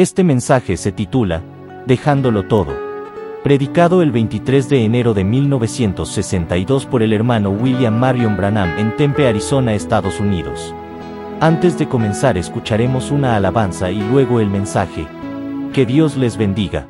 Este mensaje se titula, Dejándolo todo. Predicado el 23 de enero de 1962 por el hermano William Marion Branham en Tempe, Arizona, Estados Unidos. Antes de comenzar escucharemos una alabanza y luego el mensaje. Que Dios les bendiga.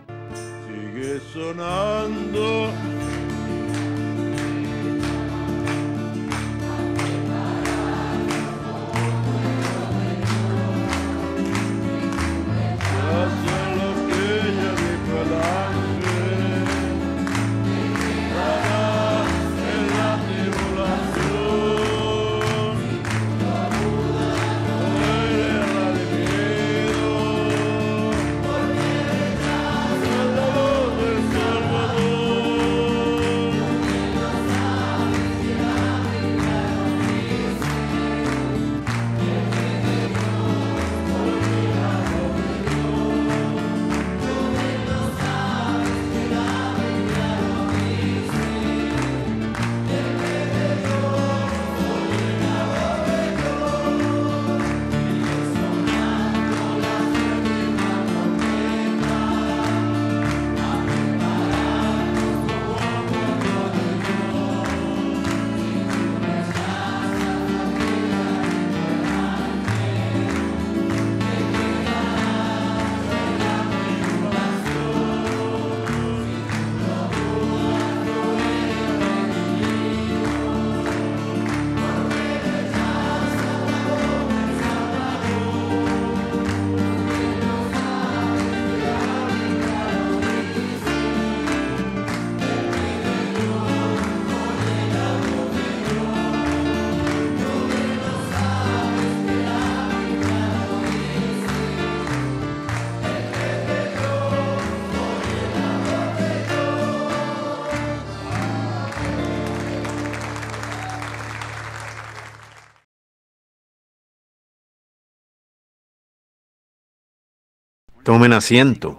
Tomen asiento.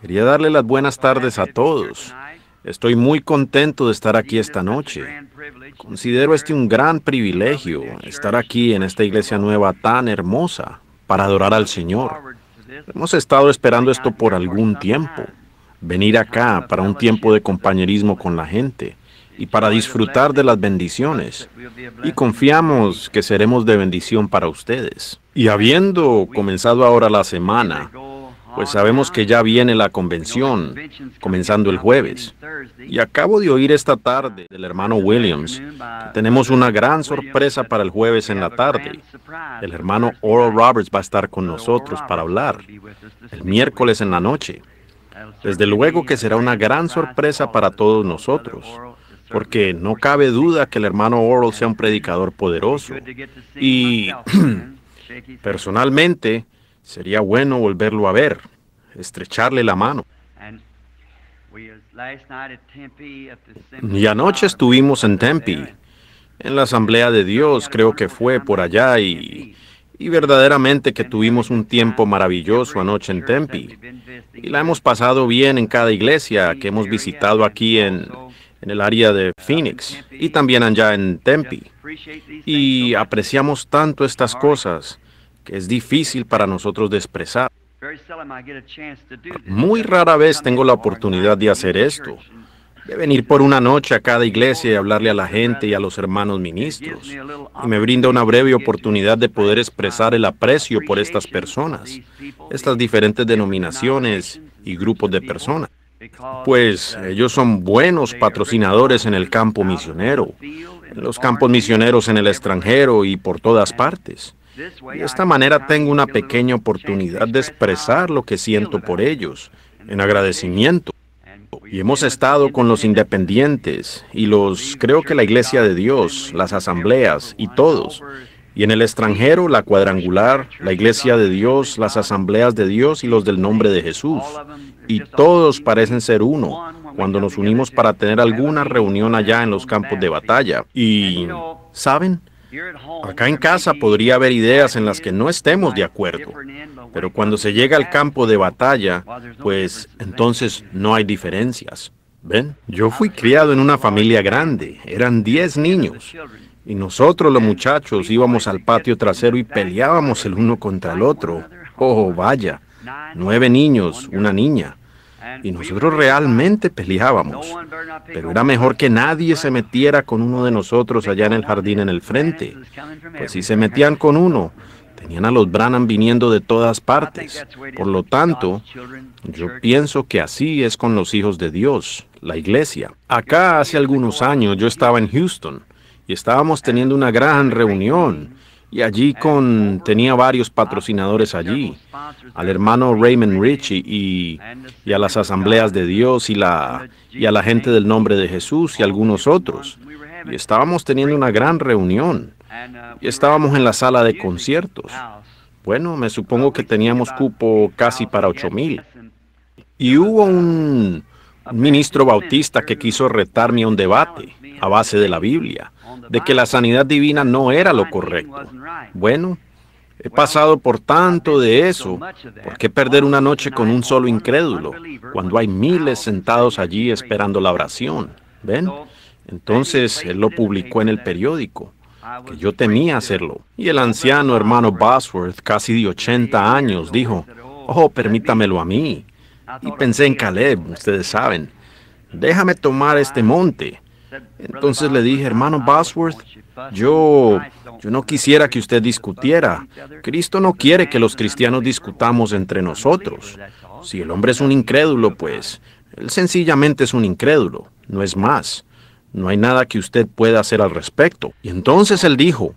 Quería darle las buenas tardes a todos. Estoy muy contento de estar aquí esta noche. Considero este un gran privilegio, estar aquí en esta iglesia nueva tan hermosa para adorar al Señor. Hemos estado esperando esto por algún tiempo, venir acá para un tiempo de compañerismo con la gente y para disfrutar de las bendiciones. Y confiamos que seremos de bendición para ustedes. Y habiendo comenzado ahora la semana, pues sabemos que ya viene la convención, comenzando el jueves. Y acabo de oír esta tarde del hermano Williams tenemos una gran sorpresa para el jueves en la tarde. El hermano Oral Roberts va a estar con nosotros para hablar el miércoles en la noche. Desde luego que será una gran sorpresa para todos nosotros porque no cabe duda que el hermano Oral sea un predicador poderoso. Y Personalmente, sería bueno volverlo a ver, estrecharle la mano. Y anoche estuvimos en Tempe, en la Asamblea de Dios, creo que fue por allá, y, verdaderamente que tuvimos un tiempo maravilloso anoche en Tempe. Y la hemos pasado bien en cada iglesia que hemos visitado aquí en, en el área de Phoenix y también allá en Tempe. Y apreciamos tanto estas cosas que es difícil para nosotros de expresar. Muy rara vez tengo la oportunidad de hacer esto, de venir por una noche a cada iglesia y hablarle a la gente y a los hermanos ministros. Y me brinda una breve oportunidad de poder expresar el aprecio por estas personas, estas diferentes denominaciones y grupos de personas pues ellos son buenos patrocinadores en el campo misionero, en los campos misioneros en el extranjero y por todas partes. De esta manera tengo una pequeña oportunidad de expresar lo que siento por ellos, en agradecimiento. Y hemos estado con los independientes y los, creo que la Iglesia de Dios, las asambleas y todos y en el extranjero la cuadrangular, la iglesia de Dios, las asambleas de Dios y los del nombre de Jesús. Y todos parecen ser uno cuando nos unimos para tener alguna reunión allá en los campos de batalla. Y, ¿saben? Acá en casa podría haber ideas en las que no estemos de acuerdo, pero cuando se llega al campo de batalla, pues entonces no hay diferencias. ¿Ven? Yo fui criado en una familia grande, eran 10 niños, y nosotros los muchachos íbamos al patio trasero y peleábamos el uno contra el otro. Oh, vaya, nueve niños, una niña. Y nosotros realmente peleábamos. Pero era mejor que nadie se metiera con uno de nosotros allá en el jardín en el frente. Pues si se metían con uno, tenían a los Branan viniendo de todas partes. Por lo tanto, yo pienso que así es con los hijos de Dios, la iglesia. Acá hace algunos años yo estaba en Houston y estábamos teniendo una gran reunión. Y allí con, tenía varios patrocinadores allí, al hermano Raymond Ritchie y, a las asambleas de Dios y, la, y a la gente del nombre de Jesús y algunos otros. Y estábamos teniendo una gran reunión. Y estábamos en la sala de conciertos. Bueno, me supongo que teníamos cupo casi para ocho mil. Y hubo un ministro bautista que quiso retarme a un debate a base de la Biblia, de que la sanidad divina no era lo correcto. Bueno, he pasado por tanto de eso. ¿Por qué perder una noche con un solo incrédulo cuando hay miles sentados allí esperando la oración? ¿Ven? Entonces él lo publicó en el periódico, que yo temía hacerlo. Y el anciano hermano Bosworth, casi de 80 años, dijo, oh, permítamelo a mí. Y pensé en Caleb, ustedes saben, déjame tomar este monte. Entonces le dije, hermano Bosworth, yo, yo no quisiera que usted discutiera. Cristo no quiere que los cristianos discutamos entre nosotros. Si el hombre es un incrédulo, pues, él sencillamente es un incrédulo, no es más. No hay nada que usted pueda hacer al respecto. Y entonces él dijo,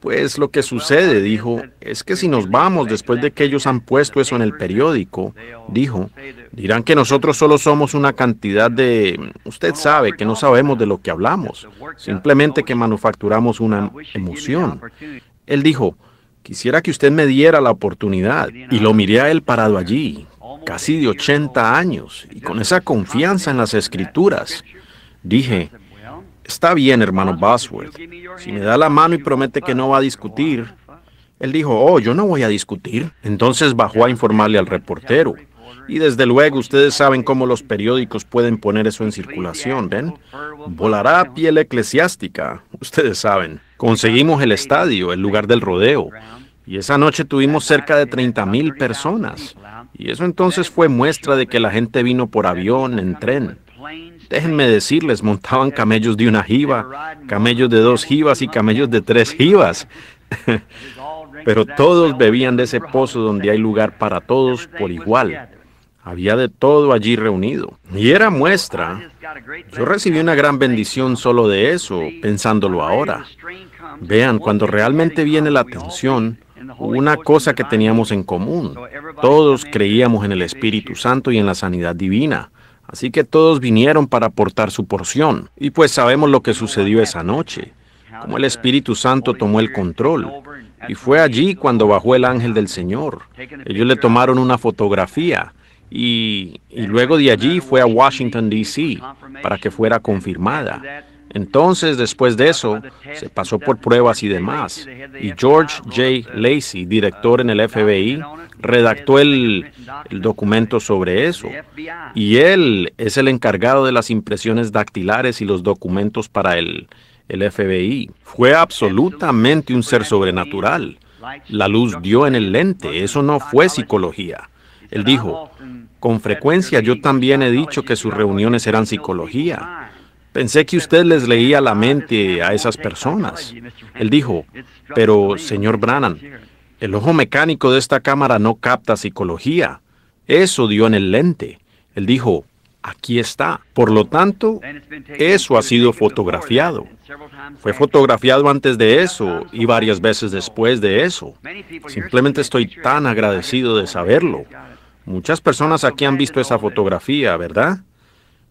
pues lo que sucede, dijo, es que si nos vamos después de que ellos han puesto eso en el periódico, dijo, dirán que nosotros solo somos una cantidad de... Usted sabe que no sabemos de lo que hablamos, simplemente que manufacturamos una emoción. Él dijo, quisiera que usted me diera la oportunidad. Y lo miré a él parado allí, casi de 80 años, y con esa confianza en las escrituras. Dije, está bien, hermano Bosworth. Si me da la mano y promete que no va a discutir, él dijo, oh, yo no voy a discutir. Entonces bajó a informarle al reportero. Y desde luego ustedes saben cómo los periódicos pueden poner eso en circulación, ¿ven? Volará a piel eclesiástica, ustedes saben. Conseguimos el estadio, el lugar del rodeo. Y esa noche tuvimos cerca de 30 mil personas. Y eso entonces fue muestra de que la gente vino por avión, en tren. Déjenme decirles, montaban camellos de una jiba, camellos de dos jibas y camellos de tres jibas. Pero todos bebían de ese pozo donde hay lugar para todos por igual. Había de todo allí reunido. Y era muestra. Yo recibí una gran bendición solo de eso, pensándolo ahora. Vean, cuando realmente viene la atención, una cosa que teníamos en común. Todos creíamos en el Espíritu Santo y en la sanidad divina. Así que todos vinieron para aportar su porción. Y pues sabemos lo que sucedió esa noche, como el Espíritu Santo tomó el control. Y fue allí cuando bajó el ángel del Señor. Ellos le tomaron una fotografía y, y luego de allí fue a Washington, D.C. para que fuera confirmada. Entonces, después de eso, se pasó por pruebas y demás. Y George J. Lacey, director en el FBI, redactó el, documento sobre eso. Y él es el encargado de las impresiones dactilares y los documentos para el, el FBI. Fue absolutamente un ser sobrenatural. La luz dio en el lente, eso no fue psicología. Él dijo, con frecuencia yo también he dicho que sus reuniones eran psicología. Pensé que usted les leía la mente a esas personas. Él dijo, pero señor Brannan, el ojo mecánico de esta cámara no capta psicología. Eso dio en el lente. Él dijo, aquí está. Por lo tanto, eso ha sido fotografiado. Fue fotografiado antes de eso y varias veces después de eso. Simplemente estoy tan agradecido de saberlo. Muchas personas aquí han visto esa fotografía, ¿verdad?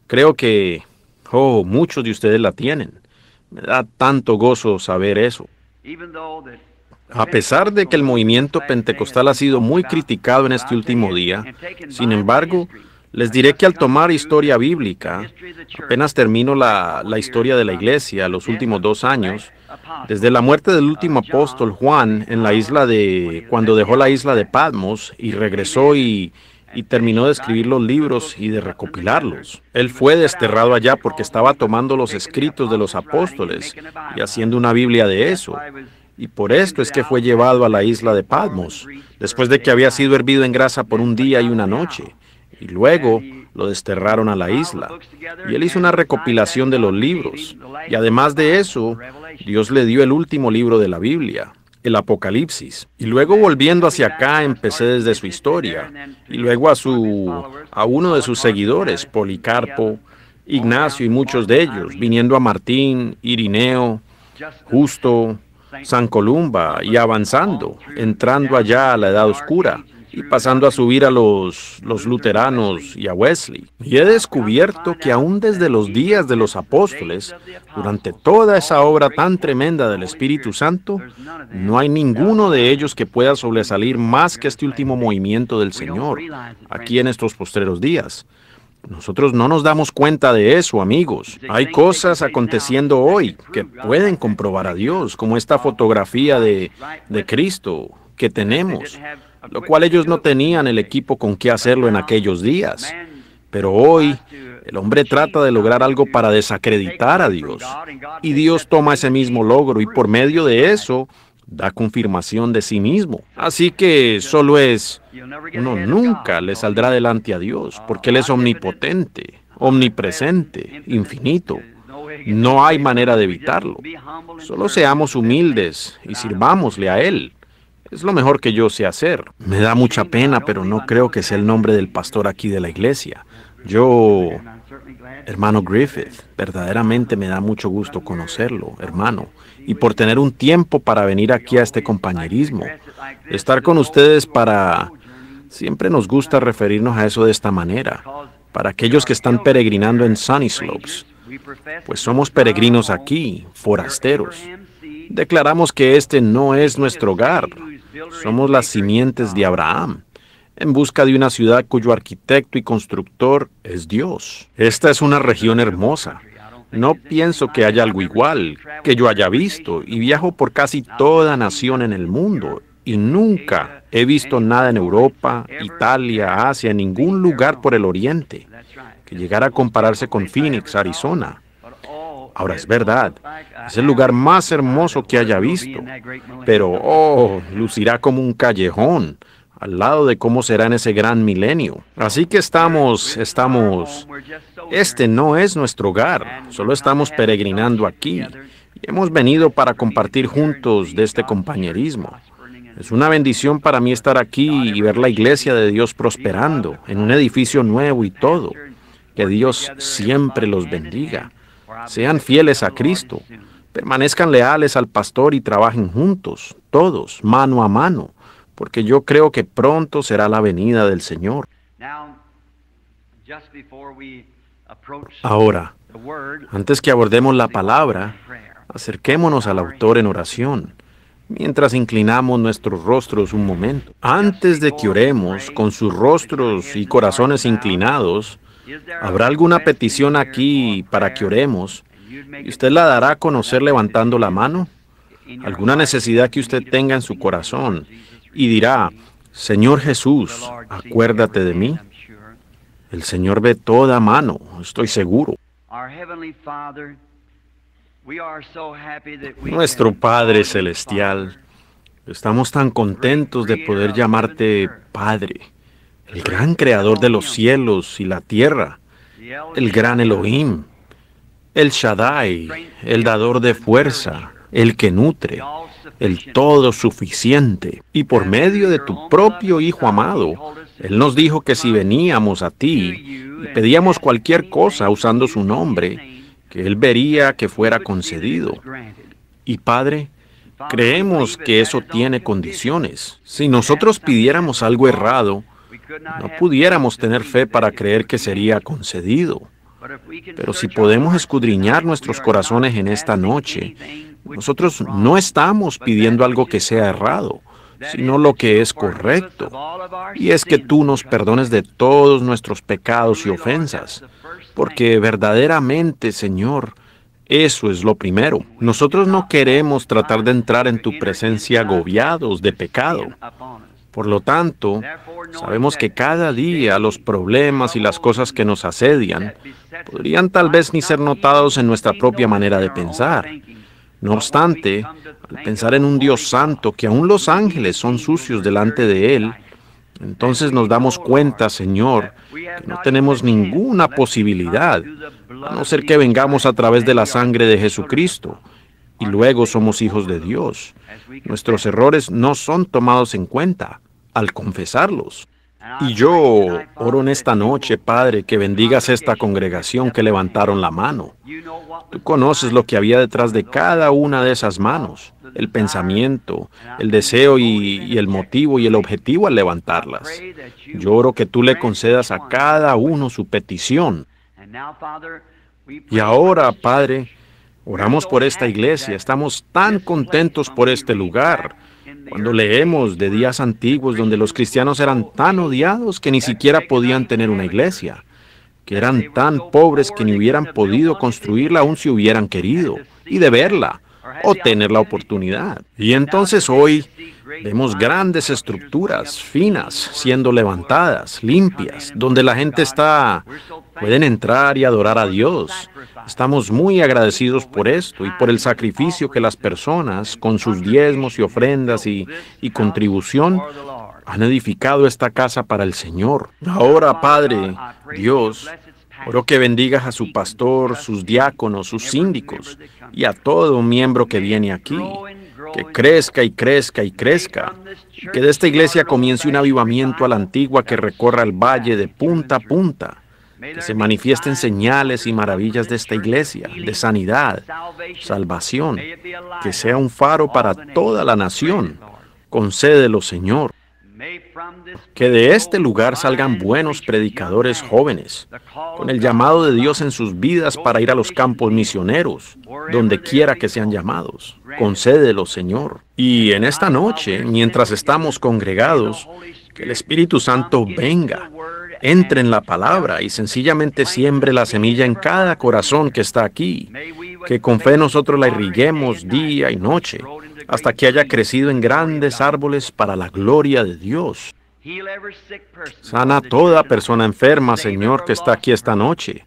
Creo que, oh, muchos de ustedes la tienen. Me da tanto gozo saber eso. A pesar de que el movimiento pentecostal ha sido muy criticado en este último día, sin embargo, les diré que al tomar historia bíblica, apenas termino la, historia de la iglesia, los últimos dos años, desde la muerte del último apóstol Juan en la isla de, cuando dejó la isla de Padmos y regresó y, y terminó de escribir los libros y de recopilarlos. Él fue desterrado allá porque estaba tomando los escritos de los apóstoles y haciendo una Biblia de eso y por esto es que fue llevado a la isla de Padmos, después de que había sido hervido en grasa por un día y una noche, y luego lo desterraron a la isla. Y él hizo una recopilación de los libros, y además de eso, Dios le dio el último libro de la Biblia, el Apocalipsis. Y luego volviendo hacia acá empecé desde su historia, y luego a, su, a uno de sus seguidores, Policarpo, Ignacio y muchos de ellos, viniendo a Martín, Irineo, Justo, San Columba y avanzando, entrando allá a la Edad Oscura y pasando a subir a los, luteranos y a Wesley. Y he descubierto que aún desde los días de los apóstoles, durante toda esa obra tan tremenda del Espíritu Santo, no hay ninguno de ellos que pueda sobresalir más que este último movimiento del Señor, aquí en estos postreros días. Nosotros no nos damos cuenta de eso, amigos. Hay cosas aconteciendo hoy que pueden comprobar a Dios, como esta fotografía de, de Cristo que tenemos, lo cual ellos no tenían el equipo con qué hacerlo en aquellos días. Pero hoy el hombre trata de lograr algo para desacreditar a Dios. Y Dios toma ese mismo logro y por medio de eso da confirmación de sí mismo. Así que solo es, uno nunca le saldrá delante a Dios, porque Él es omnipotente, omnipresente, infinito. No hay manera de evitarlo. Solo seamos humildes y sirvámosle a Él. Es lo mejor que yo sé hacer. Me da mucha pena, pero no creo que sea el nombre del pastor aquí de la iglesia. Yo Hermano Griffith, verdaderamente me da mucho gusto conocerlo, hermano, y por tener un tiempo para venir aquí a este compañerismo. Estar con ustedes para... Siempre nos gusta referirnos a eso de esta manera, para aquellos que están peregrinando en Sunny Slopes, pues somos peregrinos aquí, forasteros. Declaramos que este no es nuestro hogar, somos las simientes de Abraham en busca de una ciudad cuyo arquitecto y constructor es Dios. Esta es una región hermosa. No pienso que haya algo igual que yo haya visto y viajo por casi toda nación en el mundo y nunca he visto nada en Europa, Italia, Asia, ningún lugar por el oriente que llegara a compararse con Phoenix, Arizona. Ahora es verdad, es el lugar más hermoso que haya visto, pero oh, lucirá como un callejón al lado de cómo será en ese gran milenio. Así que estamos, estamos, este no es nuestro hogar, solo estamos peregrinando aquí y hemos venido para compartir juntos de este compañerismo. Es una bendición para mí estar aquí y ver la iglesia de Dios prosperando en un edificio nuevo y todo. Que Dios siempre los bendiga. Sean fieles a Cristo. Permanezcan leales al pastor y trabajen juntos, todos, mano a mano porque yo creo que pronto será la venida del Señor. Ahora, antes que abordemos la palabra, acerquémonos al autor en oración, mientras inclinamos nuestros rostros un momento. Antes de que oremos con sus rostros y corazones inclinados, ¿habrá alguna petición aquí para que oremos? ¿Y usted la dará a conocer levantando la mano? ¿Alguna necesidad que usted tenga en su corazón? y dirá, Señor Jesús, acuérdate de mí. El Señor ve toda mano, estoy seguro. Nuestro Padre Celestial, estamos tan contentos de poder llamarte Padre, el gran creador de los cielos y la tierra, el gran Elohim, el Shaddai, el dador de fuerza, el que nutre, el todo suficiente, y por medio de tu propio Hijo amado. Él nos dijo que si veníamos a ti y pedíamos cualquier cosa usando su nombre, que Él vería que fuera concedido. Y Padre, creemos que eso tiene condiciones. Si nosotros pidiéramos algo errado, no pudiéramos tener fe para creer que sería concedido. Pero si podemos escudriñar nuestros corazones en esta noche nosotros no estamos pidiendo algo que sea errado, sino lo que es correcto. Y es que tú nos perdones de todos nuestros pecados y ofensas, porque verdaderamente, Señor, eso es lo primero. Nosotros no queremos tratar de entrar en tu presencia agobiados de pecado. Por lo tanto, sabemos que cada día los problemas y las cosas que nos asedian podrían tal vez ni ser notados en nuestra propia manera de pensar, no obstante, al pensar en un Dios santo, que aún los ángeles son sucios delante de Él, entonces nos damos cuenta, Señor, que no tenemos ninguna posibilidad, a no ser que vengamos a través de la sangre de Jesucristo, y luego somos hijos de Dios. Nuestros errores no son tomados en cuenta al confesarlos. Y yo oro en esta noche, Padre, que bendigas esta congregación que levantaron la mano. Tú conoces lo que había detrás de cada una de esas manos, el pensamiento, el deseo y, y, el motivo y el objetivo al levantarlas. Yo oro que tú le concedas a cada uno su petición. Y ahora, Padre, oramos por esta iglesia, estamos tan contentos por este lugar cuando leemos de días antiguos donde los cristianos eran tan odiados que ni siquiera podían tener una iglesia, que eran tan pobres que ni hubieran podido construirla aun si hubieran querido, y de verla, o tener la oportunidad. Y entonces hoy Vemos grandes estructuras finas siendo levantadas, limpias, donde la gente está, pueden entrar y adorar a Dios. Estamos muy agradecidos por esto y por el sacrificio que las personas, con sus diezmos y ofrendas y, y contribución, han edificado esta casa para el Señor. Ahora, Padre, Dios, Oro que bendigas a su pastor, sus diáconos, sus síndicos y a todo miembro que viene aquí que crezca y crezca y crezca, que de esta iglesia comience un avivamiento a la antigua que recorra el valle de punta a punta, que se manifiesten señales y maravillas de esta iglesia, de sanidad, salvación, que sea un faro para toda la nación. Concédelo, Señor. Que de este lugar salgan buenos predicadores jóvenes, con el llamado de Dios en sus vidas para ir a los campos misioneros, donde quiera que sean llamados. Concédelo, Señor. Y en esta noche, mientras estamos congregados, que el Espíritu Santo venga, entre en la palabra y sencillamente siembre la semilla en cada corazón que está aquí, que con fe nosotros la irriguemos día y noche hasta que haya crecido en grandes árboles para la gloria de Dios. Sana a toda persona enferma, Señor, que está aquí esta noche.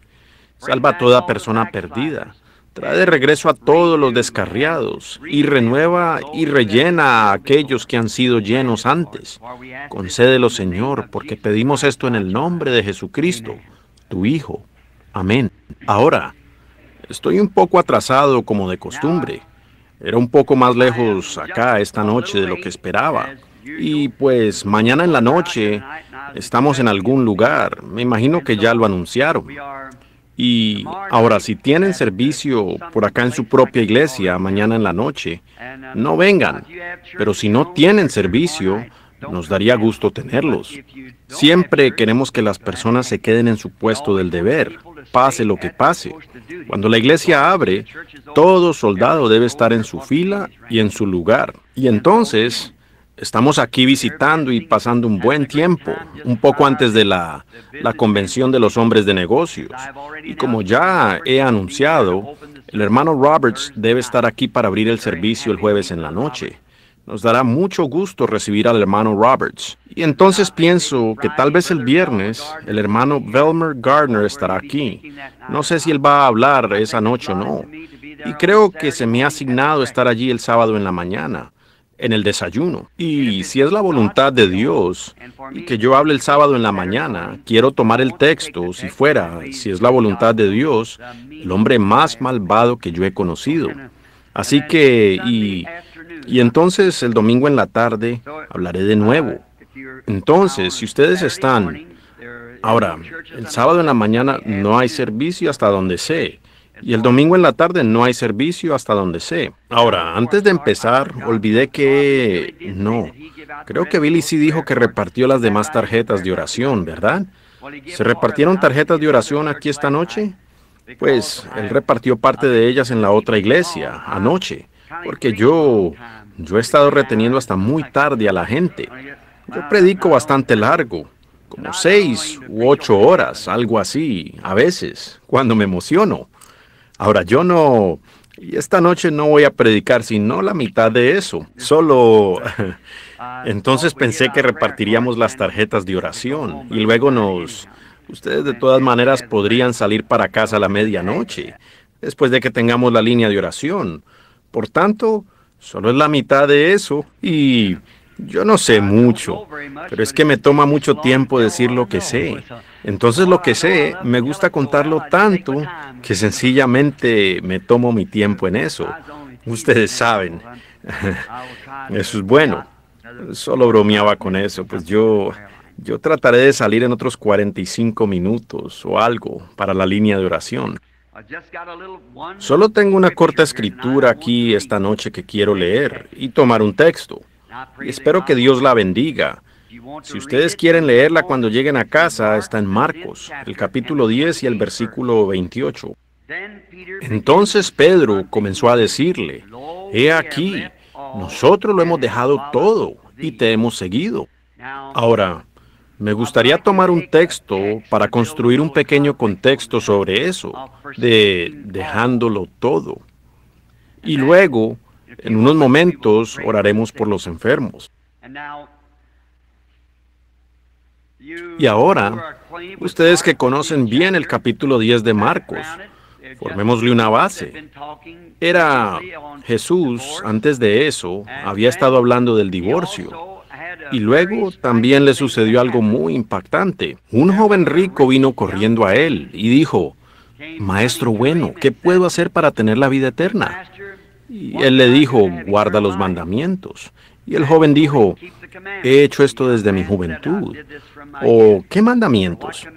Salva a toda persona perdida. Trae de regreso a todos los descarriados y renueva y rellena a aquellos que han sido llenos antes. Concédelo, Señor, porque pedimos esto en el nombre de Jesucristo, tu Hijo. Amén. Ahora, estoy un poco atrasado como de costumbre. Era un poco más lejos acá esta noche de lo que esperaba. Y pues mañana en la noche estamos en algún lugar. Me imagino que ya lo anunciaron. Y ahora, si tienen servicio por acá en su propia iglesia mañana en la noche, no vengan. Pero si no tienen servicio, nos daría gusto tenerlos. Siempre queremos que las personas se queden en su puesto del deber, pase lo que pase. Cuando la iglesia abre, todo soldado debe estar en su fila y en su lugar. Y entonces, estamos aquí visitando y pasando un buen tiempo, un poco antes de la, convención de los hombres de negocios. Y como ya he anunciado, el hermano Roberts debe estar aquí para abrir el servicio el jueves en la noche. Nos dará mucho gusto recibir al hermano Roberts. Y entonces pienso que tal vez el viernes el hermano Velmer Gardner estará aquí. No sé si él va a hablar esa noche o no. Y creo que se me ha asignado estar allí el sábado en la mañana en el desayuno. Y si es la voluntad de Dios y que yo hable el sábado en la mañana, quiero tomar el texto, si fuera, si es la voluntad de Dios, el hombre más malvado que yo he conocido. Así que, y y entonces el domingo en la tarde hablaré de nuevo. Entonces, si ustedes están... Ahora, el sábado en la mañana no hay servicio hasta donde sé. Y el domingo en la tarde no hay servicio hasta donde sé. Ahora, antes de empezar, olvidé que... No. Creo que Billy sí dijo que repartió las demás tarjetas de oración, ¿verdad? ¿Se repartieron tarjetas de oración aquí esta noche? Pues él repartió parte de ellas en la otra iglesia, anoche porque yo, yo he estado reteniendo hasta muy tarde a la gente. Yo predico bastante largo, como seis u ocho horas, algo así, a veces, cuando me emociono. Ahora yo no... Y esta noche no voy a predicar sino la mitad de eso. Solo... Entonces pensé que repartiríamos las tarjetas de oración y luego nos... Ustedes de todas maneras podrían salir para casa a la medianoche, después de que tengamos la línea de oración. Por tanto, solo es la mitad de eso y yo no sé mucho, pero es que me toma mucho tiempo decir lo que sé. Entonces lo que sé me gusta contarlo tanto que sencillamente me tomo mi tiempo en eso. Ustedes saben, eso es bueno. Solo bromeaba con eso, pues yo, yo trataré de salir en otros 45 minutos o algo para la línea de oración. Solo tengo una corta escritura aquí esta noche que quiero leer y tomar un texto. espero que Dios la bendiga. Si ustedes quieren leerla cuando lleguen a casa, está en Marcos, el capítulo 10 y el versículo 28. Entonces Pedro comenzó a decirle, He aquí, nosotros lo hemos dejado todo y te hemos seguido. Ahora, me gustaría tomar un texto para construir un pequeño contexto sobre eso, de dejándolo todo. Y luego, en unos momentos, oraremos por los enfermos. Y ahora, ustedes que conocen bien el capítulo 10 de Marcos, formémosle una base. Era Jesús, antes de eso, había estado hablando del divorcio y luego también le sucedió algo muy impactante. Un joven rico vino corriendo a él y dijo, Maestro bueno, ¿qué puedo hacer para tener la vida eterna? Y él le dijo, guarda los mandamientos. Y el joven dijo, he hecho esto desde mi juventud. ¿O qué mandamientos?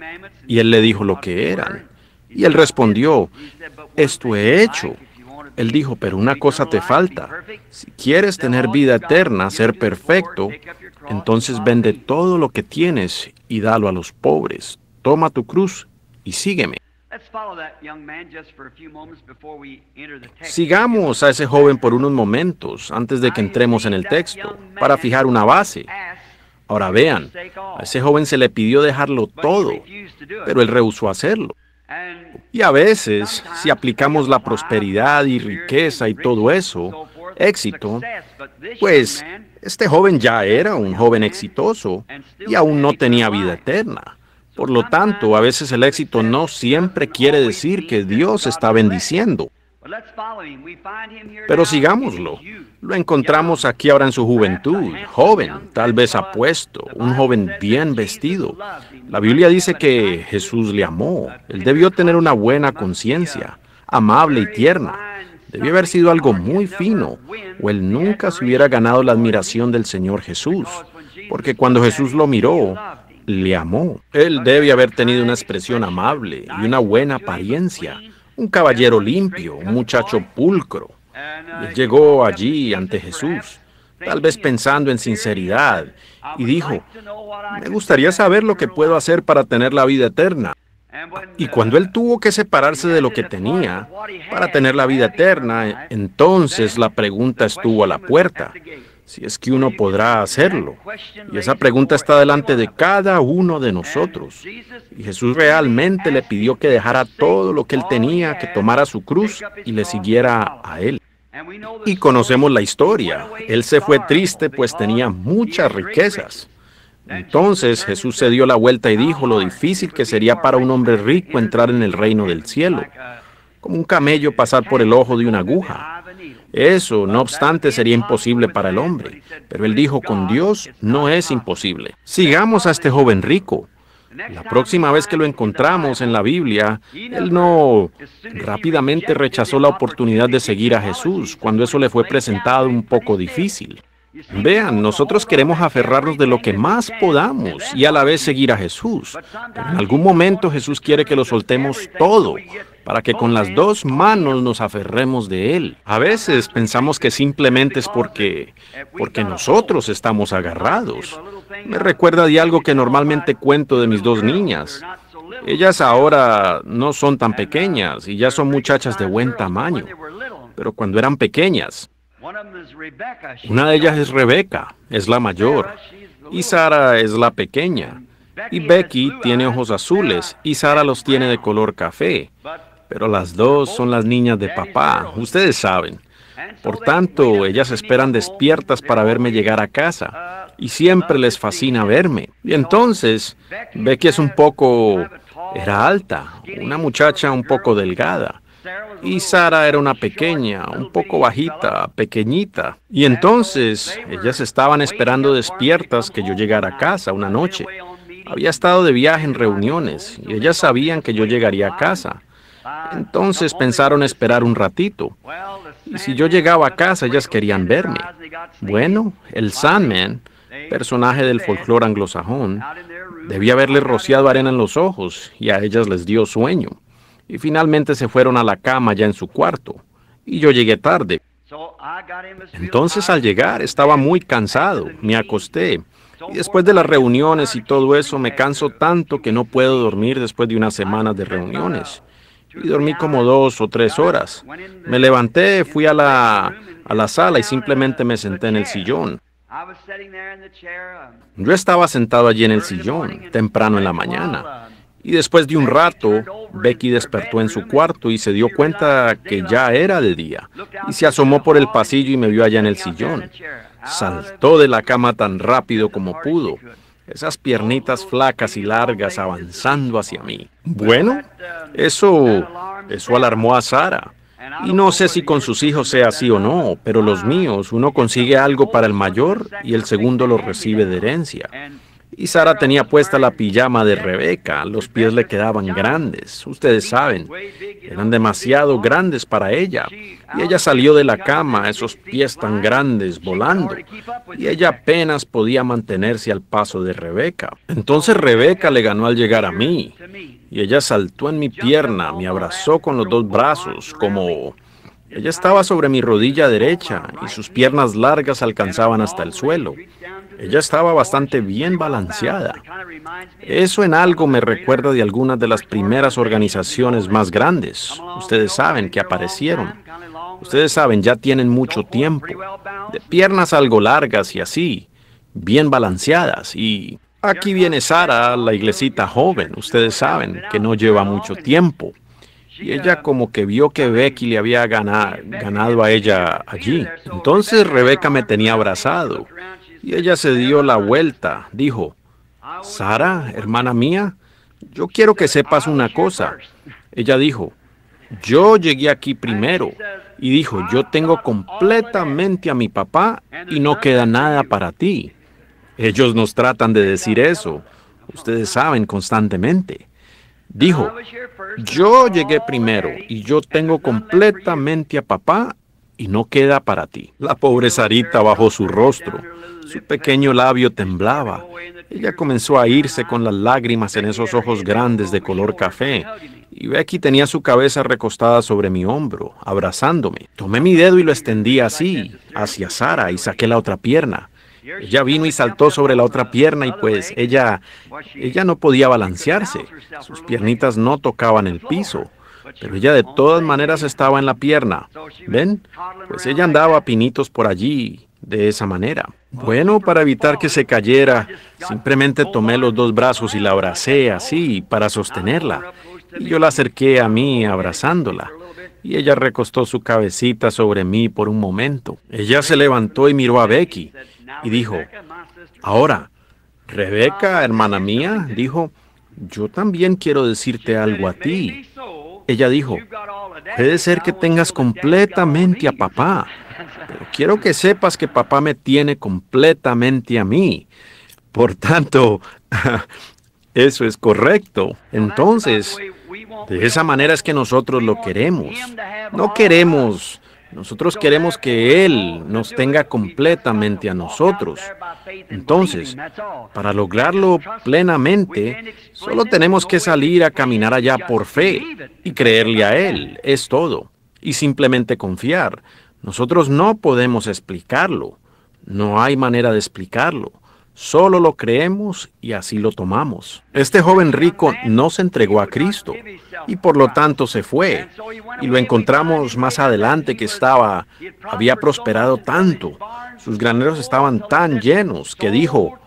Y él le dijo lo que eran. Y él respondió, esto he hecho. Él dijo, pero una cosa te falta. Si quieres tener vida eterna, ser perfecto, entonces vende todo lo que tienes y dalo a los pobres. Toma tu cruz y sígueme. Sigamos a ese joven por unos momentos antes de que entremos en el texto para fijar una base. Ahora vean, a ese joven se le pidió dejarlo todo, pero él rehusó hacerlo. Y a veces, si aplicamos la prosperidad y riqueza y todo eso, éxito, pues este joven ya era un joven exitoso y aún no tenía vida eterna. Por lo tanto, a veces el éxito no siempre quiere decir que Dios está bendiciendo. Pero sigámoslo. Lo encontramos aquí ahora en su juventud, joven, tal vez apuesto, un joven bien vestido. La Biblia dice que Jesús le amó. Él debió tener una buena conciencia, amable y tierna. Debió haber sido algo muy fino, o él nunca se hubiera ganado la admiración del Señor Jesús, porque cuando Jesús lo miró, le amó. Él debe haber tenido una expresión amable y una buena apariencia, un caballero limpio, un muchacho pulcro. llegó allí ante Jesús, tal vez pensando en sinceridad, y dijo, me gustaría saber lo que puedo hacer para tener la vida eterna. Y cuando él tuvo que separarse de lo que tenía para tener la vida eterna, entonces la pregunta estuvo a la puerta, si es que uno podrá hacerlo. Y esa pregunta está delante de cada uno de nosotros. Y Jesús realmente le pidió que dejara todo lo que él tenía, que tomara su cruz y le siguiera a él. Y conocemos la historia. Él se fue triste pues tenía muchas riquezas. Entonces Jesús se dio la vuelta y dijo lo difícil que sería para un hombre rico entrar en el reino del cielo, como un camello pasar por el ojo de una aguja. Eso, no obstante, sería imposible para el hombre, pero él dijo, con Dios no es imposible. Sigamos a este joven rico. La próxima vez que lo encontramos en la Biblia, él no rápidamente rechazó la oportunidad de seguir a Jesús cuando eso le fue presentado un poco difícil. Vean, nosotros queremos aferrarnos de lo que más podamos y a la vez seguir a Jesús. en algún momento Jesús quiere que lo soltemos todo para que con las dos manos nos aferremos de Él. A veces pensamos que simplemente es porque, porque nosotros estamos agarrados. Me recuerda de algo que normalmente cuento de mis dos niñas. Ellas ahora no son tan pequeñas y ya son muchachas de buen tamaño, pero cuando eran pequeñas, una de ellas es Rebecca, es la mayor, y Sara es la pequeña. Y Becky tiene ojos azules y Sara los tiene de color café. Pero las dos son las niñas de papá, ustedes saben. Por tanto, ellas esperan despiertas para verme llegar a casa y siempre les fascina verme. Y entonces, Becky es un poco... era alta, una muchacha un poco delgada y Sara era una pequeña, un poco bajita, pequeñita. Y entonces ellas estaban esperando despiertas que yo llegara a casa una noche. Había estado de viaje en reuniones y ellas sabían que yo llegaría a casa. Entonces pensaron esperar un ratito. Y si yo llegaba a casa, ellas querían verme. Bueno, el Sandman, personaje del folclore anglosajón, debía haberle rociado arena en los ojos y a ellas les dio sueño y finalmente se fueron a la cama ya en su cuarto, y yo llegué tarde. Entonces al llegar estaba muy cansado, me acosté, y después de las reuniones y todo eso me canso tanto que no puedo dormir después de unas semanas de reuniones. Y dormí como dos o tres horas. Me levanté, fui a la, a la sala y simplemente me senté en el sillón. Um, yo estaba sentado allí en el sillón, temprano en la mañana, y después de un rato, Becky despertó en su cuarto y se dio cuenta que ya era el día. Y se asomó por el pasillo y me vio allá en el sillón. Saltó de la cama tan rápido como pudo, esas piernitas flacas y largas avanzando hacia mí. Bueno, eso, eso alarmó a Sara. Y no sé si con sus hijos sea así o no, pero los míos, uno consigue algo para el mayor y el segundo lo recibe de herencia. Y Sara tenía puesta la pijama de Rebeca, los pies le quedaban grandes, ustedes saben, eran demasiado grandes para ella. Y ella salió de la cama, esos pies tan grandes, volando, y ella apenas podía mantenerse al paso de Rebeca. Entonces Rebeca le ganó al llegar a mí, y ella saltó en mi pierna, me abrazó con los dos brazos, como... Ella estaba sobre mi rodilla derecha y sus piernas largas alcanzaban hasta el suelo. Ella estaba bastante bien balanceada. Eso en algo me recuerda de algunas de las primeras organizaciones más grandes. Ustedes saben que aparecieron. Ustedes saben, ya tienen mucho tiempo. De piernas algo largas y así, bien balanceadas. Y aquí viene Sara, la iglesita joven. Ustedes saben que no lleva mucho tiempo. Y ella como que vio que Becky le había ganado, ganado a ella allí. Entonces Rebeca me tenía abrazado y ella se dio la vuelta, dijo, Sara, hermana mía, yo quiero que sepas una cosa. Ella dijo, yo llegué aquí primero y dijo, yo tengo completamente a mi papá y no queda nada para ti. Ellos nos tratan de decir eso, ustedes saben constantemente. Dijo, yo llegué primero y yo tengo completamente a papá y no queda para ti. La pobre Sarita bajó su rostro. Su pequeño labio temblaba. Ella comenzó a irse con las lágrimas en esos ojos grandes de color café. Y Becky tenía su cabeza recostada sobre mi hombro, abrazándome. Tomé mi dedo y lo extendí así, hacia Sara, y saqué la otra pierna. Ella vino y saltó sobre la otra pierna y pues ella, ella no podía balancearse. Sus piernitas no tocaban el piso pero ella de todas maneras estaba en la pierna. ¿Ven? Pues ella andaba a pinitos por allí, de esa manera. Bueno, para evitar que se cayera, simplemente tomé los dos brazos y la abracé así, para sostenerla. Y yo la acerqué a mí, abrazándola. Y ella recostó su cabecita sobre mí por un momento. Ella se levantó y miró a Becky y dijo, ahora, Rebeca, hermana mía, dijo, yo también quiero decirte algo a ti. Ella dijo, puede ser que tengas completamente a papá, pero quiero que sepas que papá me tiene completamente a mí. Por tanto, eso es correcto. Entonces, de esa manera es que nosotros lo queremos. No queremos nosotros queremos que Él nos tenga completamente a nosotros. Entonces, para lograrlo plenamente, solo tenemos que salir a caminar allá por fe y creerle a Él, es todo. Y simplemente confiar. Nosotros no podemos explicarlo. No hay manera de explicarlo. Solo lo creemos y así lo tomamos. Este joven rico no se entregó a Cristo y por lo tanto se fue. Y lo encontramos más adelante que estaba, había prosperado tanto, sus graneros estaban tan llenos que dijo,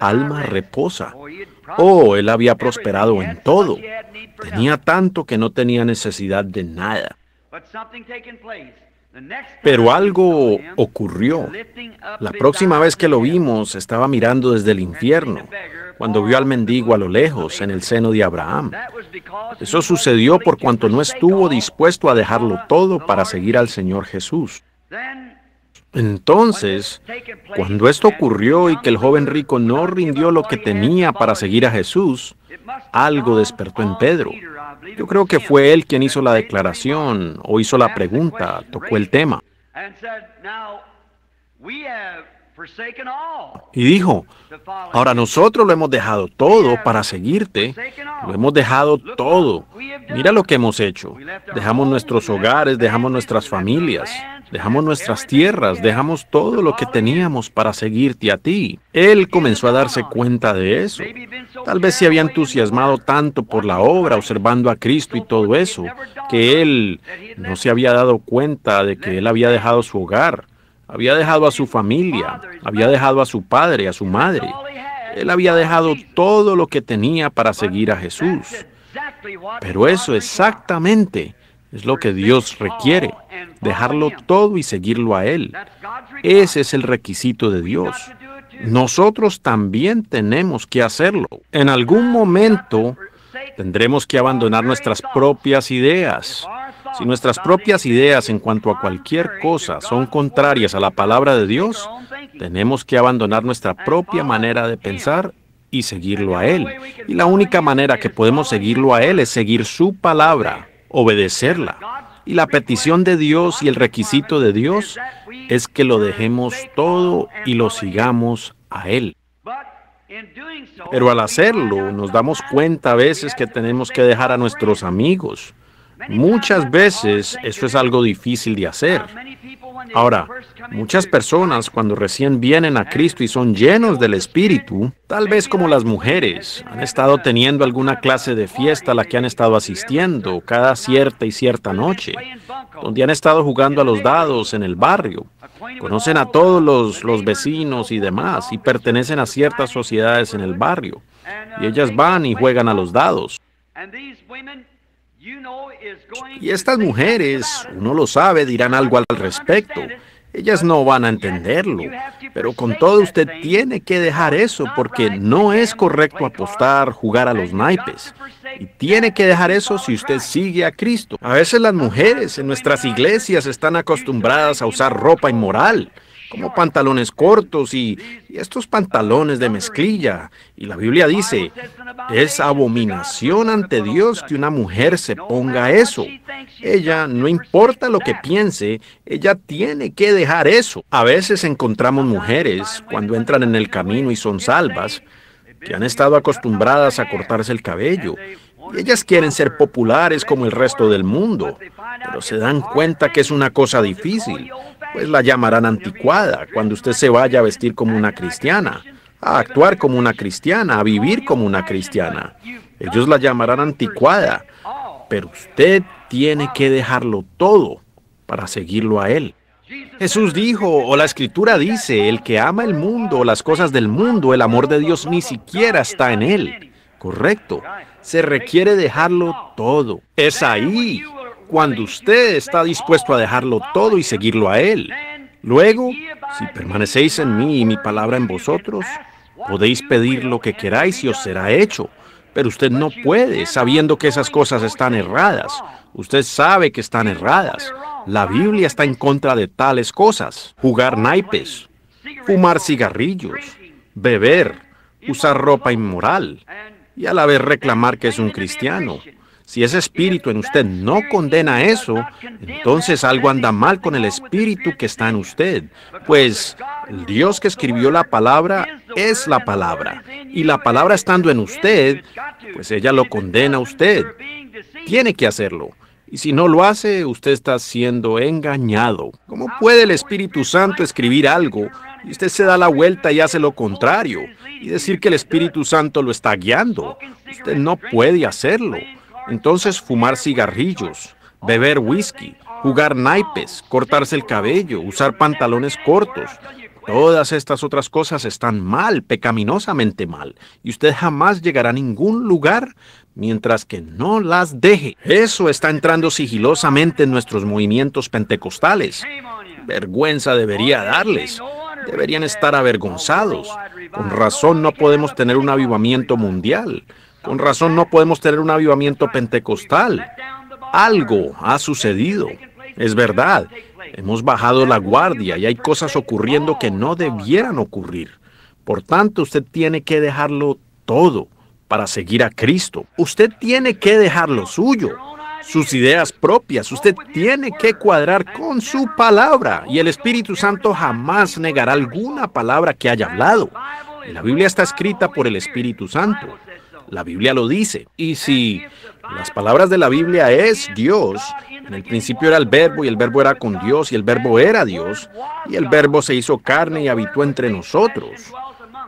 alma reposa. Oh, él había prosperado en todo. Tenía tanto que no tenía necesidad de nada. Pero algo ocurrió. La próxima vez que lo vimos estaba mirando desde el infierno, cuando vio al mendigo a lo lejos, en el seno de Abraham. Eso sucedió por cuanto no estuvo dispuesto a dejarlo todo para seguir al Señor Jesús. Entonces, cuando esto ocurrió y que el joven rico no rindió lo que tenía para seguir a Jesús, algo despertó en Pedro. Yo creo que fue él quien hizo la declaración o hizo la pregunta, tocó el tema. Y dijo, ahora nosotros lo hemos dejado todo para seguirte lo hemos dejado todo. Mira lo que hemos hecho. Dejamos nuestros hogares, dejamos nuestras familias, dejamos nuestras tierras, dejamos todo lo que teníamos para seguirte a ti. Él comenzó a darse cuenta de eso. Tal vez se había entusiasmado tanto por la obra, observando a Cristo y todo eso, que él no se había dado cuenta de que él había dejado su hogar, había dejado a su familia, había dejado a su padre, a su madre. Él había dejado todo lo que tenía para seguir a Jesús. Pero eso exactamente es lo que Dios requiere, dejarlo todo y seguirlo a Él. Ese es el requisito de Dios. Nosotros también tenemos que hacerlo. En algún momento tendremos que abandonar nuestras propias ideas, si nuestras propias ideas en cuanto a cualquier cosa son contrarias a la palabra de Dios, tenemos que abandonar nuestra propia manera de pensar y seguirlo a Él. Y la única manera que podemos seguirlo a Él es seguir su palabra, obedecerla. Y la petición de Dios y el requisito de Dios es que lo dejemos todo y lo sigamos a Él. Pero al hacerlo nos damos cuenta a veces que tenemos que dejar a nuestros amigos, Muchas veces eso es algo difícil de hacer. Ahora, muchas personas cuando recién vienen a Cristo y son llenos del Espíritu, tal vez como las mujeres, han estado teniendo alguna clase de fiesta a la que han estado asistiendo cada cierta y cierta noche, donde han estado jugando a los dados en el barrio, conocen a todos los, los vecinos y demás y pertenecen a ciertas sociedades en el barrio, y ellas van y juegan a los dados. Y estas mujeres, uno lo sabe, dirán algo al respecto. Ellas no van a entenderlo, pero con todo usted tiene que dejar eso porque no es correcto apostar, jugar a los naipes. Y tiene que dejar eso si usted sigue a Cristo. A veces las mujeres en nuestras iglesias están acostumbradas a usar ropa inmoral como pantalones cortos y, estos pantalones de mezclilla. Y la Biblia dice, es abominación ante Dios que una mujer se ponga eso. Ella, no importa lo que piense, ella tiene que dejar eso. A veces encontramos mujeres cuando entran en el camino y son salvas, que han estado acostumbradas a cortarse el cabello ellas quieren ser populares como el resto del mundo, pero se dan cuenta que es una cosa difícil pues la llamarán anticuada cuando usted se vaya a vestir como una cristiana, a actuar como una cristiana, a vivir como una cristiana. Ellos la llamarán anticuada, pero usted tiene que dejarlo todo para seguirlo a Él. Jesús dijo, o la escritura dice, el que ama el mundo o las cosas del mundo, el amor de Dios ni siquiera está en Él. Correcto. Se requiere dejarlo todo. Es ahí cuando usted está dispuesto a dejarlo todo y seguirlo a Él. Luego, si permanecéis en mí y mi palabra en vosotros, podéis pedir lo que queráis y os será hecho. Pero usted no puede, sabiendo que esas cosas están erradas. Usted sabe que están erradas. La Biblia está en contra de tales cosas. Jugar naipes, fumar cigarrillos, beber, usar ropa inmoral y a la vez reclamar que es un cristiano. Si ese espíritu en usted no condena eso, entonces algo anda mal con el espíritu que está en usted, pues el Dios que escribió la palabra es la palabra, y la palabra estando en usted, pues ella lo condena a usted. Tiene que hacerlo. Y si no lo hace, usted está siendo engañado. ¿Cómo puede el Espíritu Santo escribir algo y usted se da la vuelta y hace lo contrario y decir que el Espíritu Santo lo está guiando? Usted no puede hacerlo. Entonces fumar cigarrillos, beber whisky, jugar naipes, cortarse el cabello, usar pantalones cortos. Todas estas otras cosas están mal, pecaminosamente mal, y usted jamás llegará a ningún lugar mientras que no las deje. Eso está entrando sigilosamente en nuestros movimientos pentecostales. Vergüenza debería darles. Deberían estar avergonzados. Con razón no podemos tener un avivamiento mundial. Con razón no podemos tener un avivamiento pentecostal. Algo ha sucedido. Es verdad. Hemos bajado la guardia y hay cosas ocurriendo que no debieran ocurrir. Por tanto, usted tiene que dejarlo todo para seguir a Cristo. Usted tiene que dejar lo suyo, sus ideas propias. Usted tiene que cuadrar con su palabra. Y el Espíritu Santo jamás negará alguna palabra que haya hablado. la Biblia está escrita por el Espíritu Santo. La Biblia lo dice. Y si las palabras de la Biblia es Dios, en el principio era el verbo y el verbo era con Dios y el verbo era Dios y el verbo se hizo carne y habitó entre nosotros.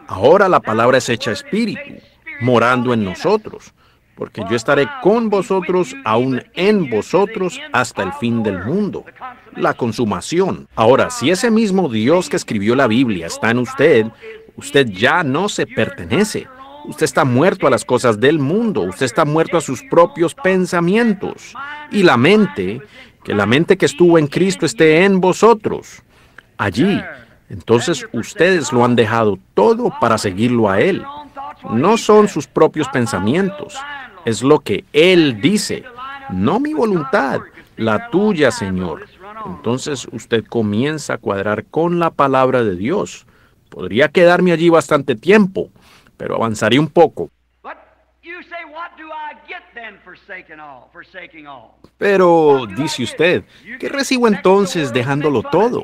Ahora la palabra es hecha espíritu, morando en nosotros, porque yo estaré con vosotros, aún en vosotros, hasta el fin del mundo, la consumación. Ahora, si ese mismo Dios que escribió la Biblia está en usted, usted ya no se pertenece Usted está muerto a las cosas del mundo, usted está muerto a sus propios pensamientos. Y la mente, que la mente que estuvo en Cristo esté en vosotros. Allí, entonces ustedes lo han dejado todo para seguirlo a Él. No son sus propios pensamientos, es lo que Él dice. No mi voluntad, la tuya, Señor. Entonces usted comienza a cuadrar con la palabra de Dios. Podría quedarme allí bastante tiempo pero avanzaré un poco. Pero, dice usted, ¿qué recibo entonces dejándolo todo?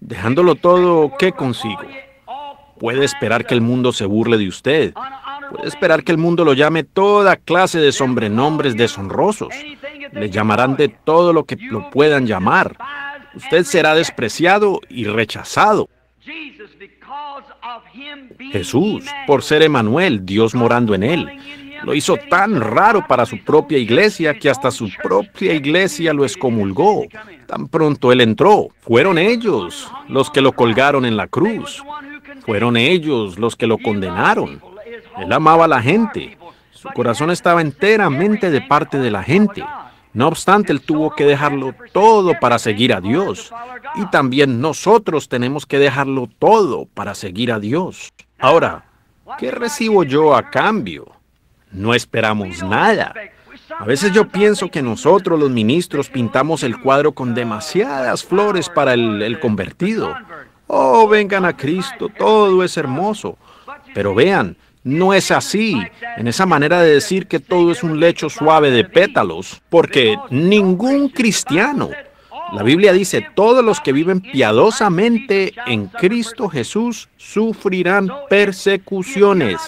Dejándolo todo, ¿qué consigo? Puede esperar que el mundo se burle de usted. Puede esperar que el mundo lo llame toda clase de sobrenombres deshonrosos. Le llamarán de todo lo que lo puedan llamar. Usted será despreciado y rechazado. Jesús, por ser Emanuel, Dios morando en él. Lo hizo tan raro para su propia iglesia que hasta su propia iglesia lo excomulgó. Tan pronto él entró. Fueron ellos los que lo colgaron en la cruz. Fueron ellos los que lo condenaron. Él amaba a la gente. Su corazón estaba enteramente de parte de la gente. No obstante, él tuvo que dejarlo todo para seguir a Dios. Y también nosotros tenemos que dejarlo todo para seguir a Dios. Ahora, ¿qué recibo yo a cambio? No esperamos nada. A veces yo pienso que nosotros los ministros pintamos el cuadro con demasiadas flores para el, convertido. Oh, vengan a Cristo, todo es hermoso. Pero vean, no es así, en esa manera de decir que todo es un lecho suave de pétalos, porque ningún cristiano, la Biblia dice, todos los que viven piadosamente en Cristo Jesús sufrirán persecuciones.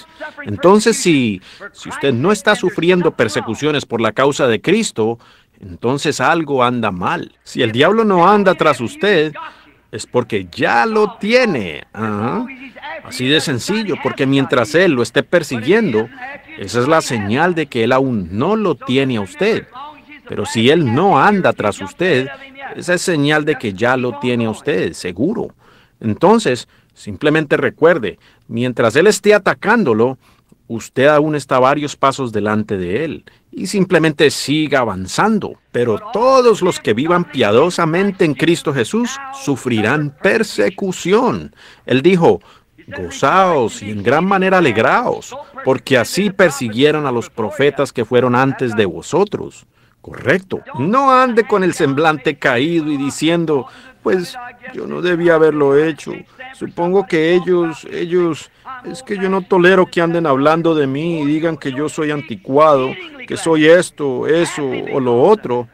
Entonces, si, si usted no está sufriendo persecuciones por la causa de Cristo, entonces algo anda mal. Si el diablo no anda tras usted, es porque ya lo tiene. Así de sencillo, porque mientras él lo esté persiguiendo, esa es la señal de que él aún no lo tiene a usted. Pero si él no anda tras usted, esa es señal de que ya lo tiene a usted, seguro. Entonces, simplemente recuerde, mientras él esté atacándolo, usted aún está varios pasos delante de él y simplemente siga avanzando. Pero todos los que vivan piadosamente en Cristo Jesús sufrirán persecución. Él dijo, gozaos y en gran manera alegraos, porque así persiguieron a los profetas que fueron antes de vosotros. Correcto. No ande con el semblante caído y diciendo, pues yo no debía haberlo hecho. Supongo que ellos, ellos, es que yo no tolero que anden hablando de mí y digan que yo soy anticuado, que soy esto, eso o lo otro.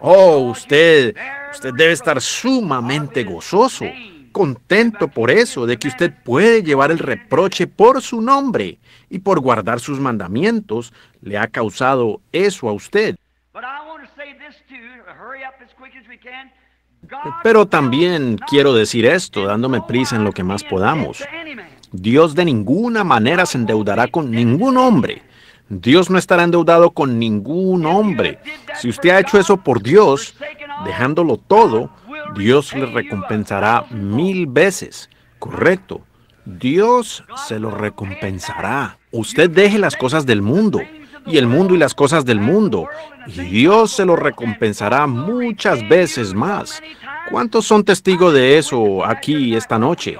Oh, usted, usted debe estar sumamente gozoso, contento por eso, de que usted puede llevar el reproche por su nombre y por guardar sus mandamientos, le ha causado eso a usted. Pero también quiero decir esto, dándome prisa en lo que más podamos. Dios de ninguna manera se endeudará con ningún hombre. Dios no estará endeudado con ningún hombre. Si usted ha hecho eso por Dios, dejándolo todo, Dios le recompensará mil veces. Correcto. Dios se lo recompensará. Usted deje las cosas del mundo y el mundo y las cosas del mundo, y Dios se lo recompensará muchas veces más. ¿Cuántos son testigos de eso aquí esta noche?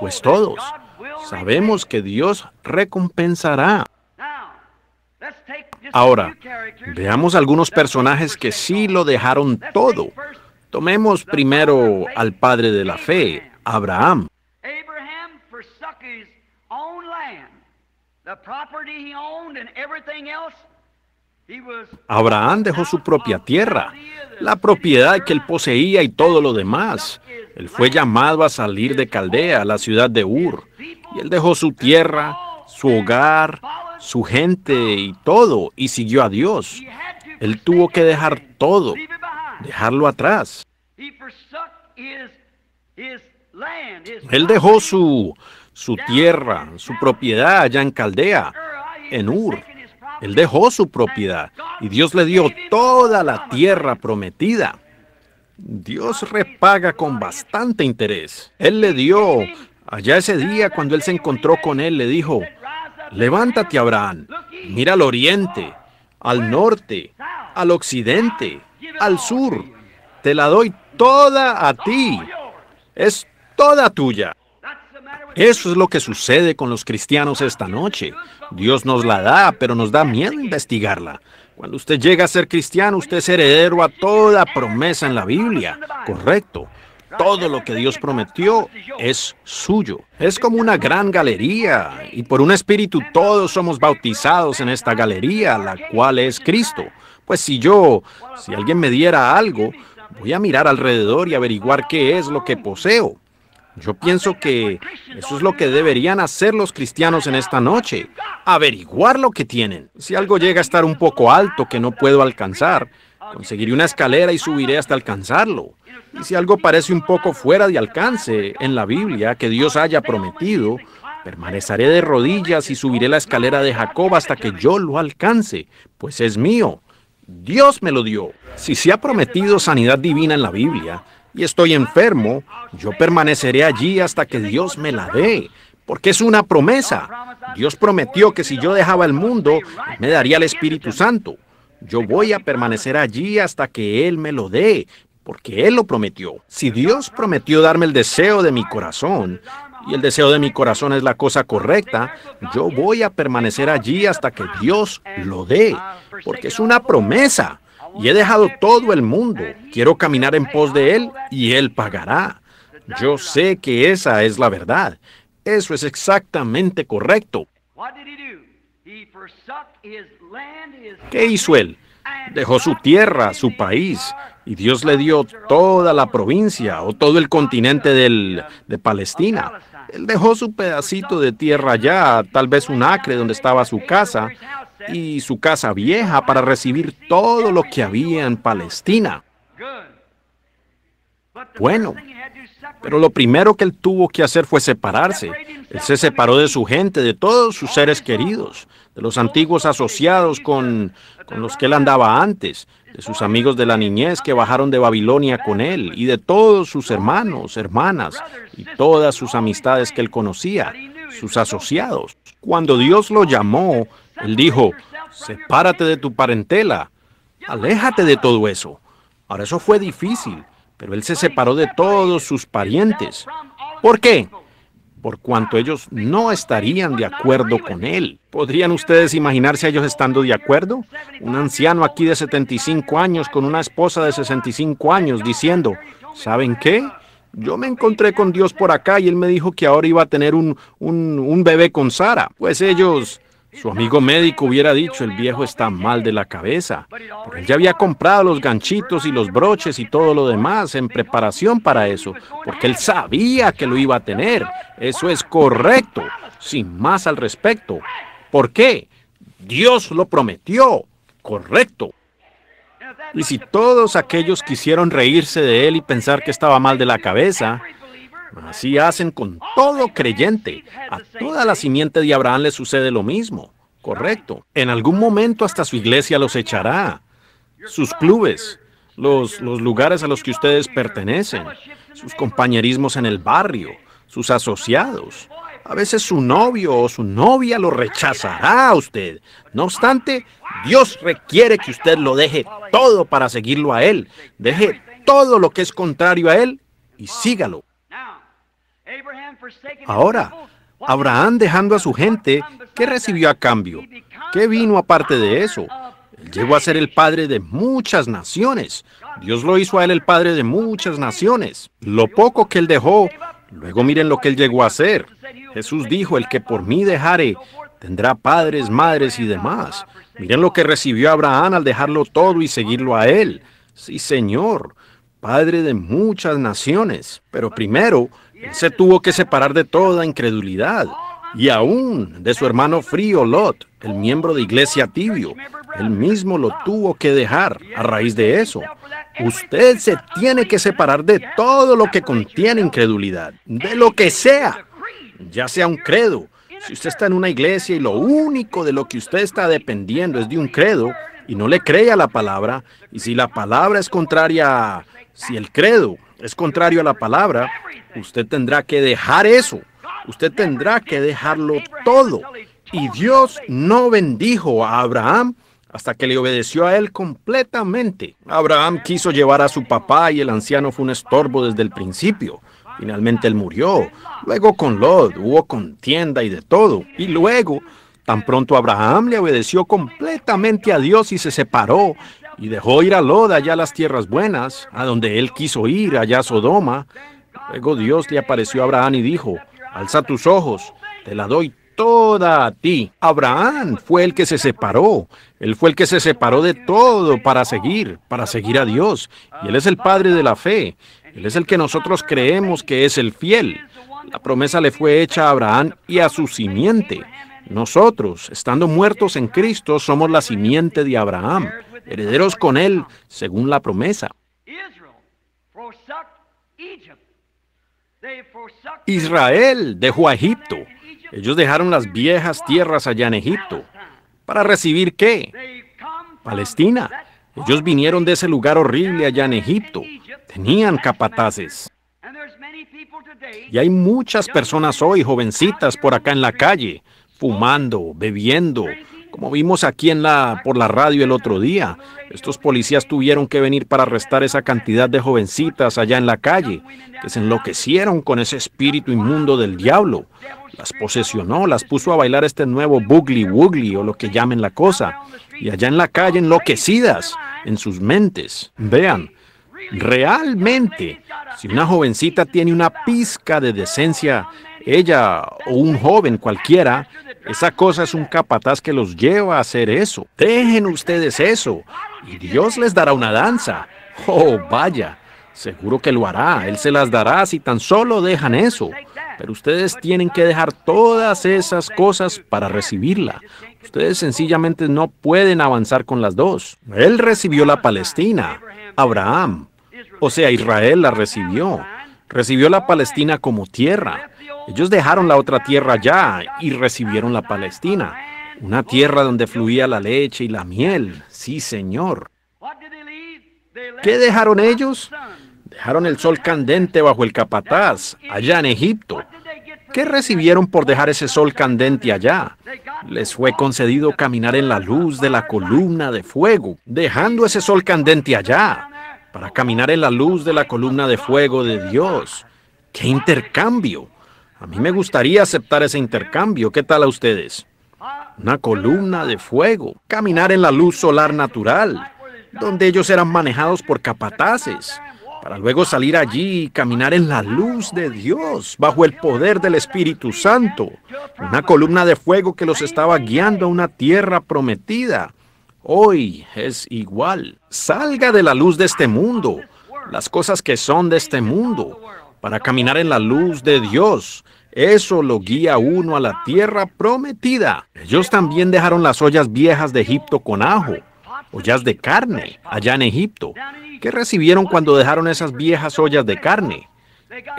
Pues todos. Sabemos que Dios recompensará. Ahora, veamos algunos personajes que sí lo dejaron todo. Tomemos primero al padre de la fe, Abraham. Abraham dejó su propia tierra, la propiedad que él poseía y todo lo demás. Él fue llamado a salir de Caldea, la ciudad de Ur, y él dejó su tierra, su hogar, su gente y todo, y siguió a Dios. Él tuvo que dejar todo, dejarlo atrás. Él dejó su su tierra, su propiedad allá en Caldea, en Ur. Él dejó su propiedad y Dios le dio toda la tierra prometida. Dios repaga con bastante interés. Él le dio, allá ese día cuando él se encontró con él, le dijo, levántate Abraham, mira al oriente, al norte, al occidente, al sur. Te la doy toda a ti. Es toda tuya. Eso es lo que sucede con los cristianos esta noche. Dios nos la da, pero nos da miedo investigarla. Cuando usted llega a ser cristiano, usted es heredero a toda promesa en la Biblia. Correcto. Todo lo que Dios prometió es suyo. Es como una gran galería y por un espíritu todos somos bautizados en esta galería, la cual es Cristo. Pues si yo, si alguien me diera algo, voy a mirar alrededor y averiguar qué es lo que poseo. Yo pienso que eso es lo que deberían hacer los cristianos en esta noche, averiguar lo que tienen. Si algo llega a estar un poco alto que no puedo alcanzar, conseguiré una escalera y subiré hasta alcanzarlo. Y si algo parece un poco fuera de alcance en la Biblia que Dios haya prometido, permaneceré de rodillas y subiré la escalera de Jacob hasta que yo lo alcance, pues es mío. Dios me lo dio. Si se ha prometido sanidad divina en la Biblia, y estoy enfermo, yo permaneceré allí hasta que Dios me la dé, porque es una promesa. Dios prometió que si yo dejaba el mundo, me daría el Espíritu Santo. Yo voy a permanecer allí hasta que Él me lo dé, porque Él lo prometió. Si Dios prometió darme el deseo de mi corazón, y el deseo de mi corazón es la cosa correcta, yo voy a permanecer allí hasta que Dios lo dé, porque es una promesa y he dejado todo el mundo. Quiero caminar en pos de Él y Él pagará. Yo sé que esa es la verdad. Eso es exactamente correcto. ¿Qué hizo Él? Dejó su tierra, su país, y Dios le dio toda la provincia o todo el continente de Palestina. Él dejó su pedacito de tierra allá, tal vez un acre donde estaba su casa, y su casa vieja para recibir todo lo que había en Palestina. Bueno, pero lo primero que él tuvo que hacer fue separarse. Él se separó de su gente, de todos sus seres queridos, de los antiguos asociados con, con los que él andaba antes, de sus amigos de la niñez que bajaron de Babilonia con él, y de todos sus hermanos, hermanas, y todas sus amistades que él conocía, sus asociados. Cuando Dios lo llamó, él dijo, sepárate de tu parentela, aléjate de todo eso. Ahora eso fue difícil, pero él se separó de todos sus parientes. ¿Por qué? Por cuanto ellos no estarían de acuerdo con él. ¿Podrían ustedes imaginarse ellos estando de acuerdo? Un anciano aquí de 75 años con una esposa de 65 años diciendo, ¿saben qué? Yo me encontré con Dios por acá y él me dijo que ahora iba a tener un, un bebé con Sara. Pues ellos su amigo médico hubiera dicho, el viejo está mal de la cabeza, Porque él ya había comprado los ganchitos y los broches y todo lo demás en preparación para eso, porque él sabía que lo iba a tener. Eso es correcto, sin más al respecto. ¿Por qué? Dios lo prometió, correcto. Y si todos aquellos quisieron reírse de él y pensar que estaba mal de la cabeza, Así hacen con todo creyente. A toda la simiente de Abraham le sucede lo mismo. Correcto. En algún momento hasta su iglesia los echará. Sus clubes, los, los lugares a los que ustedes pertenecen, sus compañerismos en el barrio, sus asociados. A veces su novio o su novia lo rechazará a usted. No obstante, Dios requiere que usted lo deje todo para seguirlo a Él. Deje todo lo que es contrario a Él y sígalo. Ahora, Abraham dejando a su gente, ¿qué recibió a cambio? ¿Qué vino aparte de eso? Él llegó a ser el padre de muchas naciones. Dios lo hizo a él el padre de muchas naciones. Lo poco que él dejó, luego miren lo que él llegó a hacer. Jesús dijo, el que por mí dejare, tendrá padres, madres y demás. Miren lo que recibió Abraham al dejarlo todo y seguirlo a él. Sí, Señor, padre de muchas naciones. Pero primero, él se tuvo que separar de toda incredulidad y aún de su hermano frío Lot, el miembro de Iglesia Tibio. Él mismo lo tuvo que dejar a raíz de eso. Usted se tiene que separar de todo lo que contiene incredulidad, de lo que sea, ya sea un credo. Si usted está en una iglesia y lo único de lo que usted está dependiendo es de un credo y no le cree a la palabra, y si la palabra es contraria a... Si el credo es contrario a la palabra, usted tendrá que dejar eso. Usted tendrá que dejarlo todo. Y Dios no bendijo a Abraham hasta que le obedeció a él completamente. Abraham quiso llevar a su papá y el anciano fue un estorbo desde el principio. Finalmente él murió. Luego con Lot hubo contienda y de todo. Y luego, tan pronto Abraham le obedeció completamente a Dios y se separó, y dejó ir a loda allá las tierras buenas, a donde él quiso ir, allá a Sodoma. Luego Dios le apareció a Abraham y dijo, alza tus ojos, te la doy toda a ti. Abraham fue el que se separó, él fue el que se separó de todo para seguir, para seguir a Dios. Y él es el Padre de la fe, él es el que nosotros creemos que es el fiel. La promesa le fue hecha a Abraham y a su simiente. Nosotros, estando muertos en Cristo, somos la simiente de Abraham, herederos con él, según la promesa. Israel dejó a Egipto. Ellos dejaron las viejas tierras allá en Egipto. ¿Para recibir qué? Palestina. Ellos vinieron de ese lugar horrible allá en Egipto. Tenían capataces. Y hay muchas personas hoy, jovencitas, por acá en la calle, fumando, bebiendo, como vimos aquí en la, por la radio el otro día. Estos policías tuvieron que venir para arrestar esa cantidad de jovencitas allá en la calle, que se enloquecieron con ese espíritu inmundo del diablo. Las posesionó, las puso a bailar este nuevo boogly wugly o lo que llamen la cosa, y allá en la calle enloquecidas en sus mentes. Vean, realmente, si una jovencita tiene una pizca de decencia, ella o un joven cualquiera, esa cosa es un capataz que los lleva a hacer eso. Dejen ustedes eso y Dios les dará una danza. Oh, vaya, seguro que lo hará, Él se las dará si tan solo dejan eso. Pero ustedes tienen que dejar todas esas cosas para recibirla. Ustedes sencillamente no pueden avanzar con las dos. Él recibió la Palestina, Abraham, o sea, Israel la recibió. Recibió la Palestina como tierra ellos dejaron la otra tierra allá y recibieron la Palestina, una tierra donde fluía la leche y la miel. Sí, Señor. ¿Qué dejaron ellos? Dejaron el sol candente bajo el capataz, allá en Egipto. ¿Qué recibieron por dejar ese sol candente allá? Les fue concedido caminar en la luz de la columna de fuego, dejando ese sol candente allá, para caminar en la luz de la columna de fuego de Dios. ¡Qué intercambio! A mí me gustaría aceptar ese intercambio. ¿Qué tal a ustedes? Una columna de fuego, caminar en la luz solar natural, donde ellos eran manejados por capataces, para luego salir allí y caminar en la luz de Dios, bajo el poder del Espíritu Santo. Una columna de fuego que los estaba guiando a una tierra prometida. Hoy es igual. Salga de la luz de este mundo, las cosas que son de este mundo para caminar en la luz de Dios. Eso lo guía uno a la tierra prometida. Ellos también dejaron las ollas viejas de Egipto con ajo, ollas de carne, allá en Egipto. ¿Qué recibieron cuando dejaron esas viejas ollas de carne?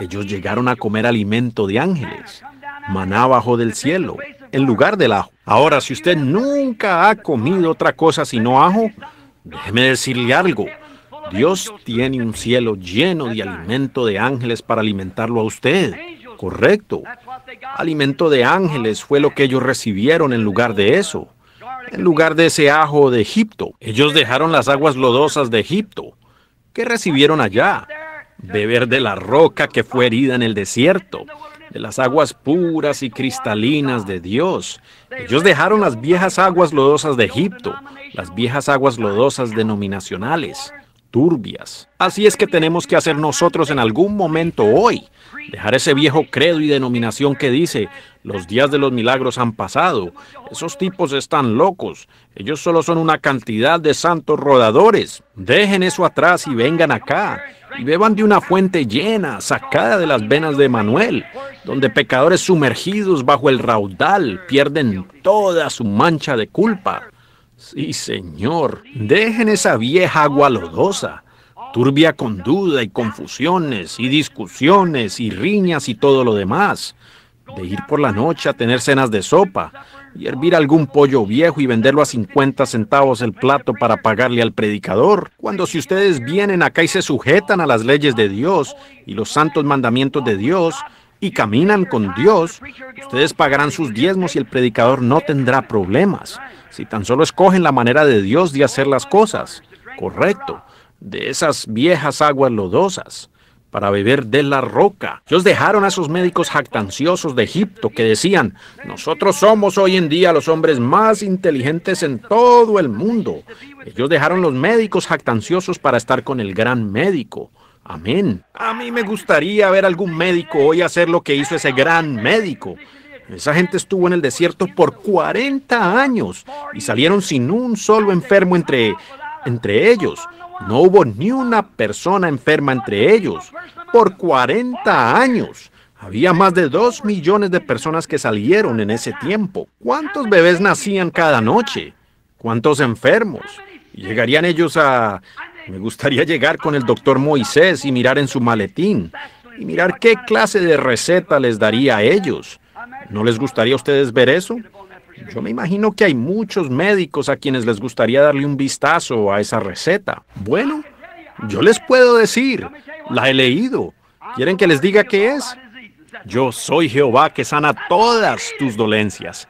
Ellos llegaron a comer alimento de ángeles, maná bajo del cielo, en lugar del ajo. Ahora, si usted nunca ha comido otra cosa sino ajo, déjeme decirle algo. Dios tiene un cielo lleno de alimento de ángeles para alimentarlo a usted. Correcto. Alimento de ángeles fue lo que ellos recibieron en lugar de eso. En lugar de ese ajo de Egipto. Ellos dejaron las aguas lodosas de Egipto. ¿Qué recibieron allá? Beber de la roca que fue herida en el desierto de las aguas puras y cristalinas de Dios. Ellos dejaron las viejas aguas lodosas de Egipto, las viejas aguas lodosas denominacionales turbias. Así es que tenemos que hacer nosotros en algún momento hoy, dejar ese viejo credo y denominación que dice, los días de los milagros han pasado, esos tipos están locos, ellos solo son una cantidad de santos rodadores, dejen eso atrás y vengan acá, y beban de una fuente llena, sacada de las venas de Manuel, donde pecadores sumergidos bajo el raudal pierden toda su mancha de culpa. Sí, señor. Dejen esa vieja agua lodosa, turbia con duda y confusiones y discusiones y riñas y todo lo demás. De ir por la noche a tener cenas de sopa y hervir algún pollo viejo y venderlo a 50 centavos el plato para pagarle al predicador. Cuando si ustedes vienen acá y se sujetan a las leyes de Dios y los santos mandamientos de Dios, y caminan con Dios, ustedes pagarán sus diezmos y el predicador no tendrá problemas, si tan solo escogen la manera de Dios de hacer las cosas, correcto, de esas viejas aguas lodosas para beber de la roca. Ellos dejaron a esos médicos jactanciosos de Egipto que decían, nosotros somos hoy en día los hombres más inteligentes en todo el mundo. Ellos dejaron los médicos jactanciosos para estar con el gran médico. Amén. A mí me gustaría ver algún médico hoy hacer lo que hizo ese gran médico. Esa gente estuvo en el desierto por 40 años y salieron sin un solo enfermo entre, entre ellos. No hubo ni una persona enferma entre ellos por 40 años. Había más de 2 millones de personas que salieron en ese tiempo. ¿Cuántos bebés nacían cada noche? ¿Cuántos enfermos? ¿Llegarían ellos a, me gustaría llegar con el doctor Moisés y mirar en su maletín y mirar qué clase de receta les daría a ellos. ¿No les gustaría a ustedes ver eso? Yo me imagino que hay muchos médicos a quienes les gustaría darle un vistazo a esa receta. Bueno, yo les puedo decir, la he leído. ¿Quieren que les diga qué es? Yo soy Jehová que sana todas tus dolencias.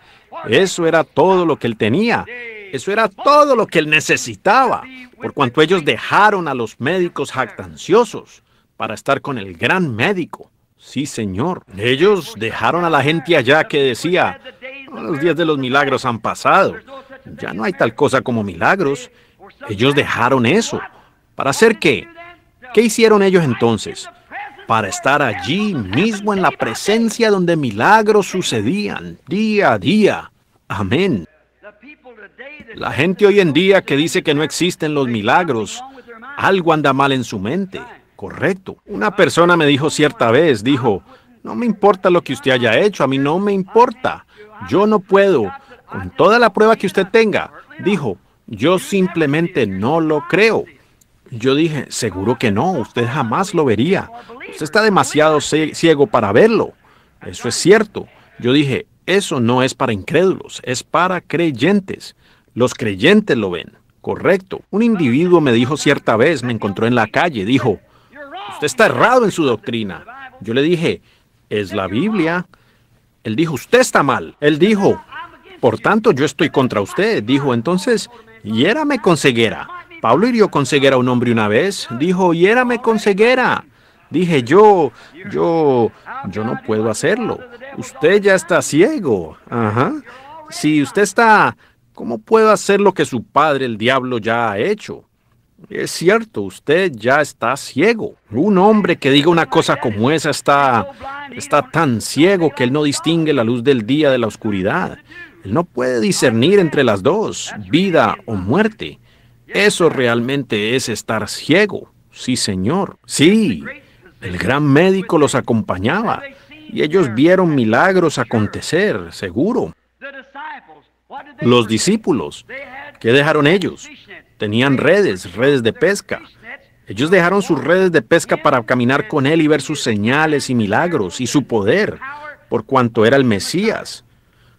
Eso era todo lo que él tenía. Eso era todo lo que él necesitaba, por cuanto ellos dejaron a los médicos jactanciosos para estar con el gran médico. Sí, señor. Ellos dejaron a la gente allá que decía, oh, los días de los milagros han pasado, ya no hay tal cosa como milagros. Ellos dejaron eso. ¿Para hacer qué? ¿Qué hicieron ellos entonces? Para estar allí mismo en la presencia donde milagros sucedían día a día. Amén. La gente hoy en día que dice que no existen los milagros, algo anda mal en su mente. Correcto. Una persona me dijo cierta vez, dijo, no me importa lo que usted haya hecho, a mí no me importa. Yo no puedo. Con toda la prueba que usted tenga, dijo, yo simplemente no lo creo. Yo dije, seguro que no, usted jamás lo vería. Usted está demasiado ciego para verlo. Eso es cierto. Yo dije, eso no es para incrédulos, es para creyentes. Los creyentes lo ven. Correcto. Un individuo me dijo cierta vez, me encontró en la calle, dijo, usted está errado en su doctrina. Yo le dije, es la Biblia. Él dijo, usted está mal. Él dijo, por tanto yo estoy contra usted. Dijo entonces, hiérame con ceguera. Pablo hirió con ceguera a un hombre una vez. Dijo, hiérame con ceguera. Dije yo, yo, yo no puedo hacerlo. Usted ya está ciego. Ajá. Si usted está ¿Cómo puedo hacer lo que su padre el diablo ya ha hecho? Es cierto, usted ya está ciego. Un hombre que diga una cosa como esa está, está tan ciego que él no distingue la luz del día de la oscuridad. Él no puede discernir entre las dos, vida o muerte. Eso realmente es estar ciego. Sí, señor. Sí. El gran médico los acompañaba y ellos vieron milagros acontecer, seguro. Los discípulos, ¿qué dejaron ellos? Tenían redes, redes de pesca. Ellos dejaron sus redes de pesca para caminar con Él y ver sus señales y milagros y su poder, por cuanto era el Mesías.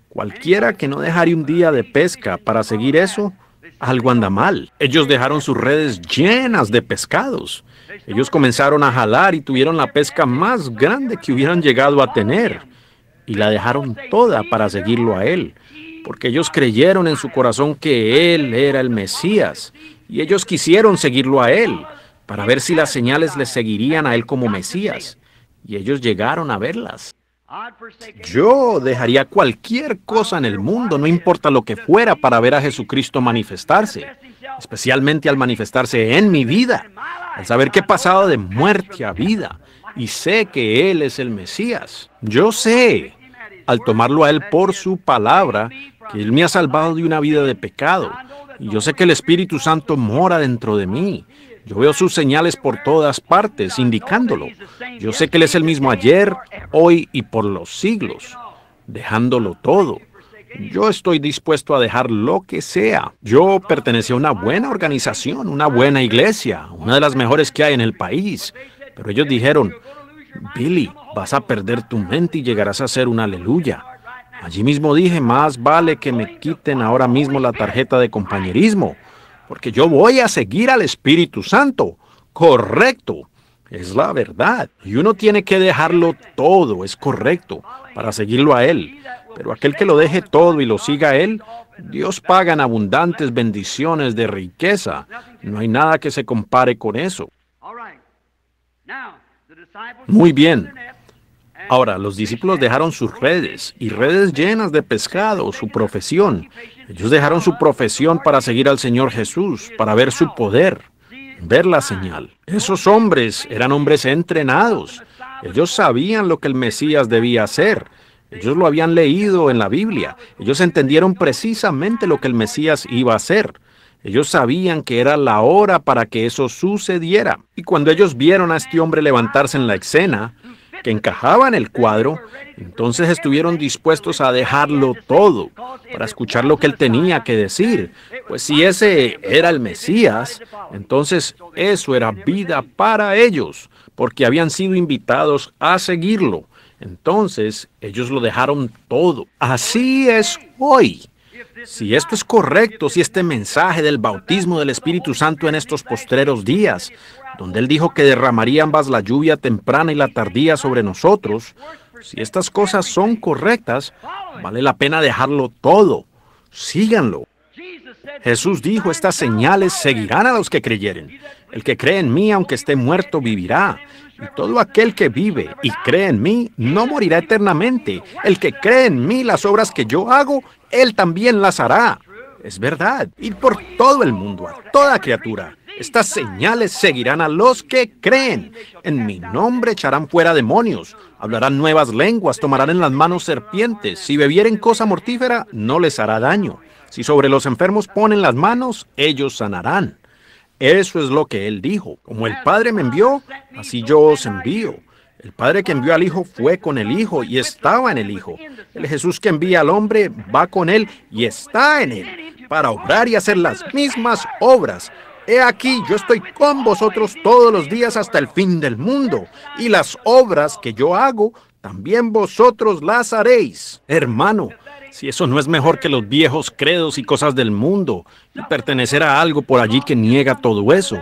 Cualquiera que no dejara un día de pesca para seguir eso, algo anda mal. Ellos dejaron sus redes llenas de pescados. Ellos comenzaron a jalar y tuvieron la pesca más grande que hubieran llegado a tener. Y la dejaron toda para seguirlo a Él porque ellos creyeron en su corazón que Él era el Mesías, y ellos quisieron seguirlo a Él, para ver si las señales le seguirían a Él como Mesías, y ellos llegaron a verlas. Yo dejaría cualquier cosa en el mundo, no importa lo que fuera, para ver a Jesucristo manifestarse, especialmente al manifestarse en mi vida, al saber que he pasado de muerte a vida, y sé que Él es el Mesías. Yo sé al tomarlo a Él por su palabra, que Él me ha salvado de una vida de pecado. Y yo sé que el Espíritu Santo mora dentro de mí. Yo veo sus señales por todas partes, indicándolo. Yo sé que Él es el mismo ayer, hoy y por los siglos, dejándolo todo. Yo estoy dispuesto a dejar lo que sea. Yo pertenecía a una buena organización, una buena iglesia, una de las mejores que hay en el país. Pero ellos dijeron, Billy, vas a perder tu mente y llegarás a ser un aleluya. Allí mismo dije, más vale que me quiten ahora mismo la tarjeta de compañerismo, porque yo voy a seguir al Espíritu Santo. Correcto. Es la verdad. Y uno tiene que dejarlo todo, es correcto, para seguirlo a Él. Pero aquel que lo deje todo y lo siga a Él, Dios paga en abundantes bendiciones de riqueza. No hay nada que se compare con eso. Muy bien. Ahora, los discípulos dejaron sus redes y redes llenas de pescado, su profesión. Ellos dejaron su profesión para seguir al Señor Jesús, para ver su poder, ver la señal. Esos hombres eran hombres entrenados. Ellos sabían lo que el Mesías debía hacer. Ellos lo habían leído en la Biblia. Ellos entendieron precisamente lo que el Mesías iba a hacer. Ellos sabían que era la hora para que eso sucediera. Y cuando ellos vieron a este hombre levantarse en la escena, que encajaba en el cuadro, entonces estuvieron dispuestos a dejarlo todo para escuchar lo que él tenía que decir. Pues si ese era el Mesías, entonces eso era vida para ellos, porque habían sido invitados a seguirlo. Entonces ellos lo dejaron todo. Así es hoy. Si esto es correcto, si este mensaje del bautismo del Espíritu Santo en estos postreros días, donde Él dijo que derramaría ambas la lluvia temprana y la tardía sobre nosotros, si estas cosas son correctas, vale la pena dejarlo todo. Síganlo. Jesús dijo, estas señales seguirán a los que creyeren. El que cree en mí, aunque esté muerto, vivirá. Y todo aquel que vive y cree en mí, no morirá eternamente. El que cree en mí, las obras que yo hago, él también las hará. Es verdad. Y por todo el mundo, a toda criatura. Estas señales seguirán a los que creen. En mi nombre echarán fuera demonios, hablarán nuevas lenguas, tomarán en las manos serpientes. Si bebieren cosa mortífera, no les hará daño. Si sobre los enfermos ponen las manos, ellos sanarán. Eso es lo que él dijo. Como el Padre me envió, así yo os envío. El Padre que envió al Hijo fue con el Hijo y estaba en el Hijo. El Jesús que envía al hombre va con él y está en él para obrar y hacer las mismas obras. He aquí, yo estoy con vosotros todos los días hasta el fin del mundo, y las obras que yo hago, también vosotros las haréis. Hermano, si eso no es mejor que los viejos credos y cosas del mundo, y pertenecer a algo por allí que niega todo eso,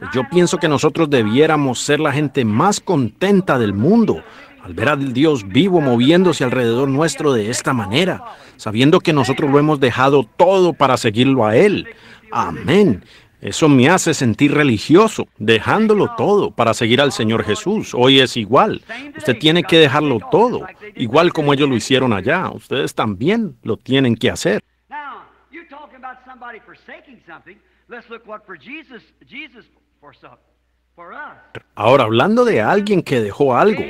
pues yo pienso que nosotros debiéramos ser la gente más contenta del mundo al ver a Dios vivo moviéndose alrededor nuestro de esta manera, sabiendo que nosotros lo hemos dejado todo para seguirlo a Él. Amén. Eso me hace sentir religioso, dejándolo todo para seguir al Señor Jesús. Hoy es igual. Usted tiene que dejarlo todo, igual como ellos lo hicieron allá. Ustedes también lo tienen que hacer. Ahora, hablando de alguien que dejó algo,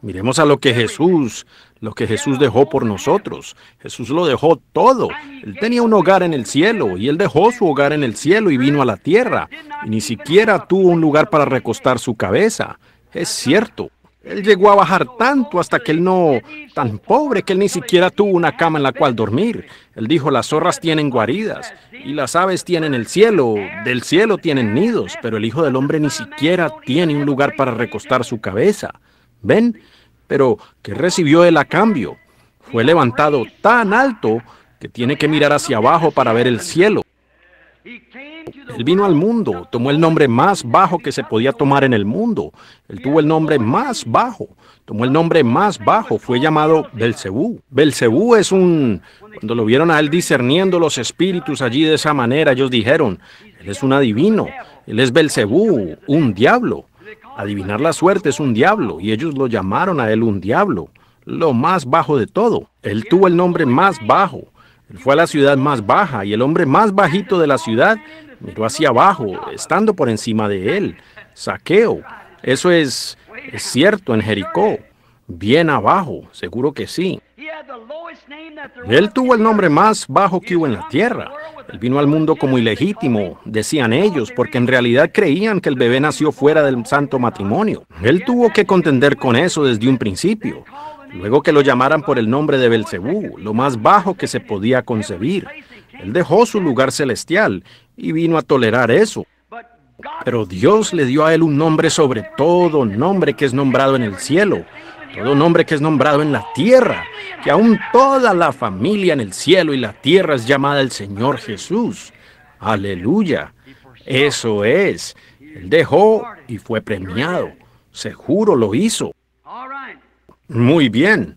miremos a lo que Jesús, lo que Jesús dejó por nosotros. Jesús lo dejó todo. Él tenía un hogar en el cielo y él dejó su hogar en el cielo y vino a la tierra. Y ni siquiera tuvo un lugar para recostar su cabeza. Es cierto. Él llegó a bajar tanto hasta que él no, tan pobre que él ni siquiera tuvo una cama en la cual dormir. Él dijo, las zorras tienen guaridas y las aves tienen el cielo, del cielo tienen nidos, pero el Hijo del Hombre ni siquiera tiene un lugar para recostar su cabeza. ¿Ven? Pero, ¿qué recibió él a cambio? Fue levantado tan alto que tiene que mirar hacia abajo para ver el cielo. Él vino al mundo, tomó el nombre más bajo que se podía tomar en el mundo. Él tuvo el nombre más bajo, tomó el nombre más bajo, fue llamado Belcebú. Belcebú es un... Cuando lo vieron a él discerniendo los espíritus allí de esa manera, ellos dijeron, él es un adivino, él es Belcebú, un diablo. Adivinar la suerte es un diablo, y ellos lo llamaron a él un diablo, lo más bajo de todo. Él tuvo el nombre más bajo. Él fue a la ciudad más baja y el hombre más bajito de la ciudad miró hacia abajo, estando por encima de él. Saqueo. Eso es, cierto en Jericó. Bien abajo, seguro que sí. Él tuvo el nombre más bajo que hubo en la tierra. Él vino al mundo como ilegítimo, decían ellos, porque en realidad creían que el bebé nació fuera del santo matrimonio. Él tuvo que contender con eso desde un principio. Luego que lo llamaran por el nombre de Belcebú, lo más bajo que se podía concebir. Él dejó su lugar celestial y vino a tolerar eso. Pero Dios le dio a él un nombre sobre todo nombre que es nombrado en el cielo, todo nombre que es nombrado en la tierra, que aún toda la familia en el cielo y la tierra es llamada el Señor Jesús. Aleluya. Eso es. Él dejó y fue premiado. Seguro lo hizo. Muy bien.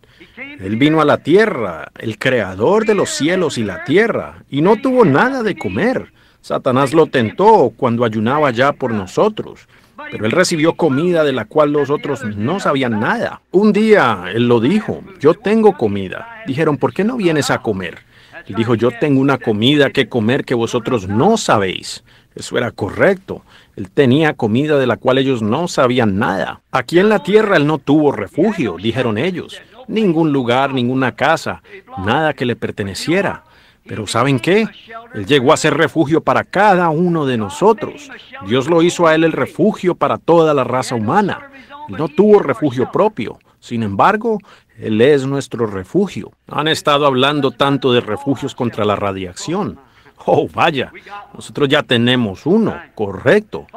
Él vino a la tierra, el creador de los cielos y la tierra, y no tuvo nada de comer. Satanás lo tentó cuando ayunaba ya por nosotros, pero él recibió comida de la cual los otros no sabían nada. Un día él lo dijo, yo tengo comida. Dijeron, ¿por qué no vienes a comer? Él dijo, yo tengo una comida que comer que vosotros no sabéis. Eso era correcto. Él tenía comida de la cual ellos no sabían nada. Aquí en la tierra él no tuvo refugio, dijeron ellos. Ningún lugar, ninguna casa, nada que le perteneciera. Pero ¿saben qué? Él llegó a ser refugio para cada uno de nosotros. Dios lo hizo a él el refugio para toda la raza humana. no tuvo refugio propio. Sin embargo, Él es nuestro refugio. Han estado hablando tanto de refugios contra la radiación. Oh, vaya, nosotros ya tenemos uno, correcto.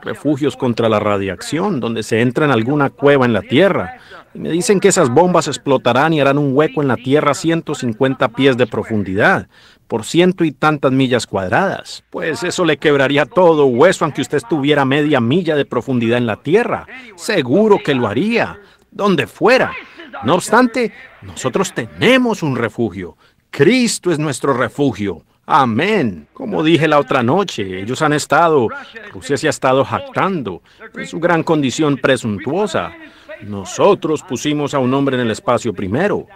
Refugios contra la radiación, donde se entra en alguna cueva en la Tierra. Y me dicen que esas bombas explotarán y harán un hueco en la Tierra a 150 pies de profundidad, por ciento y tantas millas cuadradas. Pues eso le quebraría todo hueso aunque usted estuviera media milla de profundidad en la Tierra. Seguro que lo haría, donde fuera. No obstante, nosotros tenemos un refugio. Cristo es nuestro refugio. Amén. Como dije la otra noche, ellos han estado, Rusia se ha estado jactando es su gran condición presuntuosa. Nosotros pusimos a un hombre en el espacio primero.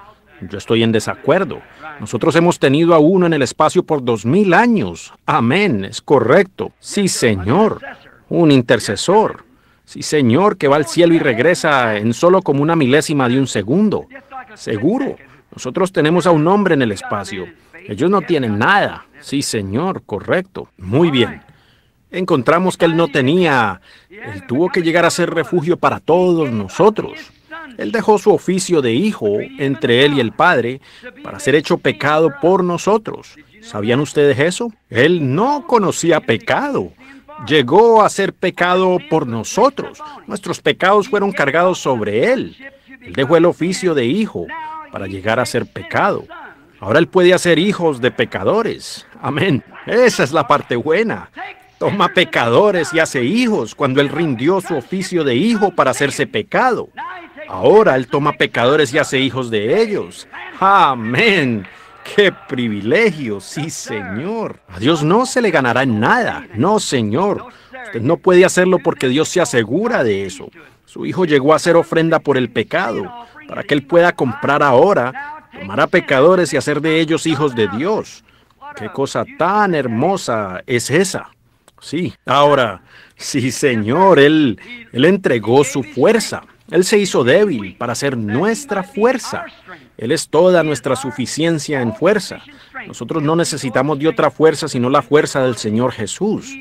Yo estoy en desacuerdo. Nosotros hemos tenido a uno en el espacio por dos mil años. Amén, es correcto. Sí, Señor. Un intercesor. Sí, Señor, que va al cielo y regresa en solo como una milésima de un segundo. Seguro. Nosotros tenemos a un hombre en el espacio. Ellos no tienen nada. Sí, señor, correcto. Muy bien. Encontramos que él no tenía. Él tuvo que llegar a ser refugio para todos nosotros. Él dejó su oficio de hijo entre él y el Padre para ser hecho pecado por nosotros. ¿Sabían ustedes eso? Él no conocía pecado. Llegó a ser pecado por nosotros. Nuestros pecados fueron cargados sobre él. Él dejó el oficio de hijo para llegar a ser pecado. Ahora Él puede hacer hijos de pecadores. Amén. Esa es la parte buena. Toma pecadores y hace hijos cuando Él rindió su oficio de hijo para hacerse pecado. Ahora Él toma pecadores y hace hijos de ellos. Amén. ¡Qué privilegio! Sí, Señor. A Dios no se le ganará en nada. No, Señor. Usted no puede hacerlo porque Dios se asegura de eso. Su hijo llegó a ser ofrenda por el pecado, para que Él pueda comprar ahora tomar a pecadores y hacer de ellos hijos de Dios. Qué cosa tan hermosa es esa. Sí, ahora, sí Señor, Él, Él entregó su fuerza. Él se hizo débil para ser nuestra fuerza. Él es toda nuestra suficiencia en fuerza. Nosotros no necesitamos de otra fuerza sino la fuerza del Señor Jesús.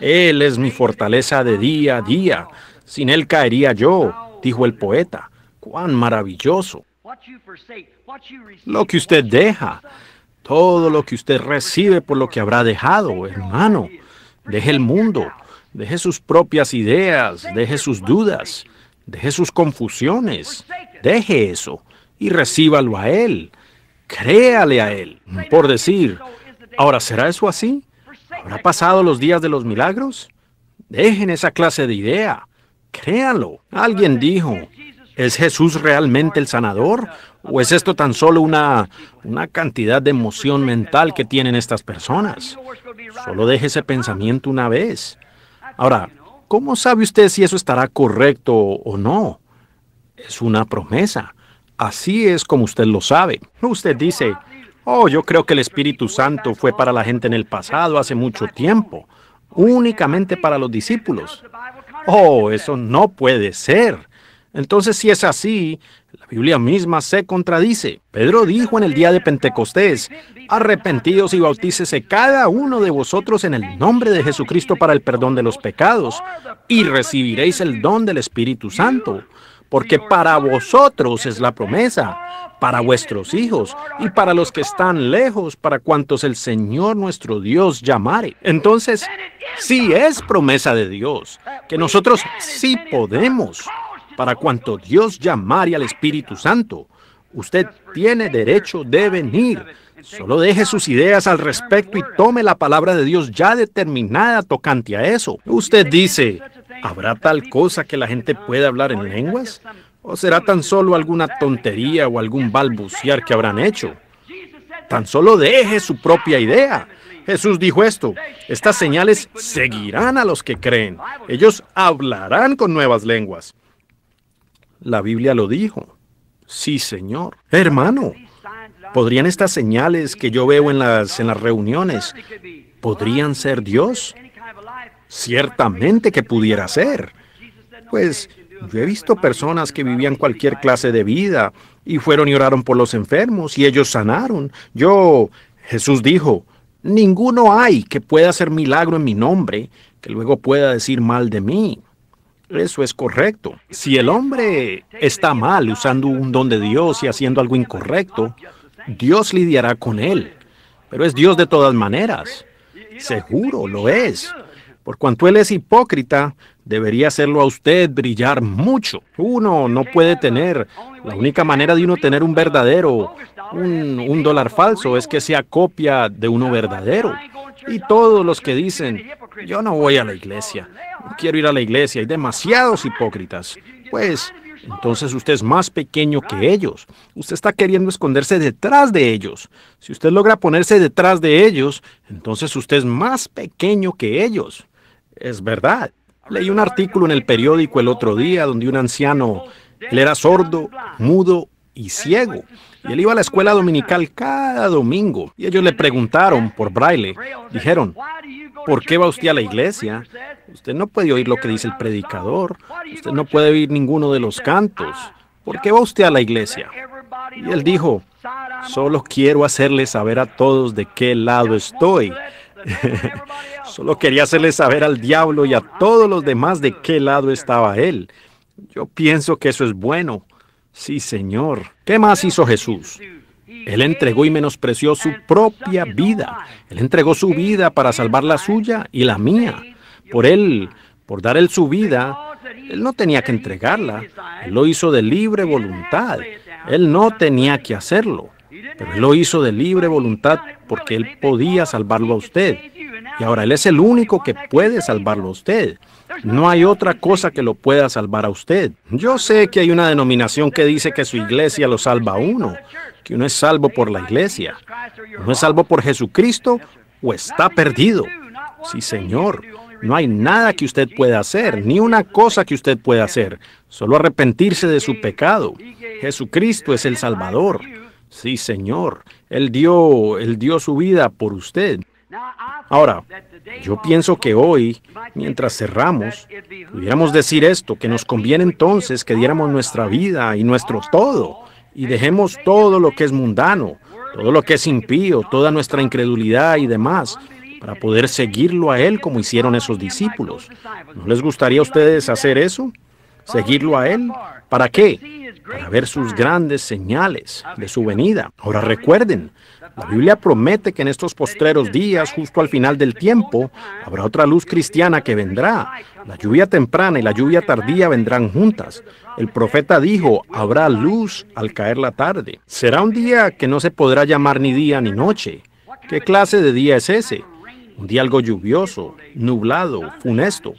Él es mi fortaleza de día a día. Sin Él caería yo, dijo el poeta. Cuán maravilloso. Lo que usted deja, todo lo que usted recibe por lo que habrá dejado, hermano. Deje el mundo, deje sus propias ideas, deje sus dudas, deje sus confusiones, deje eso y recíbalo a Él. Créale a Él, por decir, ahora, ¿será eso así? ¿Habrá pasado los días de los milagros? Dejen esa clase de idea. Créalo. Alguien dijo, ¿Es Jesús realmente el sanador? ¿O es esto tan solo una, cantidad de emoción mental que tienen estas personas? Solo deje ese pensamiento una vez. Ahora, ¿cómo sabe usted si eso estará correcto o no? Es una promesa. Así es como usted lo sabe. Usted dice, oh, yo creo que el Espíritu Santo fue para la gente en el pasado hace mucho tiempo, únicamente para los discípulos. Oh, eso no puede ser. Entonces, si es así, la Biblia misma se contradice. Pedro dijo en el día de Pentecostés, arrepentidos y bautícese cada uno de vosotros en el nombre de Jesucristo para el perdón de los pecados, y recibiréis el don del Espíritu Santo, porque para vosotros es la promesa, para vuestros hijos y para los que están lejos, para cuantos el Señor nuestro Dios llamare. Entonces, si es promesa de Dios, que nosotros sí podemos para cuanto Dios llamare al Espíritu Santo. Usted tiene derecho de venir. Solo deje sus ideas al respecto y tome la palabra de Dios ya determinada tocante a eso. Usted dice, ¿habrá tal cosa que la gente pueda hablar en lenguas? ¿O será tan solo alguna tontería o algún balbucear que habrán hecho? Tan solo deje su propia idea. Jesús dijo esto, estas señales seguirán a los que creen. Ellos hablarán con nuevas lenguas. La Biblia lo dijo. Sí, Señor. Hermano, ¿podrían estas señales que yo veo en las, en las reuniones, podrían ser Dios? Ciertamente que pudiera ser. Pues yo he visto personas que vivían cualquier clase de vida y fueron y oraron por los enfermos y ellos sanaron. Yo, Jesús dijo, ninguno hay que pueda hacer milagro en mi nombre, que luego pueda decir mal de mí. Eso es correcto. Si el hombre está mal usando un don de Dios y haciendo algo incorrecto, Dios lidiará con él. Pero es Dios de todas maneras. Seguro lo es. Por cuanto él es hipócrita, debería hacerlo a usted brillar mucho. Uno no puede tener, la única manera de uno tener un verdadero, un, dólar falso es que sea copia de uno verdadero. Y todos los que dicen, yo no voy a la iglesia, quiero ir a la iglesia, hay demasiados hipócritas. Pues entonces usted es más pequeño que ellos. Usted está queriendo esconderse detrás de ellos. Si usted logra ponerse detrás de ellos, entonces usted es más pequeño que ellos. Es verdad. Leí un artículo en el periódico el otro día donde un anciano, él era sordo, mudo y ciego. Y él iba a la escuela dominical cada domingo. Y ellos le preguntaron por braille. Dijeron, ¿por qué va usted a la iglesia? Usted no puede oír lo que dice el predicador. Usted no puede oír ninguno de los cantos. ¿Por qué va usted a la iglesia? Y él dijo, solo quiero hacerle saber a todos de qué lado estoy. Solo quería hacerle saber al diablo y a todos los demás de qué lado estaba él. Yo pienso que eso es bueno. Sí, Señor. ¿Qué más hizo Jesús? Él entregó y menospreció su propia vida. Él entregó su vida para salvar la suya y la mía. Por Él, por dar Él su vida, Él no tenía que entregarla. Él lo hizo de libre voluntad. Él no tenía que hacerlo. Pero él lo hizo de libre voluntad porque él podía salvarlo a usted. Y ahora él es el único que puede salvarlo a usted. No hay otra cosa que lo pueda salvar a usted. Yo sé que hay una denominación que dice que su iglesia lo salva a uno, que uno es salvo por la iglesia. Uno es salvo por Jesucristo o está perdido. Sí, Señor. No hay nada que usted pueda hacer, ni una cosa que usted pueda hacer, solo arrepentirse de su pecado. Jesucristo es el Salvador. Sí, Señor, Él dio, Él dio su vida por usted. Ahora, yo pienso que hoy, mientras cerramos, pudiéramos decir esto, que nos conviene entonces que diéramos nuestra vida y nuestro todo, y dejemos todo lo que es mundano, todo lo que es impío, toda nuestra incredulidad y demás, para poder seguirlo a Él como hicieron esos discípulos. ¿No les gustaría a ustedes hacer eso? seguirlo a Él. ¿Para qué? Para ver sus grandes señales de su venida. Ahora recuerden, la Biblia promete que en estos postreros días, justo al final del tiempo, habrá otra luz cristiana que vendrá. La lluvia temprana y la lluvia tardía vendrán juntas. El profeta dijo, habrá luz al caer la tarde. Será un día que no se podrá llamar ni día ni noche. ¿Qué clase de día es ese? Un día algo lluvioso, nublado, funesto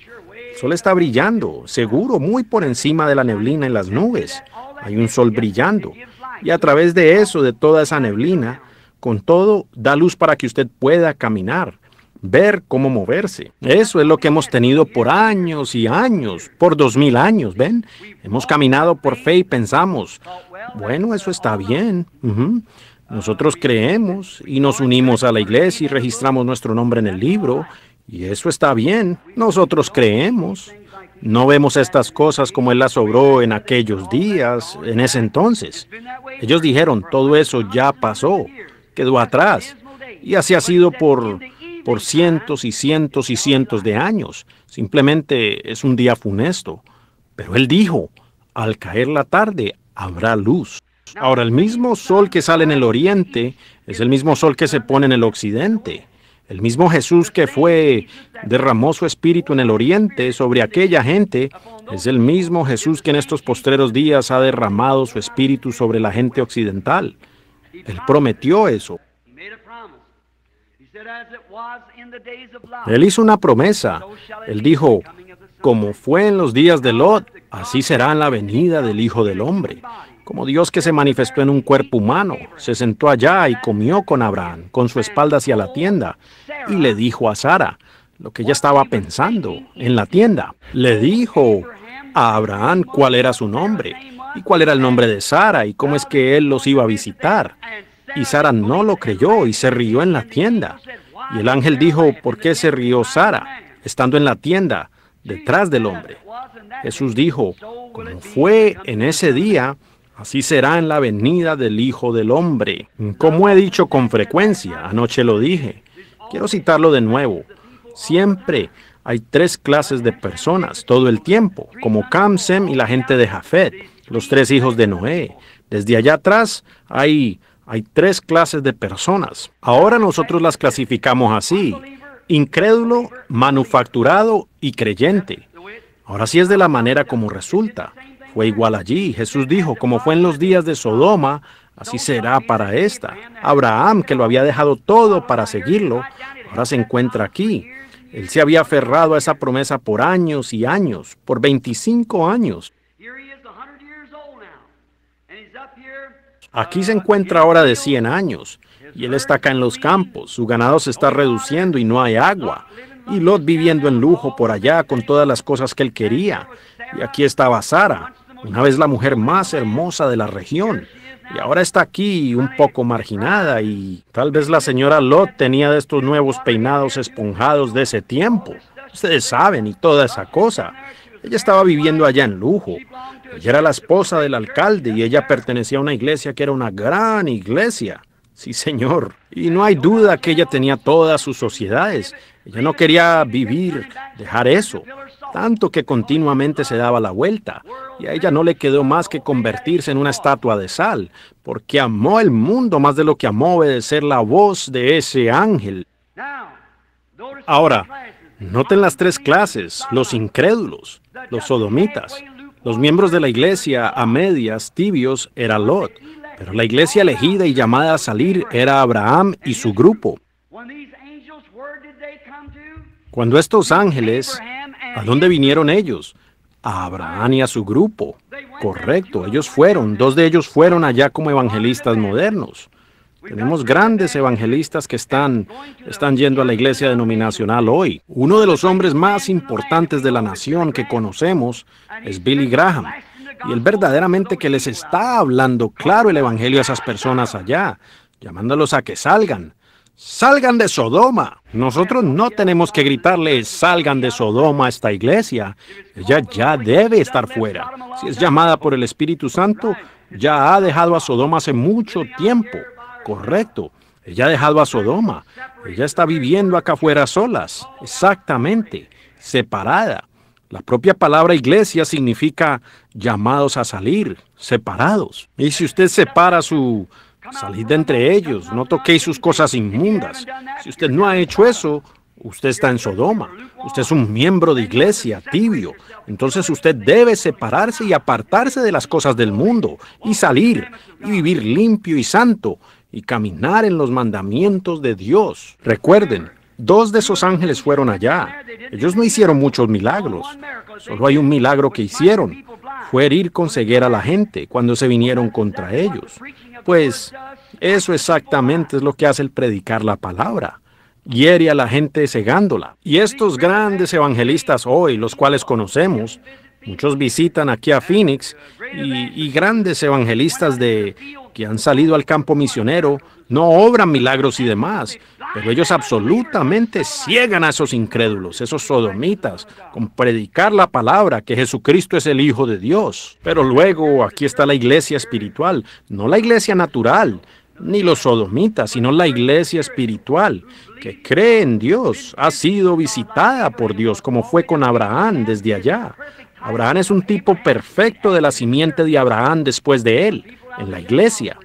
sol está brillando, seguro, muy por encima de la neblina en las nubes. Hay un sol brillando. Y a través de eso, de toda esa neblina, con todo, da luz para que usted pueda caminar, ver cómo moverse. Eso es lo que hemos tenido por años y años, por dos mil años, ¿ven? Hemos caminado por fe y pensamos, bueno, eso está bien. Nosotros creemos y nos unimos a la iglesia y registramos nuestro nombre en el libro y eso está bien, nosotros creemos. No vemos estas cosas como Él las obró en aquellos días, en ese entonces. Ellos dijeron, todo eso ya pasó, quedó atrás. Y así ha sido por, por cientos y cientos y cientos de años. Simplemente es un día funesto. Pero Él dijo, al caer la tarde habrá luz. Ahora, el mismo sol que sale en el oriente es el mismo sol que se pone en el occidente. El mismo Jesús que fue, derramó su espíritu en el oriente sobre aquella gente, es el mismo Jesús que en estos postreros días ha derramado su espíritu sobre la gente occidental. Él prometió eso. Él hizo una promesa. Él dijo, como fue en los días de Lot, así será en la venida del Hijo del Hombre como Dios que se manifestó en un cuerpo humano, se sentó allá y comió con Abraham, con su espalda hacia la tienda, y le dijo a Sara lo que ella estaba pensando en la tienda. Le dijo a Abraham cuál era su nombre y cuál era el nombre de Sara y cómo es que él los iba a visitar. Y Sara no lo creyó y se rió en la tienda. Y el ángel dijo, ¿por qué se rió Sara estando en la tienda detrás del hombre? Jesús dijo, como fue en ese día, Así será en la venida del Hijo del Hombre. Como he dicho con frecuencia, anoche lo dije, quiero citarlo de nuevo. Siempre hay tres clases de personas todo el tiempo, como Cam, y la gente de Jafet, los tres hijos de Noé. Desde allá atrás hay, hay tres clases de personas. Ahora nosotros las clasificamos así, incrédulo, manufacturado y creyente. Ahora sí es de la manera como resulta fue igual allí. Jesús dijo, como fue en los días de Sodoma, así será para esta. Abraham, que lo había dejado todo para seguirlo, ahora se encuentra aquí. Él se había aferrado a esa promesa por años y años, por 25 años. Aquí se encuentra ahora de 100 años, y él está acá en los campos, su ganado se está reduciendo y no hay agua, y Lot viviendo en lujo por allá con todas las cosas que él quería, y aquí estaba Sara, una vez la mujer más hermosa de la región, y ahora está aquí un poco marginada y tal vez la señora Lot tenía de estos nuevos peinados esponjados de ese tiempo. Ustedes saben y toda esa cosa. Ella estaba viviendo allá en lujo. Ella era la esposa del alcalde y ella pertenecía a una iglesia que era una gran iglesia. Sí, señor. Y no hay duda que ella tenía todas sus sociedades. Ella no quería vivir, dejar eso tanto que continuamente se daba la vuelta, y a ella no le quedó más que convertirse en una estatua de sal, porque amó el mundo más de lo que amó obedecer la voz de ese ángel. Ahora, noten las tres clases, los incrédulos, los sodomitas, los miembros de la iglesia a medias, tibios, era Lot, pero la iglesia elegida y llamada a salir era Abraham y su grupo. Cuando estos ángeles ¿A dónde vinieron ellos? A Abraham y a su grupo. Correcto, ellos fueron, dos de ellos fueron allá como evangelistas modernos. Tenemos grandes evangelistas que están, están yendo a la iglesia denominacional hoy. Uno de los hombres más importantes de la nación que conocemos es Billy Graham. Y él verdaderamente que les está hablando claro el Evangelio a esas personas allá, llamándolos a que salgan, Salgan de Sodoma. Nosotros no tenemos que gritarle, salgan de Sodoma a esta iglesia. Ella ya debe estar fuera. Si es llamada por el Espíritu Santo, ya ha dejado a Sodoma hace mucho tiempo. Correcto. Ella ha dejado a Sodoma. Ella está viviendo acá afuera solas. Exactamente. Separada. La propia palabra iglesia significa llamados a salir, separados. Y si usted separa su Salid de entre ellos, no toquéis sus cosas inmundas. Si usted no ha hecho eso, usted está en Sodoma, usted es un miembro de iglesia, tibio. Entonces usted debe separarse y apartarse de las cosas del mundo y salir y vivir limpio y santo y caminar en los mandamientos de Dios. Recuerden, Dos de esos ángeles fueron allá. Ellos no hicieron muchos milagros. Solo hay un milagro que hicieron. Fue herir con ceguera a la gente cuando se vinieron contra ellos. Pues eso exactamente es lo que hace el predicar la palabra. Hiere a la gente cegándola. Y estos grandes evangelistas hoy, los cuales conocemos, muchos visitan aquí a Phoenix y, y grandes evangelistas de que han salido al campo misionero no obran milagros y demás, pero ellos absolutamente ciegan a esos incrédulos, esos sodomitas, con predicar la palabra que Jesucristo es el Hijo de Dios. Pero luego aquí está la iglesia espiritual, no la iglesia natural, ni los sodomitas, sino la iglesia espiritual, que cree en Dios, ha sido visitada por Dios, como fue con Abraham desde allá. Abraham es un tipo perfecto de la simiente de Abraham después de él, en la iglesia,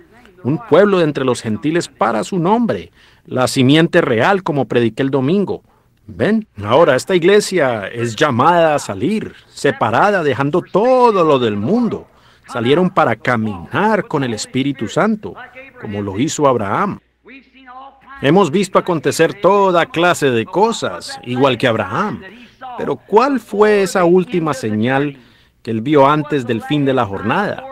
un pueblo de entre los gentiles para su nombre, la simiente real, como prediqué el domingo. Ven, ahora esta iglesia es llamada a salir, separada, dejando todo lo del mundo. Salieron para caminar con el Espíritu Santo, como lo hizo Abraham. Hemos visto acontecer toda clase de cosas, igual que Abraham. Pero ¿cuál fue esa última señal que él vio antes del fin de la jornada?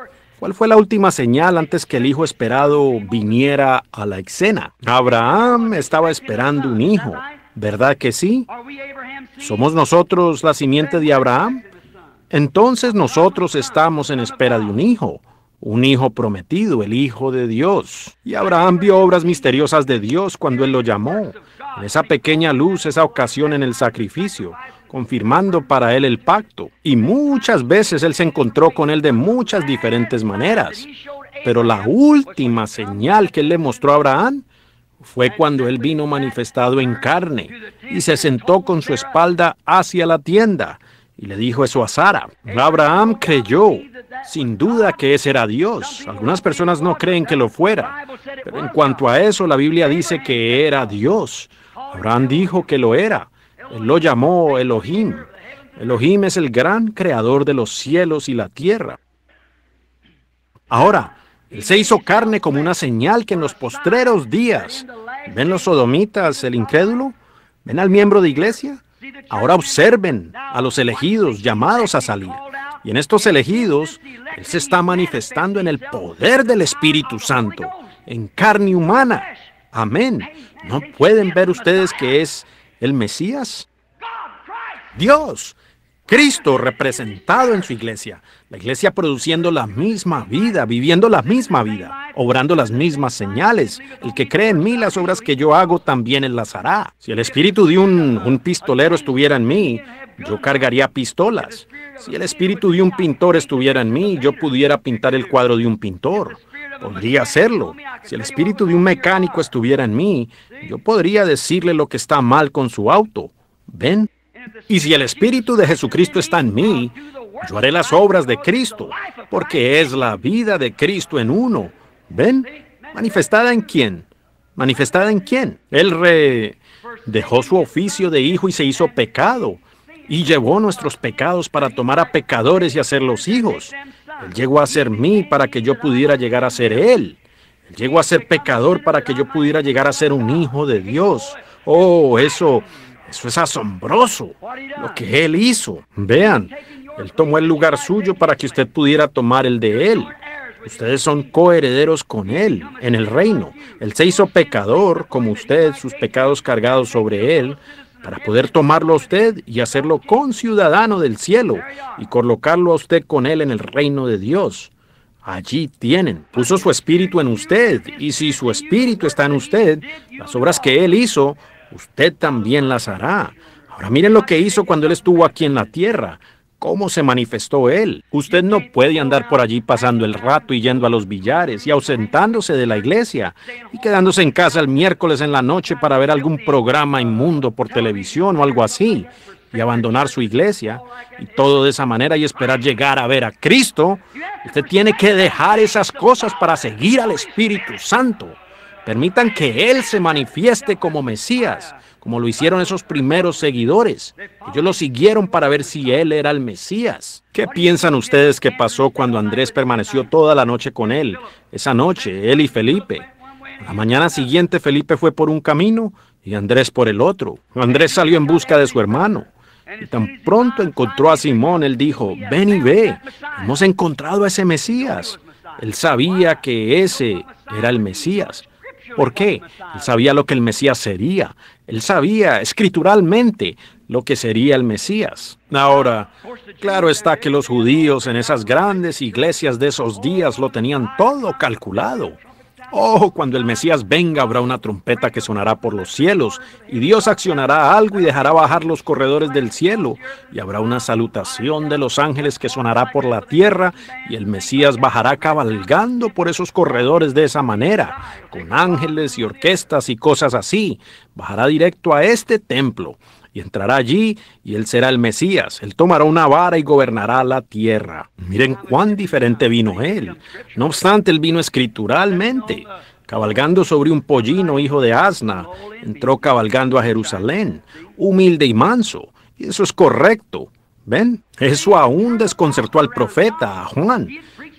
¿Cuál fue la última señal antes que el hijo esperado viniera a la escena? Abraham estaba esperando un hijo, ¿verdad que sí? ¿Somos nosotros la simiente de Abraham? Entonces nosotros estamos en espera de un hijo, un hijo prometido, el Hijo de Dios. Y Abraham vio obras misteriosas de Dios cuando él lo llamó esa pequeña luz, esa ocasión en el sacrificio, confirmando para él el pacto. Y muchas veces él se encontró con él de muchas diferentes maneras. Pero la última señal que él le mostró a Abraham fue cuando él vino manifestado en carne y se sentó con su espalda hacia la tienda y le dijo eso a Sara. Abraham creyó, sin duda que ese era Dios. Algunas personas no creen que lo fuera, pero en cuanto a eso la Biblia dice que era Dios. Abraham dijo que lo era. Él lo llamó Elohim. Elohim es el gran creador de los cielos y la tierra. Ahora, él se hizo carne como una señal que en los postreros días, ¿ven los sodomitas, el incrédulo? ¿Ven al miembro de iglesia? Ahora observen a los elegidos llamados a salir. Y en estos elegidos, Él se está manifestando en el poder del Espíritu Santo, en carne humana. Amén. ¿No pueden ver ustedes que es el Mesías? Dios, Cristo representado en su iglesia. La iglesia produciendo la misma vida, viviendo la misma vida, obrando las mismas señales. El que cree en mí, las obras que yo hago también las hará. Si el espíritu de un pistolero estuviera en mí, yo cargaría pistolas. Si el espíritu de un pintor estuviera en mí, yo pudiera pintar el cuadro de un pintor. Podría hacerlo. Si el espíritu de un mecánico estuviera en mí, yo podría decirle lo que está mal con su auto. ¿Ven? Y si el espíritu de Jesucristo está en mí, yo haré las obras de Cristo, porque es la vida de Cristo en uno. ¿Ven? ¿Manifestada en quién? ¿Manifestada en quién? Él re... dejó su oficio de hijo y se hizo pecado, y llevó nuestros pecados para tomar a pecadores y hacerlos hijos. Él llegó a ser mí para que yo pudiera llegar a ser Él. Él llegó a ser pecador para que yo pudiera llegar a ser un hijo de Dios. Oh, eso, eso es asombroso, lo que Él hizo. Vean, Él tomó el lugar suyo para que usted pudiera tomar el de Él. Ustedes son coherederos con Él en el reino. Él se hizo pecador como usted, sus pecados cargados sobre Él, para poder tomarlo a usted y hacerlo conciudadano del cielo y colocarlo a usted con él en el reino de Dios. Allí tienen, puso su espíritu en usted y si su espíritu está en usted, las obras que él hizo, usted también las hará. Ahora miren lo que hizo cuando él estuvo aquí en la tierra cómo se manifestó él. Usted no puede andar por allí pasando el rato y yendo a los billares y ausentándose de la iglesia y quedándose en casa el miércoles en la noche para ver algún programa inmundo por televisión o algo así y abandonar su iglesia y todo de esa manera y esperar llegar a ver a Cristo. Usted tiene que dejar esas cosas para seguir al Espíritu Santo. Permitan que Él se manifieste como Mesías como lo hicieron esos primeros seguidores. Ellos lo siguieron para ver si él era el Mesías. ¿Qué piensan ustedes que pasó cuando Andrés permaneció toda la noche con él? Esa noche, él y Felipe. la mañana siguiente Felipe fue por un camino y Andrés por el otro. Andrés salió en busca de su hermano. Y tan pronto encontró a Simón, él dijo, ven y ve, hemos encontrado a ese Mesías. Él sabía que ese era el Mesías. ¿Por qué? Él sabía lo que el Mesías sería. Él sabía escrituralmente lo que sería el Mesías. Ahora, claro está que los judíos en esas grandes iglesias de esos días lo tenían todo calculado. Oh, cuando el Mesías venga habrá una trompeta que sonará por los cielos, y Dios accionará algo y dejará bajar los corredores del cielo, y habrá una salutación de los ángeles que sonará por la tierra, y el Mesías bajará cabalgando por esos corredores de esa manera, con ángeles y orquestas y cosas así, bajará directo a este templo entrará allí y él será el Mesías. Él tomará una vara y gobernará la tierra. Miren cuán diferente vino él. No obstante, él vino escrituralmente. Cabalgando sobre un pollino hijo de asna, entró cabalgando a Jerusalén, humilde y manso. Y eso es correcto. ¿Ven? Eso aún desconcertó al profeta, a Juan.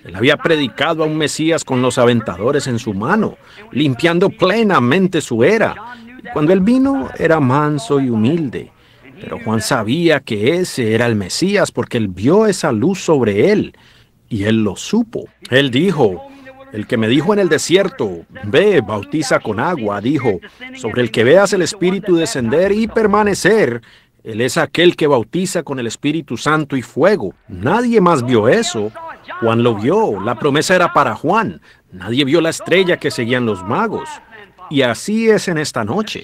Él había predicado a un Mesías con los aventadores en su mano, limpiando plenamente su era. Cuando él vino era manso y humilde, pero Juan sabía que ese era el Mesías porque él vio esa luz sobre él y él lo supo. Él dijo, el que me dijo en el desierto, ve, bautiza con agua, dijo, sobre el que veas el Espíritu descender y permanecer, él es aquel que bautiza con el Espíritu Santo y fuego. Nadie más vio eso. Juan lo vio, la promesa era para Juan. Nadie vio la estrella que seguían los magos. Y así es en esta noche.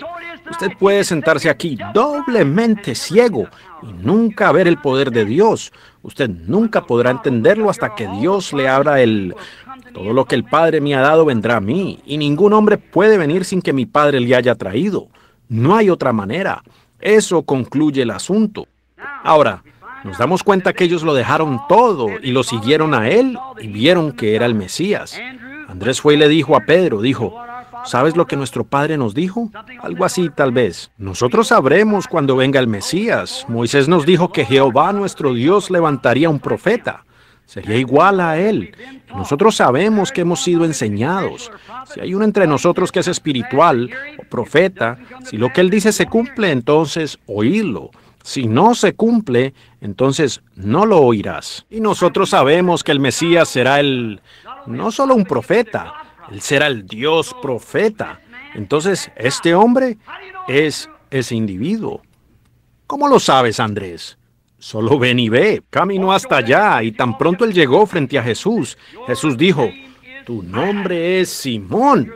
Usted puede sentarse aquí doblemente ciego y nunca ver el poder de Dios. Usted nunca podrá entenderlo hasta que Dios le abra el... Todo lo que el Padre me ha dado vendrá a mí, y ningún hombre puede venir sin que mi Padre le haya traído. No hay otra manera. Eso concluye el asunto. Ahora, nos damos cuenta que ellos lo dejaron todo y lo siguieron a él y vieron que era el Mesías. Andrés fue y le dijo a Pedro, dijo, ¿Sabes lo que nuestro Padre nos dijo? Algo así tal vez. Nosotros sabremos cuando venga el Mesías. Moisés nos dijo que Jehová nuestro Dios levantaría un profeta. Sería igual a Él. Nosotros sabemos que hemos sido enseñados. Si hay uno entre nosotros que es espiritual o profeta, si lo que Él dice se cumple, entonces oídlo. Si no se cumple, entonces no lo oirás. Y nosotros sabemos que el Mesías será el no solo un profeta, él será el Dios profeta. Entonces, este hombre es ese individuo. ¿Cómo lo sabes, Andrés? Solo ven y ve. Caminó hasta allá y tan pronto él llegó frente a Jesús, Jesús dijo, tu nombre es Simón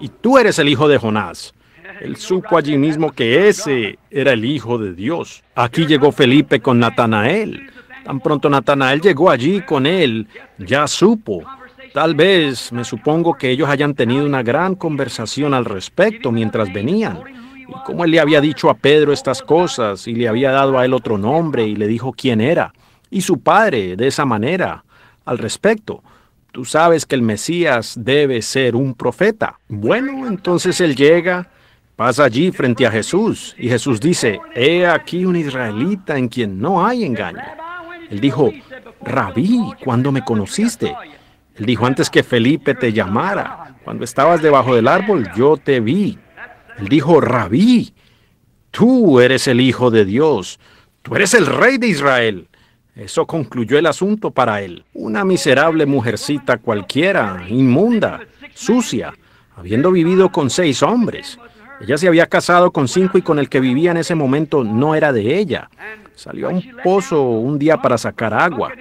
y tú eres el hijo de Jonás. Él supo allí mismo que ese era el hijo de Dios. Aquí llegó Felipe con Natanael. Tan pronto Natanael llegó allí con él, ya supo Tal vez me supongo que ellos hayan tenido una gran conversación al respecto mientras venían. Y cómo él le había dicho a Pedro estas cosas y le había dado a él otro nombre y le dijo quién era. Y su padre de esa manera al respecto. Tú sabes que el Mesías debe ser un profeta. Bueno, entonces él llega, pasa allí frente a Jesús y Jesús dice, he aquí un israelita en quien no hay engaño. Él dijo, Rabí, cuando me conociste? Él dijo, antes que Felipe te llamara, cuando estabas debajo del árbol, yo te vi. Él dijo, rabí, tú eres el Hijo de Dios, tú eres el Rey de Israel. Eso concluyó el asunto para él. Una miserable mujercita cualquiera, inmunda, sucia, habiendo vivido con seis hombres. Ella se había casado con cinco y con el que vivía en ese momento no era de ella salió a un pozo un día para sacar agua.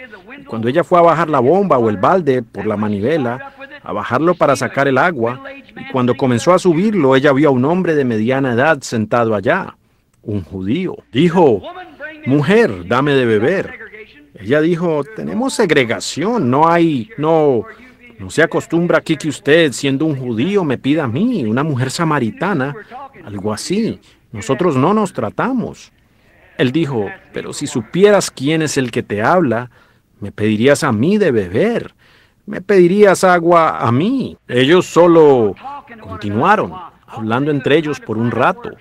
cuando ella fue a bajar la bomba o el balde por la manivela, a bajarlo para sacar el agua, y cuando comenzó a subirlo, ella vio a un hombre de mediana edad sentado allá, un judío. Dijo, mujer, dame de beber. Ella dijo, tenemos segregación, no hay, no, no se acostumbra aquí que usted, siendo un judío, me pida a mí, una mujer samaritana, algo así. Nosotros no nos tratamos. Él dijo, pero si supieras quién es el que te habla, me pedirías a mí de beber, me pedirías agua a mí. Ellos solo continuaron hablando entre ellos por un rato.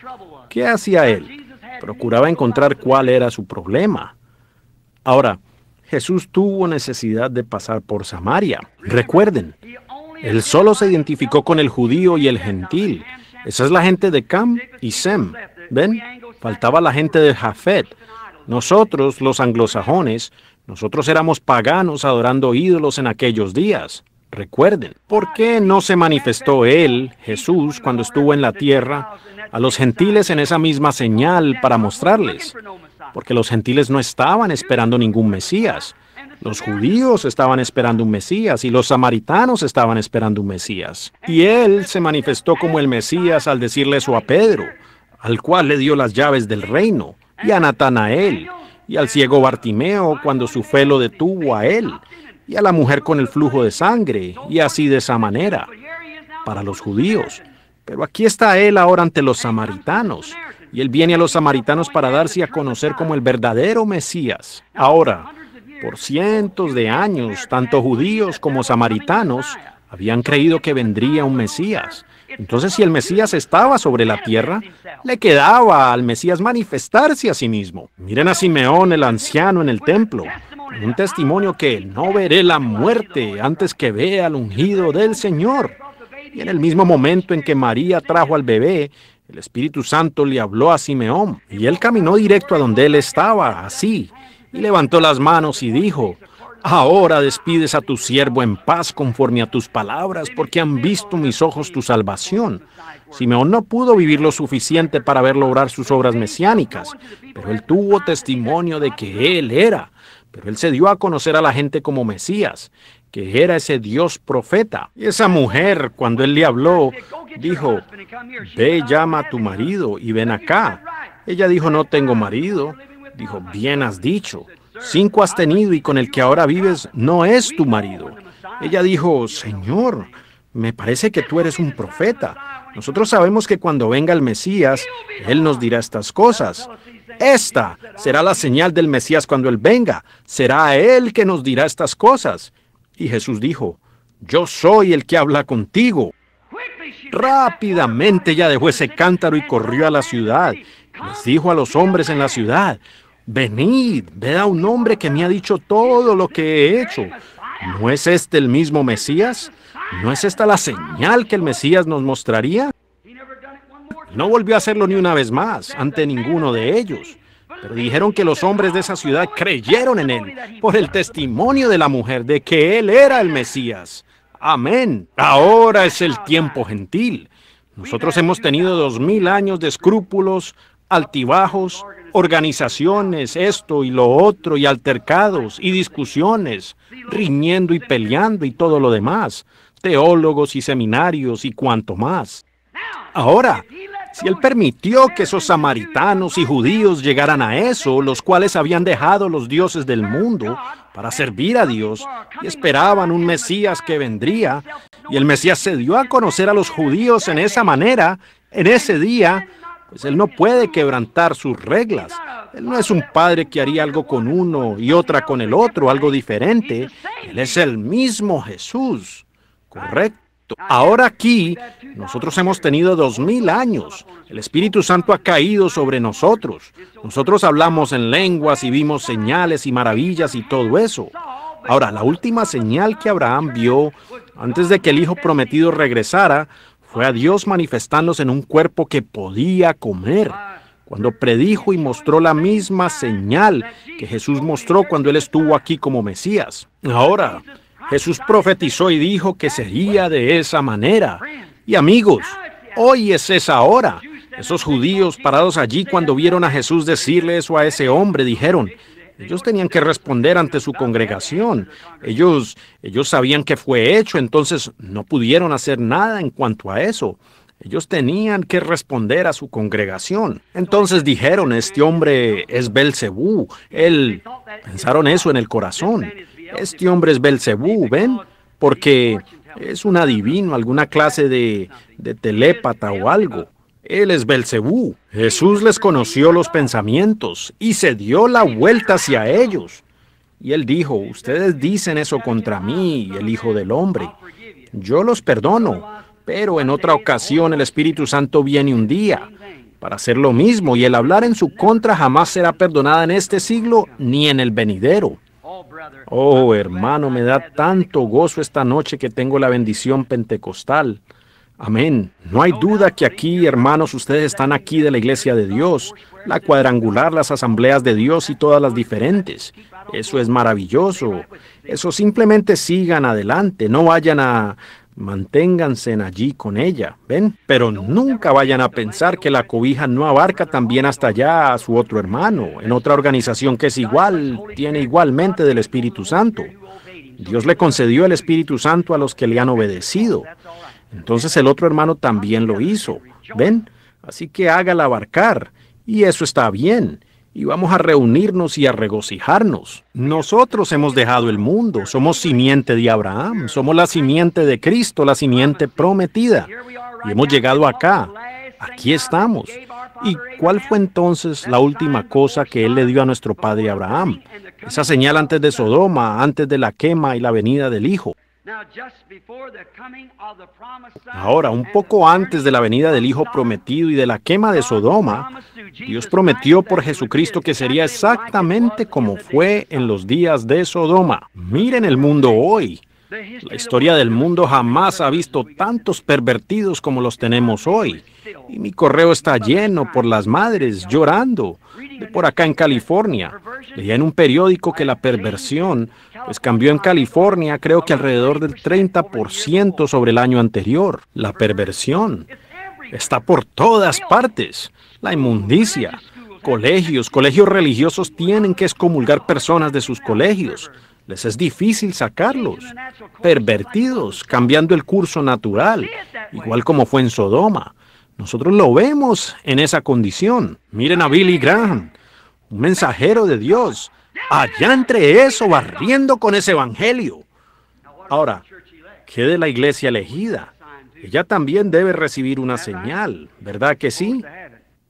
¿Qué hacía él? Procuraba encontrar cuál era su problema. Ahora, Jesús tuvo necesidad de pasar por Samaria. Recuerden, él solo se identificó con el judío y el gentil. Esa es la gente de Cam y Sem. ¿Ven? Faltaba la gente de Jafet. Nosotros, los anglosajones, nosotros éramos paganos adorando ídolos en aquellos días. Recuerden, ¿por qué no se manifestó Él, Jesús, cuando estuvo en la tierra, a los gentiles en esa misma señal para mostrarles? Porque los gentiles no estaban esperando ningún Mesías. Los judíos estaban esperando un Mesías y los samaritanos estaban esperando un Mesías. Y Él se manifestó como el Mesías al decirle eso a Pedro al cual le dio las llaves del reino, y a Natanael, y al ciego Bartimeo cuando su fe lo detuvo a él, y a la mujer con el flujo de sangre, y así de esa manera, para los judíos. Pero aquí está él ahora ante los samaritanos, y él viene a los samaritanos para darse a conocer como el verdadero Mesías. Ahora, por cientos de años, tanto judíos como samaritanos habían creído que vendría un Mesías, entonces, si el Mesías estaba sobre la tierra, le quedaba al Mesías manifestarse a sí mismo. Miren a Simeón el anciano en el templo, un testimonio que no veré la muerte antes que vea al ungido del Señor. Y en el mismo momento en que María trajo al bebé, el Espíritu Santo le habló a Simeón, y él caminó directo a donde él estaba, así, y levantó las manos y dijo, Ahora despides a tu siervo en paz conforme a tus palabras, porque han visto mis ojos tu salvación. Simeón no pudo vivir lo suficiente para ver lograr sus obras mesiánicas, pero él tuvo testimonio de que él era. Pero él se dio a conocer a la gente como Mesías, que era ese Dios profeta. Y esa mujer, cuando él le habló, dijo, ve, llama a tu marido y ven acá. Ella dijo, no tengo marido. Dijo, bien has dicho cinco has tenido y con el que ahora vives no es tu marido. Ella dijo, Señor, me parece que tú eres un profeta. Nosotros sabemos que cuando venga el Mesías, Él nos dirá estas cosas. Esta será la señal del Mesías cuando Él venga. Será Él que nos dirá estas cosas. Y Jesús dijo, yo soy el que habla contigo. Rápidamente ya dejó ese cántaro y corrió a la ciudad. Les dijo a los hombres en la ciudad, venid, ved a un hombre que me ha dicho todo lo que he hecho. ¿No es este el mismo Mesías? ¿No es esta la señal que el Mesías nos mostraría? No volvió a hacerlo ni una vez más ante ninguno de ellos. Pero dijeron que los hombres de esa ciudad creyeron en él por el testimonio de la mujer de que él era el Mesías. Amén. Ahora es el tiempo gentil. Nosotros hemos tenido dos mil años de escrúpulos, altibajos, organizaciones, esto y lo otro, y altercados, y discusiones, riñendo y peleando y todo lo demás, teólogos y seminarios y cuanto más. Ahora, si Él permitió que esos samaritanos y judíos llegaran a eso, los cuales habían dejado los dioses del mundo para servir a Dios y esperaban un Mesías que vendría, y el Mesías se dio a conocer a los judíos en esa manera, en ese día, pues Él no puede quebrantar sus reglas. Él no es un padre que haría algo con uno y otra con el otro, algo diferente. Él es el mismo Jesús, correcto. Ahora aquí nosotros hemos tenido dos mil años. El Espíritu Santo ha caído sobre nosotros. Nosotros hablamos en lenguas y vimos señales y maravillas y todo eso. Ahora, la última señal que Abraham vio antes de que el Hijo prometido regresara fue a Dios manifestándose en un cuerpo que podía comer, cuando predijo y mostró la misma señal que Jesús mostró cuando él estuvo aquí como Mesías. Ahora, Jesús profetizó y dijo que sería de esa manera. Y amigos, hoy es esa hora. Esos judíos parados allí cuando vieron a Jesús decirle eso a ese hombre dijeron, ellos tenían que responder ante su congregación. Ellos, ellos sabían que fue hecho, entonces no pudieron hacer nada en cuanto a eso. Ellos tenían que responder a su congregación. Entonces dijeron, este hombre es Belcebú. Él pensaron eso en el corazón. Este hombre es Belcebú, ¿ven? Porque es un adivino, alguna clase de, de telépata o algo. Él es Belcebú. Jesús les conoció los pensamientos y se dio la vuelta hacia ellos. Y él dijo, ustedes dicen eso contra mí, el Hijo del Hombre. Yo los perdono, pero en otra ocasión el Espíritu Santo viene un día para hacer lo mismo y el hablar en su contra jamás será perdonada en este siglo ni en el venidero. Oh, hermano, me da tanto gozo esta noche que tengo la bendición pentecostal. Amén. No hay duda que aquí, hermanos, ustedes están aquí de la iglesia de Dios, la cuadrangular, las asambleas de Dios y todas las diferentes. Eso es maravilloso. Eso simplemente sigan adelante, no vayan a... Manténganse allí con ella, ¿ven? Pero nunca vayan a pensar que la cobija no abarca también hasta allá a su otro hermano, en otra organización que es igual, tiene igualmente del Espíritu Santo. Dios le concedió el Espíritu Santo a los que le han obedecido. Entonces el otro hermano también lo hizo. ¿Ven? Así que hágala abarcar. Y eso está bien. Y vamos a reunirnos y a regocijarnos. Nosotros hemos dejado el mundo. Somos simiente de Abraham. Somos la simiente de Cristo, la simiente prometida. Y hemos llegado acá. Aquí estamos. ¿Y cuál fue entonces la última cosa que él le dio a nuestro padre Abraham? Esa señal antes de Sodoma, antes de la quema y la venida del Hijo. Ahora, un poco antes de la venida del Hijo Prometido y de la quema de Sodoma, Dios prometió por Jesucristo que sería exactamente como fue en los días de Sodoma. Miren el mundo hoy. La historia del mundo jamás ha visto tantos pervertidos como los tenemos hoy. Y mi correo está lleno por las madres llorando por acá en California. Leía en un periódico que la perversión pues cambió en California creo que alrededor del 30% sobre el año anterior. La perversión está por todas partes. La inmundicia. Colegios, colegios religiosos tienen que excomulgar personas de sus colegios. Les es difícil sacarlos. Pervertidos, cambiando el curso natural, igual como fue en Sodoma. Nosotros lo vemos en esa condición. Miren a Billy Graham, un mensajero de Dios, allá entre eso, barriendo con ese evangelio. Ahora, ¿qué de la iglesia elegida? Ella también debe recibir una señal, ¿verdad que sí?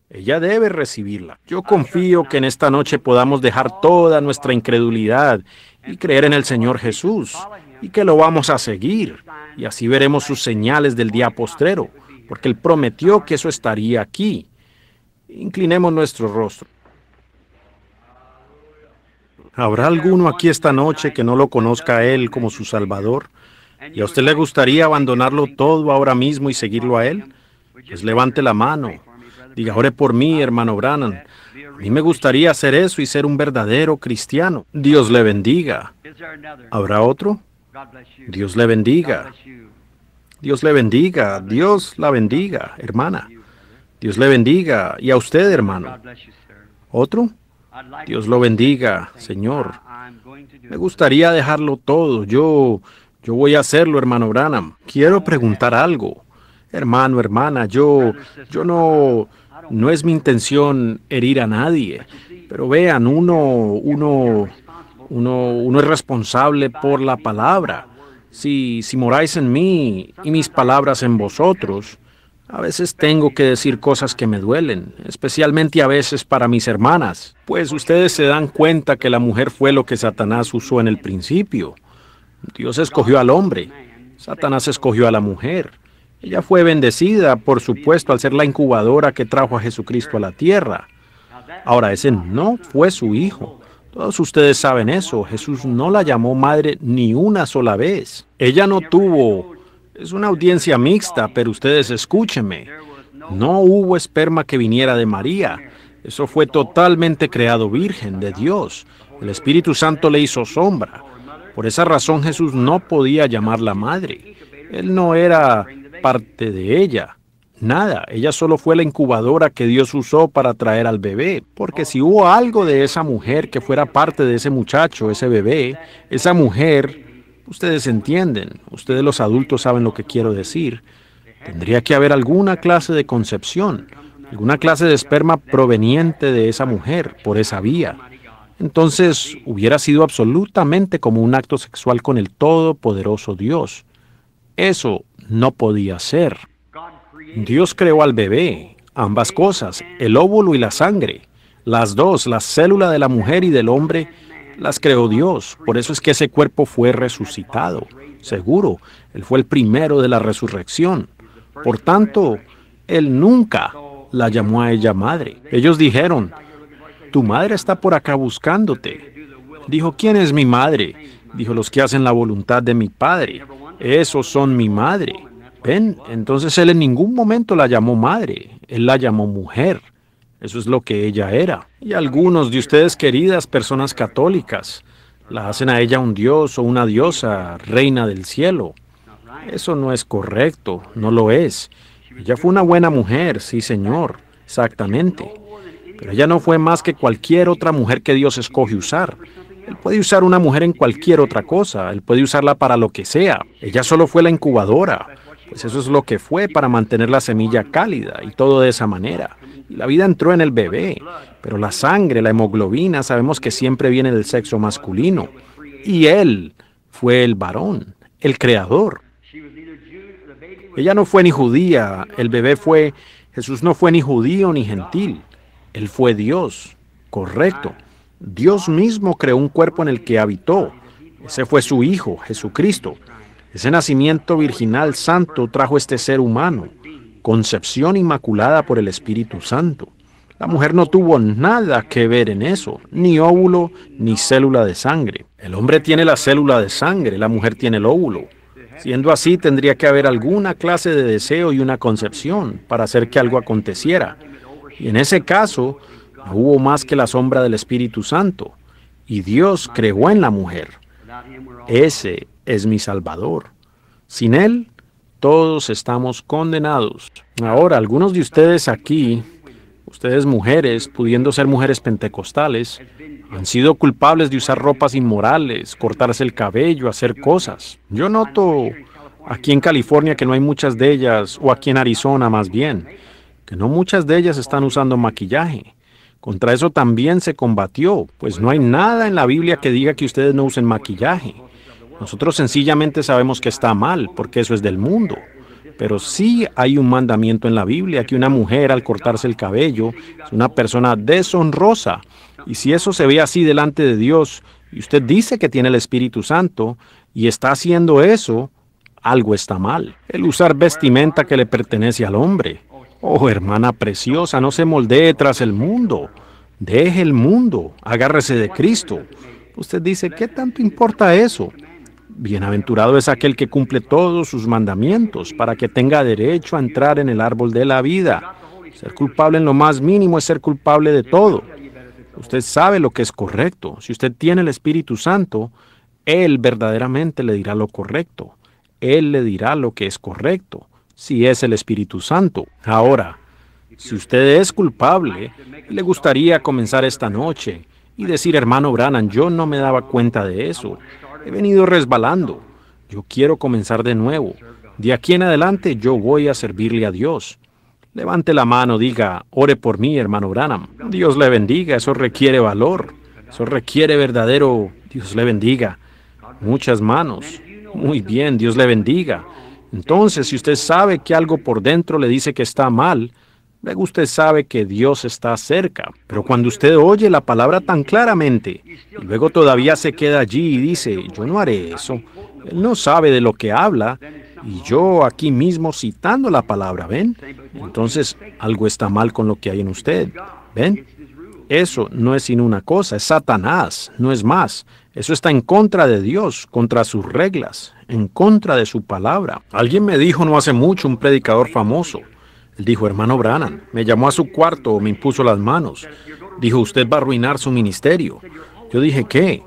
Ella debe recibirla. Yo confío que en esta noche podamos dejar toda nuestra incredulidad y creer en el Señor Jesús y que lo vamos a seguir. Y así veremos sus señales del día postrero porque Él prometió que eso estaría aquí. Inclinemos nuestro rostro. ¿Habrá alguno aquí esta noche que no lo conozca a Él como su Salvador? ¿Y a usted le gustaría abandonarlo todo ahora mismo y seguirlo a Él? Pues levante la mano. Diga, ore por mí, hermano Brannan. A mí me gustaría hacer eso y ser un verdadero cristiano. Dios le bendiga. ¿Habrá otro? Dios le bendiga. Dios le bendiga, Dios la bendiga, hermana. Dios le bendiga y a usted, hermano. ¿Otro? Dios lo bendiga, Señor. Me gustaría dejarlo todo. Yo, yo voy a hacerlo, hermano Branham. Quiero preguntar algo. Hermano, hermana, yo, yo no, no es mi intención herir a nadie. Pero vean, uno, uno, uno, uno es responsable por la palabra. Si, moráis en mí y mis palabras en vosotros, a veces tengo que decir cosas que me duelen, especialmente a veces para mis hermanas, pues ustedes se dan cuenta que la mujer fue lo que Satanás usó en el principio. Dios escogió al hombre, Satanás escogió a la mujer. Ella fue bendecida, por supuesto, al ser la incubadora que trajo a Jesucristo a la tierra. Ahora ese no fue su hijo. Todos ustedes saben eso. Jesús no la llamó madre ni una sola vez. Ella no tuvo... Es una audiencia mixta, pero ustedes escúchenme. No hubo esperma que viniera de María. Eso fue totalmente creado virgen de Dios. El Espíritu Santo le hizo sombra. Por esa razón Jesús no podía llamarla madre. Él no era parte de ella. Nada, ella solo fue la incubadora que Dios usó para traer al bebé, porque si hubo algo de esa mujer que fuera parte de ese muchacho, ese bebé, esa mujer, ustedes entienden, ustedes los adultos saben lo que quiero decir, tendría que haber alguna clase de concepción, alguna clase de esperma proveniente de esa mujer por esa vía. Entonces hubiera sido absolutamente como un acto sexual con el Todopoderoso Dios. Eso no podía ser. Dios creó al bebé, ambas cosas, el óvulo y la sangre. Las dos, la célula de la mujer y del hombre, las creó Dios. Por eso es que ese cuerpo fue resucitado. Seguro, Él fue el primero de la resurrección. Por tanto, Él nunca la llamó a ella madre. Ellos dijeron, tu madre está por acá buscándote. Dijo, ¿quién es mi madre? Dijo, los que hacen la voluntad de mi padre. Esos son mi madre entonces él en ningún momento la llamó madre, él la llamó mujer. Eso es lo que ella era. Y algunos de ustedes, queridas personas católicas, la hacen a ella un dios o una diosa, reina del cielo. Eso no es correcto, no lo es. Ella fue una buena mujer, sí señor, exactamente. Pero ella no fue más que cualquier otra mujer que Dios escoge usar. Él puede usar una mujer en cualquier otra cosa, él puede usarla para lo que sea. Ella solo fue la incubadora, pues eso es lo que fue para mantener la semilla cálida y todo de esa manera. la vida entró en el bebé, pero la sangre, la hemoglobina, sabemos que siempre viene del sexo masculino. Y él fue el varón, el creador. Ella no fue ni judía, el bebé fue, Jesús no fue ni judío ni gentil, él fue Dios, correcto. Dios mismo creó un cuerpo en el que habitó. Ese fue su Hijo, Jesucristo. Ese nacimiento virginal santo trajo este ser humano, concepción inmaculada por el Espíritu Santo. La mujer no tuvo nada que ver en eso, ni óvulo ni célula de sangre. El hombre tiene la célula de sangre, la mujer tiene el óvulo. Siendo así, tendría que haber alguna clase de deseo y una concepción para hacer que algo aconteciera. Y en ese caso, no hubo más que la sombra del Espíritu Santo. Y Dios creó en la mujer. Ese es mi Salvador. Sin Él, todos estamos condenados. Ahora, algunos de ustedes aquí, ustedes mujeres, pudiendo ser mujeres pentecostales, han sido culpables de usar ropas inmorales, cortarse el cabello, hacer cosas. Yo noto aquí en California que no hay muchas de ellas, o aquí en Arizona más bien, que no muchas de ellas están usando maquillaje. Contra eso también se combatió, pues no hay nada en la Biblia que diga que ustedes no usen maquillaje. Nosotros sencillamente sabemos que está mal, porque eso es del mundo. Pero sí hay un mandamiento en la Biblia que una mujer al cortarse el cabello es una persona deshonrosa. Y si eso se ve así delante de Dios, y usted dice que tiene el Espíritu Santo y está haciendo eso, algo está mal. El usar vestimenta que le pertenece al hombre. Oh, hermana preciosa, no se moldee tras el mundo. Deje el mundo, agárrese de Cristo. Usted dice, ¿qué tanto importa eso? Bienaventurado es aquel que cumple todos sus mandamientos para que tenga derecho a entrar en el árbol de la vida. Ser culpable en lo más mínimo es ser culpable de todo. Usted sabe lo que es correcto. Si usted tiene el Espíritu Santo, Él verdaderamente le dirá lo correcto. Él le dirá lo que es correcto, si es el Espíritu Santo. Ahora, si usted es culpable, le gustaría comenzar esta noche y decir, hermano Brannan, yo no me daba cuenta de eso. He venido resbalando. Yo quiero comenzar de nuevo. De aquí en adelante yo voy a servirle a Dios. Levante la mano, diga, ore por mí, hermano Branham. Dios le bendiga, eso requiere valor. Eso requiere verdadero, Dios le bendiga. Muchas manos. Muy bien, Dios le bendiga. Entonces, si usted sabe que algo por dentro le dice que está mal, Luego usted sabe que Dios está cerca, pero cuando usted oye la palabra tan claramente y luego todavía se queda allí y dice, yo no haré eso, él no sabe de lo que habla, y yo aquí mismo citando la palabra, ¿ven? Entonces algo está mal con lo que hay en usted, ¿ven? Eso no es sino una cosa, es Satanás, no es más. Eso está en contra de Dios, contra sus reglas, en contra de su palabra. Alguien me dijo no hace mucho, un predicador famoso, dijo hermano Brannan, Me llamó a su cuarto, me impuso las manos. Dijo, usted va a arruinar su ministerio. Yo dije, ¿qué?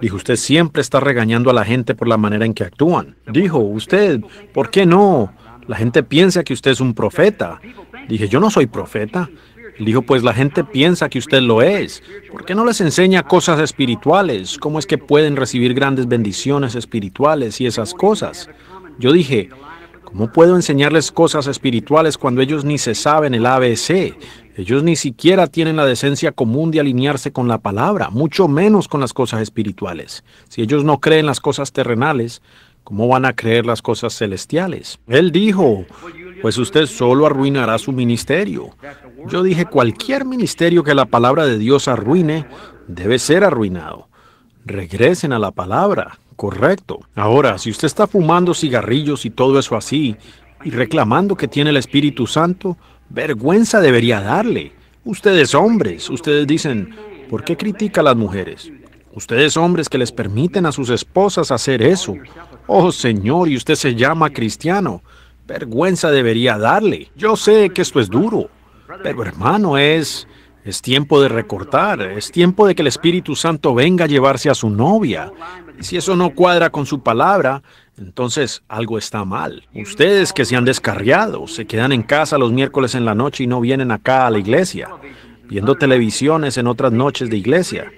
Dijo, usted siempre está regañando a la gente por la manera en que actúan. Dijo, usted, ¿por qué no? La gente piensa que usted es un profeta. Dije, yo no soy profeta. Él dijo, pues la gente piensa que usted lo es. ¿Por qué no les enseña cosas espirituales? ¿Cómo es que pueden recibir grandes bendiciones espirituales y esas cosas? Yo dije, ¿Cómo puedo enseñarles cosas espirituales cuando ellos ni se saben el ABC? Ellos ni siquiera tienen la decencia común de alinearse con la palabra, mucho menos con las cosas espirituales. Si ellos no creen las cosas terrenales, ¿cómo van a creer las cosas celestiales? Él dijo, pues usted solo arruinará su ministerio. Yo dije, cualquier ministerio que la palabra de Dios arruine, debe ser arruinado regresen a la palabra, correcto. Ahora, si usted está fumando cigarrillos y todo eso así, y reclamando que tiene el Espíritu Santo, vergüenza debería darle. Ustedes hombres, ustedes dicen, ¿por qué critica a las mujeres? Ustedes hombres que les permiten a sus esposas hacer eso. Oh Señor, y usted se llama cristiano. Vergüenza debería darle. Yo sé que esto es duro, pero hermano es... Es tiempo de recortar, es tiempo de que el Espíritu Santo venga a llevarse a su novia. Y si eso no cuadra con su palabra, entonces algo está mal. Ustedes que se han descarriado, se quedan en casa los miércoles en la noche y no vienen acá a la iglesia, viendo televisiones en otras noches de iglesia.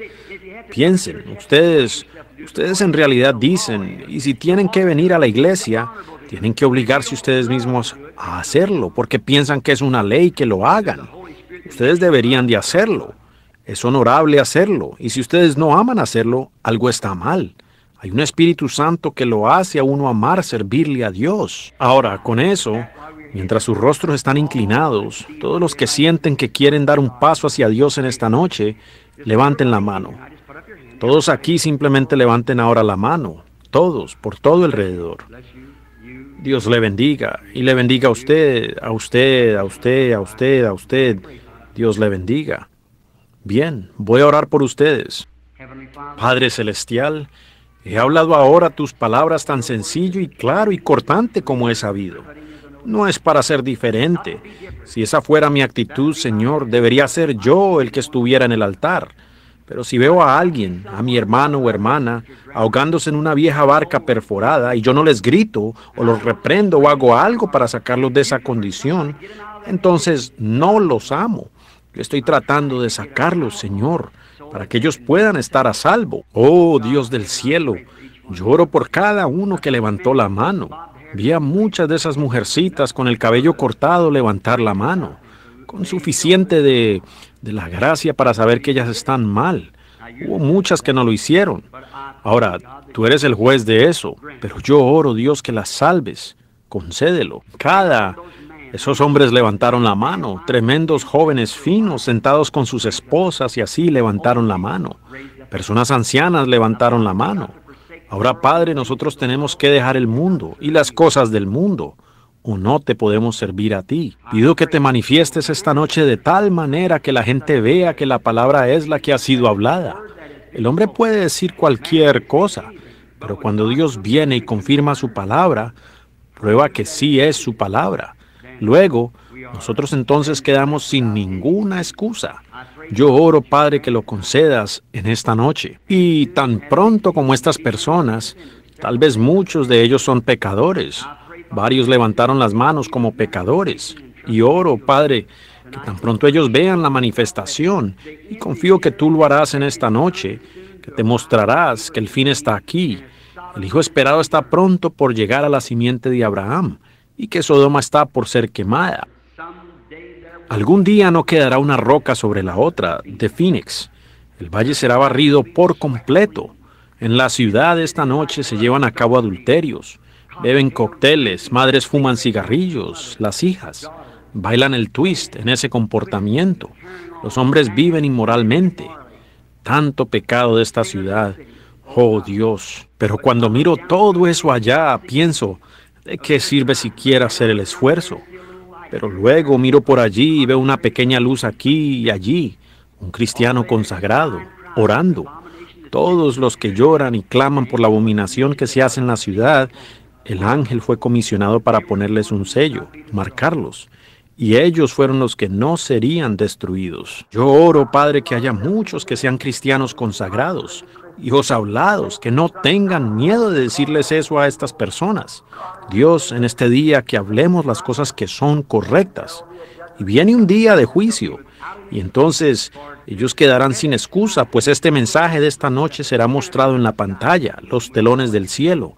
Piensen, ustedes, ustedes en realidad dicen, y si tienen que venir a la iglesia, tienen que obligarse ustedes mismos a hacerlo, porque piensan que es una ley que lo hagan. Ustedes deberían de hacerlo. Es honorable hacerlo. Y si ustedes no aman hacerlo, algo está mal. Hay un Espíritu Santo que lo hace a uno amar servirle a Dios. Ahora, con eso, mientras sus rostros están inclinados, todos los que sienten que quieren dar un paso hacia Dios en esta noche, levanten la mano. Todos aquí simplemente levanten ahora la mano. Todos, por todo alrededor. Dios le bendiga y le bendiga a usted, a usted, a usted, a usted, a usted. Dios le bendiga. Bien, voy a orar por ustedes. Padre Celestial, he hablado ahora tus palabras tan sencillo y claro y cortante como he sabido. No es para ser diferente. Si esa fuera mi actitud, Señor, debería ser yo el que estuviera en el altar. Pero si veo a alguien, a mi hermano o hermana, ahogándose en una vieja barca perforada y yo no les grito o los reprendo o hago algo para sacarlos de esa condición, entonces no los amo. Yo estoy tratando de sacarlos, Señor, para que ellos puedan estar a salvo. Oh Dios del cielo, lloro por cada uno que levantó la mano. Vi a muchas de esas mujercitas con el cabello cortado levantar la mano, con suficiente de, de la gracia para saber que ellas están mal. Hubo muchas que no lo hicieron. Ahora, tú eres el juez de eso, pero yo oro, Dios, que las salves. Concédelo. Cada esos hombres levantaron la mano, tremendos jóvenes finos sentados con sus esposas y así levantaron la mano. Personas ancianas levantaron la mano. Ahora, Padre, nosotros tenemos que dejar el mundo y las cosas del mundo, o no te podemos servir a ti. Pido que te manifiestes esta noche de tal manera que la gente vea que la palabra es la que ha sido hablada. El hombre puede decir cualquier cosa, pero cuando Dios viene y confirma su palabra, prueba que sí es su palabra. Luego, nosotros entonces quedamos sin ninguna excusa. Yo oro, Padre, que lo concedas en esta noche. Y tan pronto como estas personas, tal vez muchos de ellos son pecadores. Varios levantaron las manos como pecadores. Y oro, Padre, que tan pronto ellos vean la manifestación. Y confío que tú lo harás en esta noche, que te mostrarás que el fin está aquí. El Hijo esperado está pronto por llegar a la simiente de Abraham y que Sodoma está por ser quemada. Algún día no quedará una roca sobre la otra de Phoenix. El valle será barrido por completo. En la ciudad esta noche se llevan a cabo adulterios, beben cócteles, madres fuman cigarrillos, las hijas bailan el twist en ese comportamiento. Los hombres viven inmoralmente. Tanto pecado de esta ciudad. Oh Dios. Pero cuando miro todo eso allá, pienso, ¿De qué sirve siquiera hacer el esfuerzo? Pero luego miro por allí y veo una pequeña luz aquí y allí, un cristiano consagrado, orando. Todos los que lloran y claman por la abominación que se hace en la ciudad, el ángel fue comisionado para ponerles un sello, marcarlos y ellos fueron los que no serían destruidos. Yo oro, Padre, que haya muchos que sean cristianos consagrados, hijos hablados, que no tengan miedo de decirles eso a estas personas. Dios, en este día que hablemos las cosas que son correctas. Y viene un día de juicio, y entonces ellos quedarán sin excusa, pues este mensaje de esta noche será mostrado en la pantalla, los telones del cielo,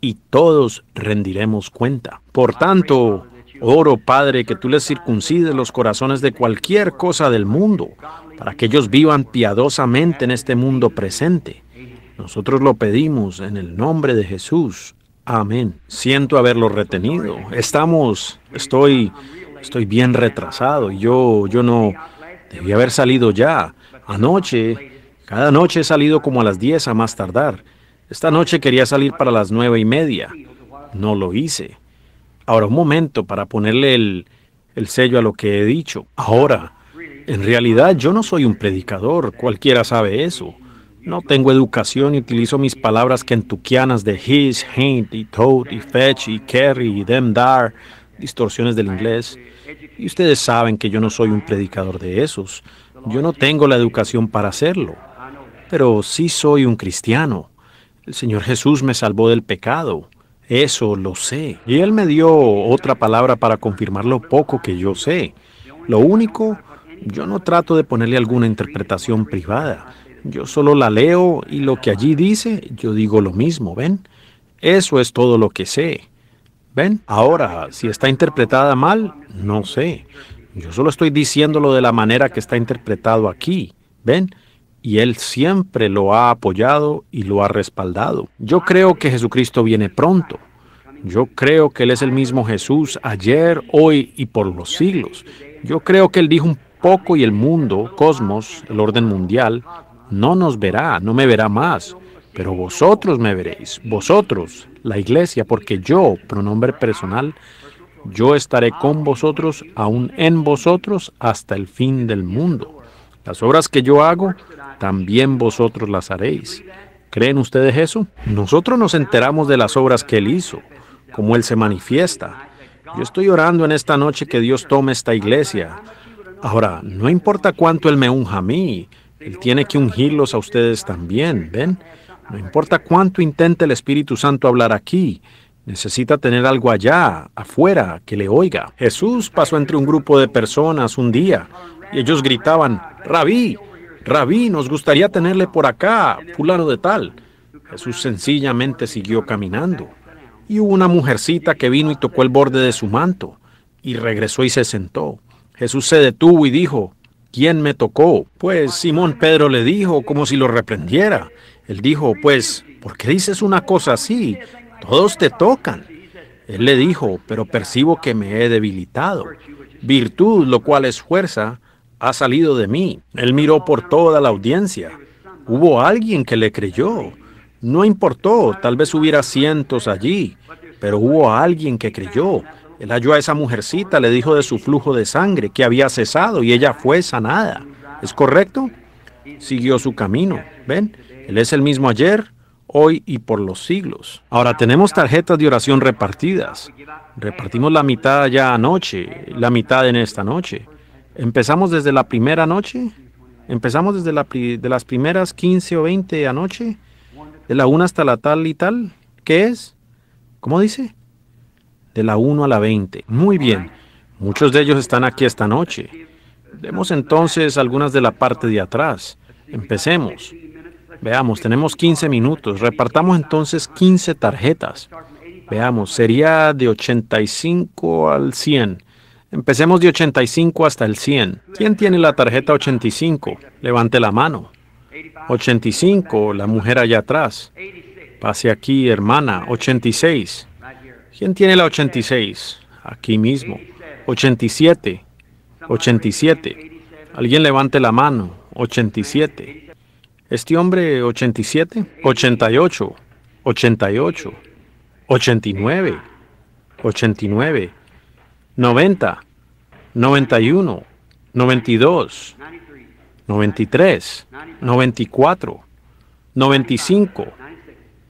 y todos rendiremos cuenta. Por tanto, Oh, oro, Padre, que tú les circuncides los corazones de cualquier cosa del mundo, para que ellos vivan piadosamente en este mundo presente. Nosotros lo pedimos en el nombre de Jesús. Amén. Siento haberlo retenido. Estamos, estoy, estoy bien retrasado. Yo, yo no debí haber salido ya. Anoche, cada noche he salido como a las 10 a más tardar. Esta noche quería salir para las nueve y media. No lo hice. Ahora, un momento para ponerle el, sello a lo que he dicho. Ahora, en realidad yo no soy un predicador, cualquiera sabe eso. No tengo educación y utilizo mis palabras kentuckianas de his, haint, y toad, y fetch, y carry, y them, dar, distorsiones del inglés. Y ustedes saben que yo no soy un predicador de esos. Yo no tengo la educación para hacerlo. Pero sí soy un cristiano. El Señor Jesús me salvó del pecado. Eso lo sé. Y él me dio otra palabra para confirmar lo poco que yo sé. Lo único, yo no trato de ponerle alguna interpretación privada. Yo solo la leo y lo que allí dice, yo digo lo mismo, ¿ven? Eso es todo lo que sé. ¿Ven? Ahora, si está interpretada mal, no sé. Yo solo estoy diciéndolo de la manera que está interpretado aquí. ¿Ven? y Él siempre lo ha apoyado y lo ha respaldado. Yo creo que Jesucristo viene pronto. Yo creo que Él es el mismo Jesús ayer, hoy y por los siglos. Yo creo que Él dijo un poco y el mundo, cosmos, el orden mundial, no nos verá, no me verá más. Pero vosotros me veréis, vosotros, la iglesia, porque yo, pronombre personal, yo estaré con vosotros, aún en vosotros, hasta el fin del mundo. Las obras que yo hago, también vosotros las haréis. ¿Creen ustedes eso? Nosotros nos enteramos de las obras que Él hizo, como Él se manifiesta. Yo estoy orando en esta noche que Dios tome esta iglesia. Ahora, no importa cuánto Él me unja a mí, Él tiene que ungirlos a ustedes también, ¿ven? No importa cuánto intente el Espíritu Santo hablar aquí, Necesita tener algo allá, afuera, que le oiga. Jesús pasó entre un grupo de personas un día y ellos gritaban, Rabí, Rabí, nos gustaría tenerle por acá, fulano de tal. Jesús sencillamente siguió caminando. Y hubo una mujercita que vino y tocó el borde de su manto, y regresó y se sentó. Jesús se detuvo y dijo, ¿quién me tocó? Pues Simón Pedro le dijo, como si lo reprendiera. Él dijo, pues, ¿por qué dices una cosa así? Todos te tocan. Él le dijo, pero percibo que me he debilitado. Virtud, lo cual es fuerza, ha salido de mí. Él miró por toda la audiencia. Hubo alguien que le creyó. No importó, tal vez hubiera cientos allí, pero hubo alguien que creyó. Él halló a esa mujercita, le dijo de su flujo de sangre que había cesado y ella fue sanada. ¿Es correcto? Siguió su camino. ¿Ven? Él es el mismo ayer, hoy y por los siglos. Ahora tenemos tarjetas de oración repartidas. Repartimos la mitad ya anoche, la mitad en esta noche. Empezamos desde la primera noche, empezamos desde de las primeras 15 o 20 anoche, de la 1 hasta la tal y tal, ¿qué es? ¿Cómo dice? De la 1 a la 20. Muy bien, muchos de ellos están aquí esta noche. Demos entonces algunas de la parte de atrás. Empecemos. Veamos, tenemos 15 minutos. Repartamos entonces 15 tarjetas. Veamos, sería de 85 al 100. Empecemos de 85 hasta el 100. ¿Quién tiene la tarjeta 85? Levante la mano. 85, la mujer allá atrás. Pase aquí, hermana. 86. ¿Quién tiene la 86? Aquí mismo. 87. 87. Alguien levante la mano. 87. ¿Este hombre 87? 88. 88. 89. 89. 90, 91, 92, 93, 94, 95,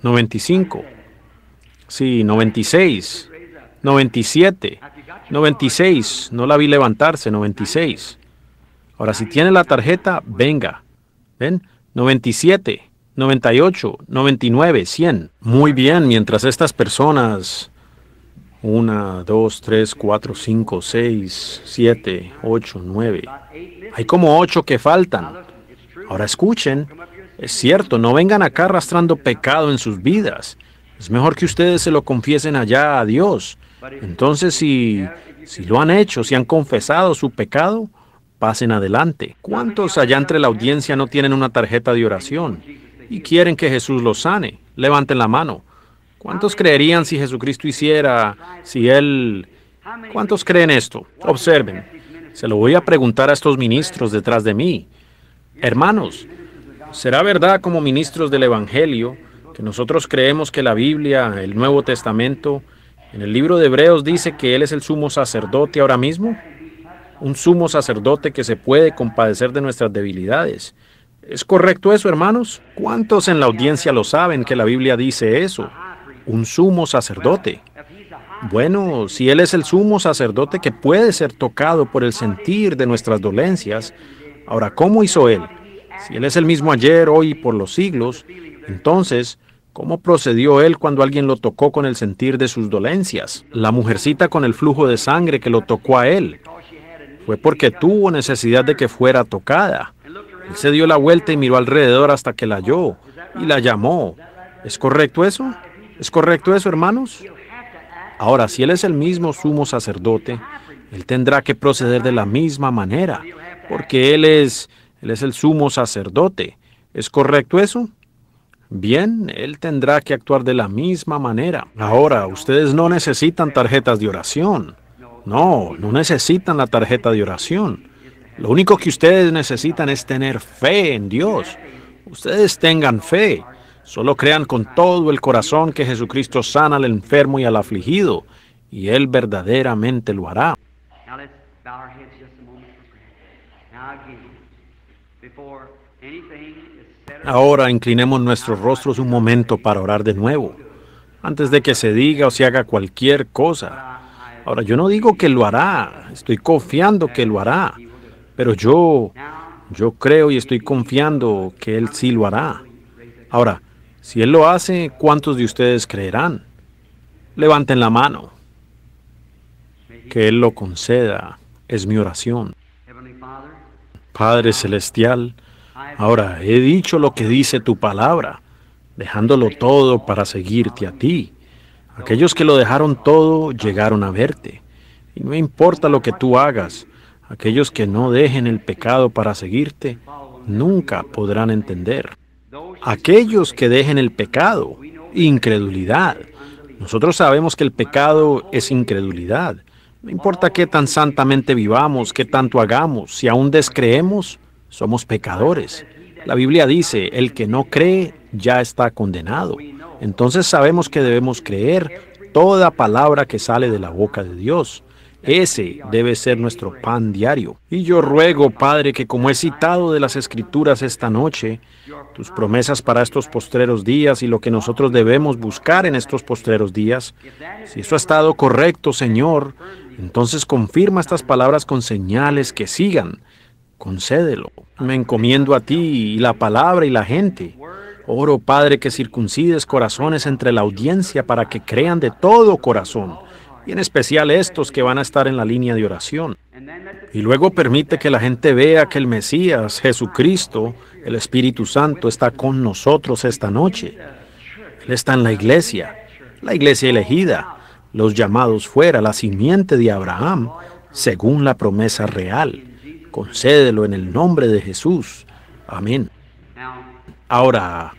95, sí, 96, 97, 96, no la vi levantarse, 96. Ahora, si tiene la tarjeta, venga. ¿Ven? 97, 98, 99, 100. Muy bien, mientras estas personas una dos tres cuatro cinco seis siete ocho nueve Hay como ocho que faltan. Ahora escuchen, es cierto, no vengan acá arrastrando pecado en sus vidas. Es mejor que ustedes se lo confiesen allá a Dios. Entonces, si, si lo han hecho, si han confesado su pecado, pasen adelante. ¿Cuántos allá entre la audiencia no tienen una tarjeta de oración y quieren que Jesús los sane? Levanten la mano. ¿Cuántos creerían si Jesucristo hiciera, si Él... ¿Cuántos creen esto? Observen, se lo voy a preguntar a estos ministros detrás de mí. Hermanos, ¿será verdad como ministros del Evangelio que nosotros creemos que la Biblia, el Nuevo Testamento, en el libro de Hebreos dice que Él es el sumo sacerdote ahora mismo? Un sumo sacerdote que se puede compadecer de nuestras debilidades. ¿Es correcto eso, hermanos? ¿Cuántos en la audiencia lo saben que la Biblia dice eso? un sumo sacerdote. Bueno, si Él es el sumo sacerdote que puede ser tocado por el sentir de nuestras dolencias, ahora, ¿cómo hizo Él? Si Él es el mismo ayer, hoy y por los siglos, entonces, ¿cómo procedió Él cuando alguien lo tocó con el sentir de sus dolencias? La mujercita con el flujo de sangre que lo tocó a Él. Fue porque tuvo necesidad de que fuera tocada. Él se dio la vuelta y miró alrededor hasta que la halló y la llamó. ¿Es correcto eso? ¿Es correcto eso, hermanos? Ahora, si Él es el mismo sumo sacerdote, Él tendrá que proceder de la misma manera, porque Él es, el sumo sacerdote. ¿Es correcto eso? Bien, Él tendrá que actuar de la misma manera. Ahora, ustedes no necesitan tarjetas de oración. No, no necesitan la tarjeta de oración. Lo único que ustedes necesitan es tener fe en Dios. Ustedes tengan fe. Solo crean con todo el corazón que Jesucristo sana al enfermo y al afligido, y Él verdaderamente lo hará. Ahora inclinemos nuestros rostros un momento para orar de nuevo, antes de que se diga o se haga cualquier cosa. Ahora, yo no digo que lo hará, estoy confiando que lo hará, pero yo, yo creo y estoy confiando que Él sí lo hará. Ahora, si Él lo hace, ¿cuántos de ustedes creerán? Levanten la mano. Que Él lo conceda es mi oración. Padre Celestial, ahora he dicho lo que dice tu palabra, dejándolo todo para seguirte a ti. Aquellos que lo dejaron todo llegaron a verte. Y no importa lo que tú hagas, aquellos que no dejen el pecado para seguirte, nunca podrán entender aquellos que dejen el pecado, incredulidad. Nosotros sabemos que el pecado es incredulidad. No importa qué tan santamente vivamos, qué tanto hagamos, si aún descreemos, somos pecadores. La Biblia dice, el que no cree ya está condenado. Entonces sabemos que debemos creer toda palabra que sale de la boca de Dios. Ese debe ser nuestro pan diario. Y yo ruego, Padre, que como he citado de las Escrituras esta noche, tus promesas para estos postreros días y lo que nosotros debemos buscar en estos postreros días, si eso ha estado correcto, Señor, entonces confirma estas palabras con señales que sigan. Concédelo. Me encomiendo a ti y la palabra y la gente. Oro, Padre, que circuncides corazones entre la audiencia para que crean de todo corazón y en especial estos que van a estar en la línea de oración. Y luego permite que la gente vea que el Mesías, Jesucristo, el Espíritu Santo está con nosotros esta noche. Él está en la iglesia, la iglesia elegida, los llamados fuera, la simiente de Abraham, según la promesa real. Concédelo en el nombre de Jesús. Amén. Ahora,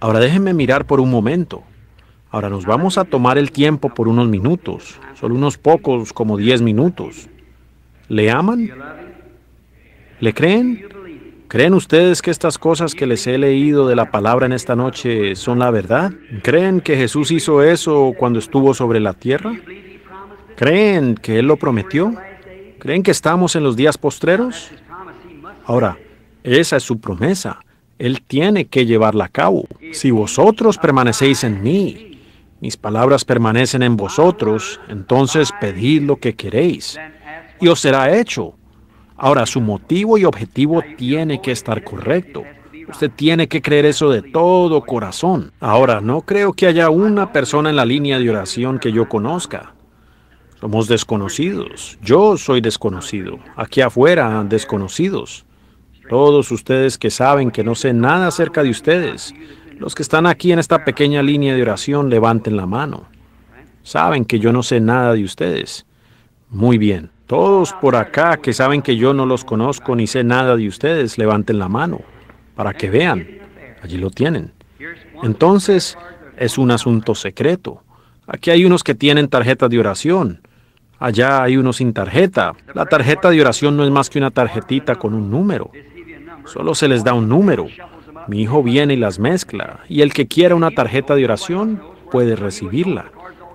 ahora déjenme mirar por un momento Ahora nos vamos a tomar el tiempo por unos minutos, solo unos pocos, como diez minutos. ¿Le aman? ¿Le creen? ¿Creen ustedes que estas cosas que les he leído de la palabra en esta noche son la verdad? ¿Creen que Jesús hizo eso cuando estuvo sobre la tierra? ¿Creen que Él lo prometió? ¿Creen que estamos en los días postreros? Ahora, esa es su promesa. Él tiene que llevarla a cabo. Si vosotros permanecéis en mí mis palabras permanecen en vosotros, entonces pedid lo que queréis y os será hecho. Ahora, su motivo y objetivo tiene que estar correcto. Usted tiene que creer eso de todo corazón. Ahora, no creo que haya una persona en la línea de oración que yo conozca. Somos desconocidos. Yo soy desconocido. Aquí afuera, desconocidos. Todos ustedes que saben que no sé nada acerca de ustedes, los que están aquí en esta pequeña línea de oración levanten la mano. Saben que yo no sé nada de ustedes. Muy bien. Todos por acá que saben que yo no los conozco ni sé nada de ustedes, levanten la mano para que vean. Allí lo tienen. Entonces, es un asunto secreto. Aquí hay unos que tienen tarjetas de oración. Allá hay unos sin tarjeta. La tarjeta de oración no es más que una tarjetita con un número. Solo se les da un número. Mi hijo viene y las mezcla, y el que quiera una tarjeta de oración puede recibirla.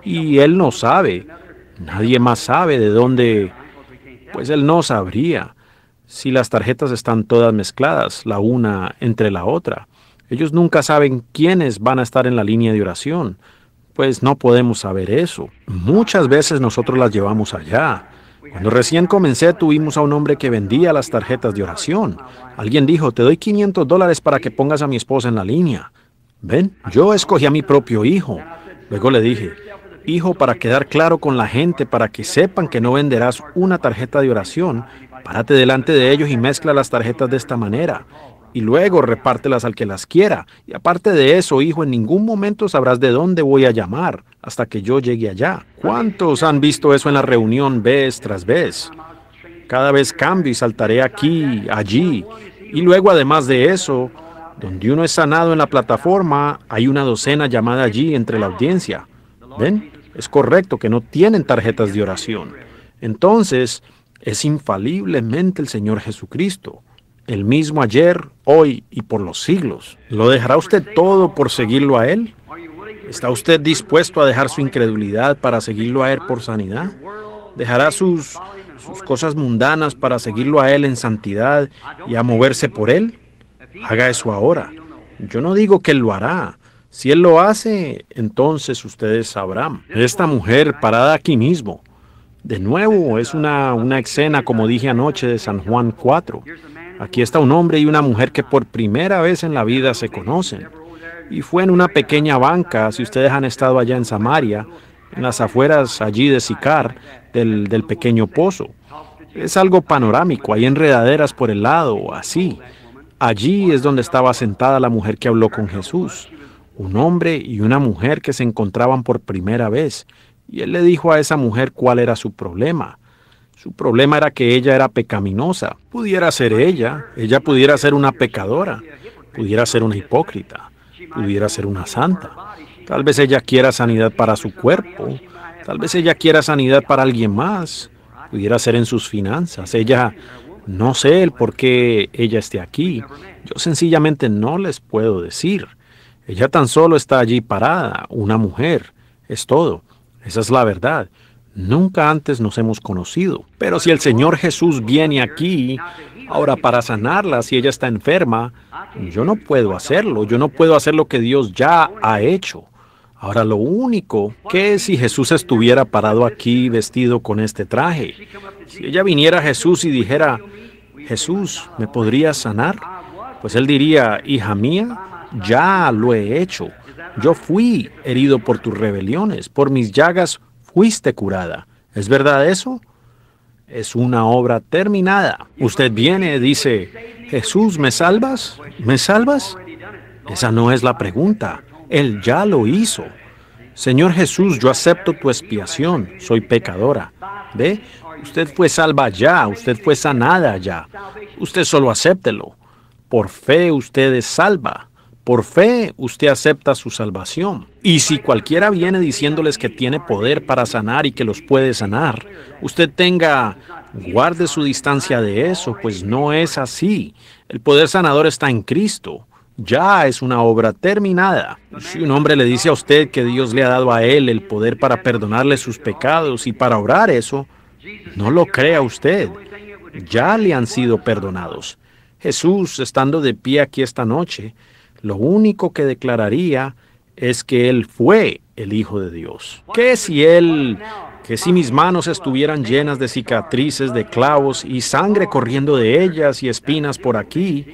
Y él no sabe, nadie más sabe de dónde, pues él no sabría si las tarjetas están todas mezcladas, la una entre la otra. Ellos nunca saben quiénes van a estar en la línea de oración, pues no podemos saber eso. Muchas veces nosotros las llevamos allá, cuando recién comencé tuvimos a un hombre que vendía las tarjetas de oración. Alguien dijo, te doy 500 dólares para que pongas a mi esposa en la línea. Ven, yo escogí a mi propio hijo. Luego le dije, hijo, para quedar claro con la gente, para que sepan que no venderás una tarjeta de oración, párate delante de ellos y mezcla las tarjetas de esta manera y luego repártelas al que las quiera. Y aparte de eso, hijo, en ningún momento sabrás de dónde voy a llamar hasta que yo llegue allá. ¿Cuántos han visto eso en la reunión vez tras vez? Cada vez cambio y saltaré aquí, allí. Y luego, además de eso, donde uno es sanado en la plataforma, hay una docena llamada allí entre la audiencia. ¿Ven? Es correcto que no tienen tarjetas de oración. Entonces, es infaliblemente el Señor Jesucristo, el mismo ayer, hoy y por los siglos. ¿Lo dejará usted todo por seguirlo a Él? ¿Está usted dispuesto a dejar su incredulidad para seguirlo a Él por sanidad? ¿Dejará sus, cosas mundanas para seguirlo a Él en santidad y a moverse por Él? Haga eso ahora. Yo no digo que Él lo hará. Si Él lo hace, entonces ustedes sabrán. Esta mujer parada aquí mismo, de nuevo, es una, una escena, como dije anoche, de San Juan 4. Aquí está un hombre y una mujer que por primera vez en la vida se conocen. Y fue en una pequeña banca, si ustedes han estado allá en Samaria, en las afueras allí de Sicar, del, del pequeño pozo. Es algo panorámico, hay enredaderas por el lado, así. Allí es donde estaba sentada la mujer que habló con Jesús, un hombre y una mujer que se encontraban por primera vez. Y él le dijo a esa mujer cuál era su problema. Su problema era que ella era pecaminosa. Pudiera ser ella, ella pudiera ser una pecadora, pudiera ser una hipócrita, pudiera ser una santa. Tal vez ella quiera sanidad para su cuerpo, tal vez ella quiera sanidad para alguien más, pudiera ser en sus finanzas. Ella, no sé el por qué ella esté aquí, yo sencillamente no les puedo decir. Ella tan solo está allí parada, una mujer, es todo. Esa es la verdad. Nunca antes nos hemos conocido, pero si el Señor Jesús viene aquí ahora para sanarla si ella está enferma, yo no puedo hacerlo, yo no puedo hacer lo que Dios ya ha hecho. Ahora lo único que si Jesús estuviera parado aquí vestido con este traje, si ella viniera a Jesús y dijera, Jesús, ¿me podrías sanar? Pues él diría, hija mía, ya lo he hecho. Yo fui herido por tus rebeliones, por mis llagas fuiste curada. ¿Es verdad eso? Es una obra terminada. Usted viene, dice, Jesús, ¿me salvas? ¿Me salvas? Esa no es la pregunta. Él ya lo hizo. Señor Jesús, yo acepto tu expiación. Soy pecadora. ¿Ve? Usted fue salva ya, usted fue sanada ya. Usted solo acéptelo. Por fe usted es salva. Por fe usted acepta su salvación. Y si cualquiera viene diciéndoles que tiene poder para sanar y que los puede sanar, usted tenga, guarde su distancia de eso, pues no es así. El poder sanador está en Cristo. Ya es una obra terminada. Si un hombre le dice a usted que Dios le ha dado a él el poder para perdonarle sus pecados y para orar eso, no lo crea usted. Ya le han sido perdonados. Jesús, estando de pie aquí esta noche, lo único que declararía es que Él fue el Hijo de Dios. Que si Él, que si mis manos estuvieran llenas de cicatrices, de clavos y sangre corriendo de ellas y espinas por aquí,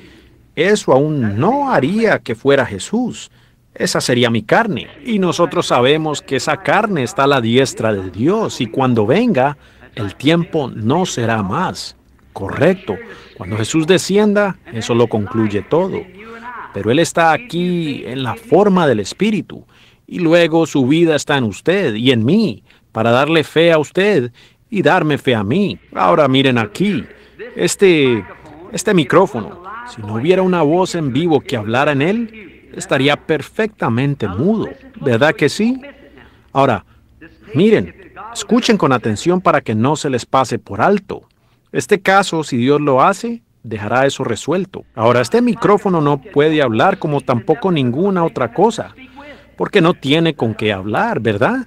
eso aún no haría que fuera Jesús. Esa sería mi carne. Y nosotros sabemos que esa carne está a la diestra de Dios y cuando venga, el tiempo no será más. Correcto. Cuando Jesús descienda, eso lo concluye todo pero Él está aquí en la forma del Espíritu y luego su vida está en usted y en mí para darle fe a usted y darme fe a mí. Ahora miren aquí, este, este micrófono, si no hubiera una voz en vivo que hablara en él, estaría perfectamente mudo, ¿verdad que sí? Ahora, miren, escuchen con atención para que no se les pase por alto. Este caso, si Dios lo hace, dejará eso resuelto. Ahora, este micrófono no puede hablar como tampoco ninguna otra cosa, porque no tiene con qué hablar, ¿verdad?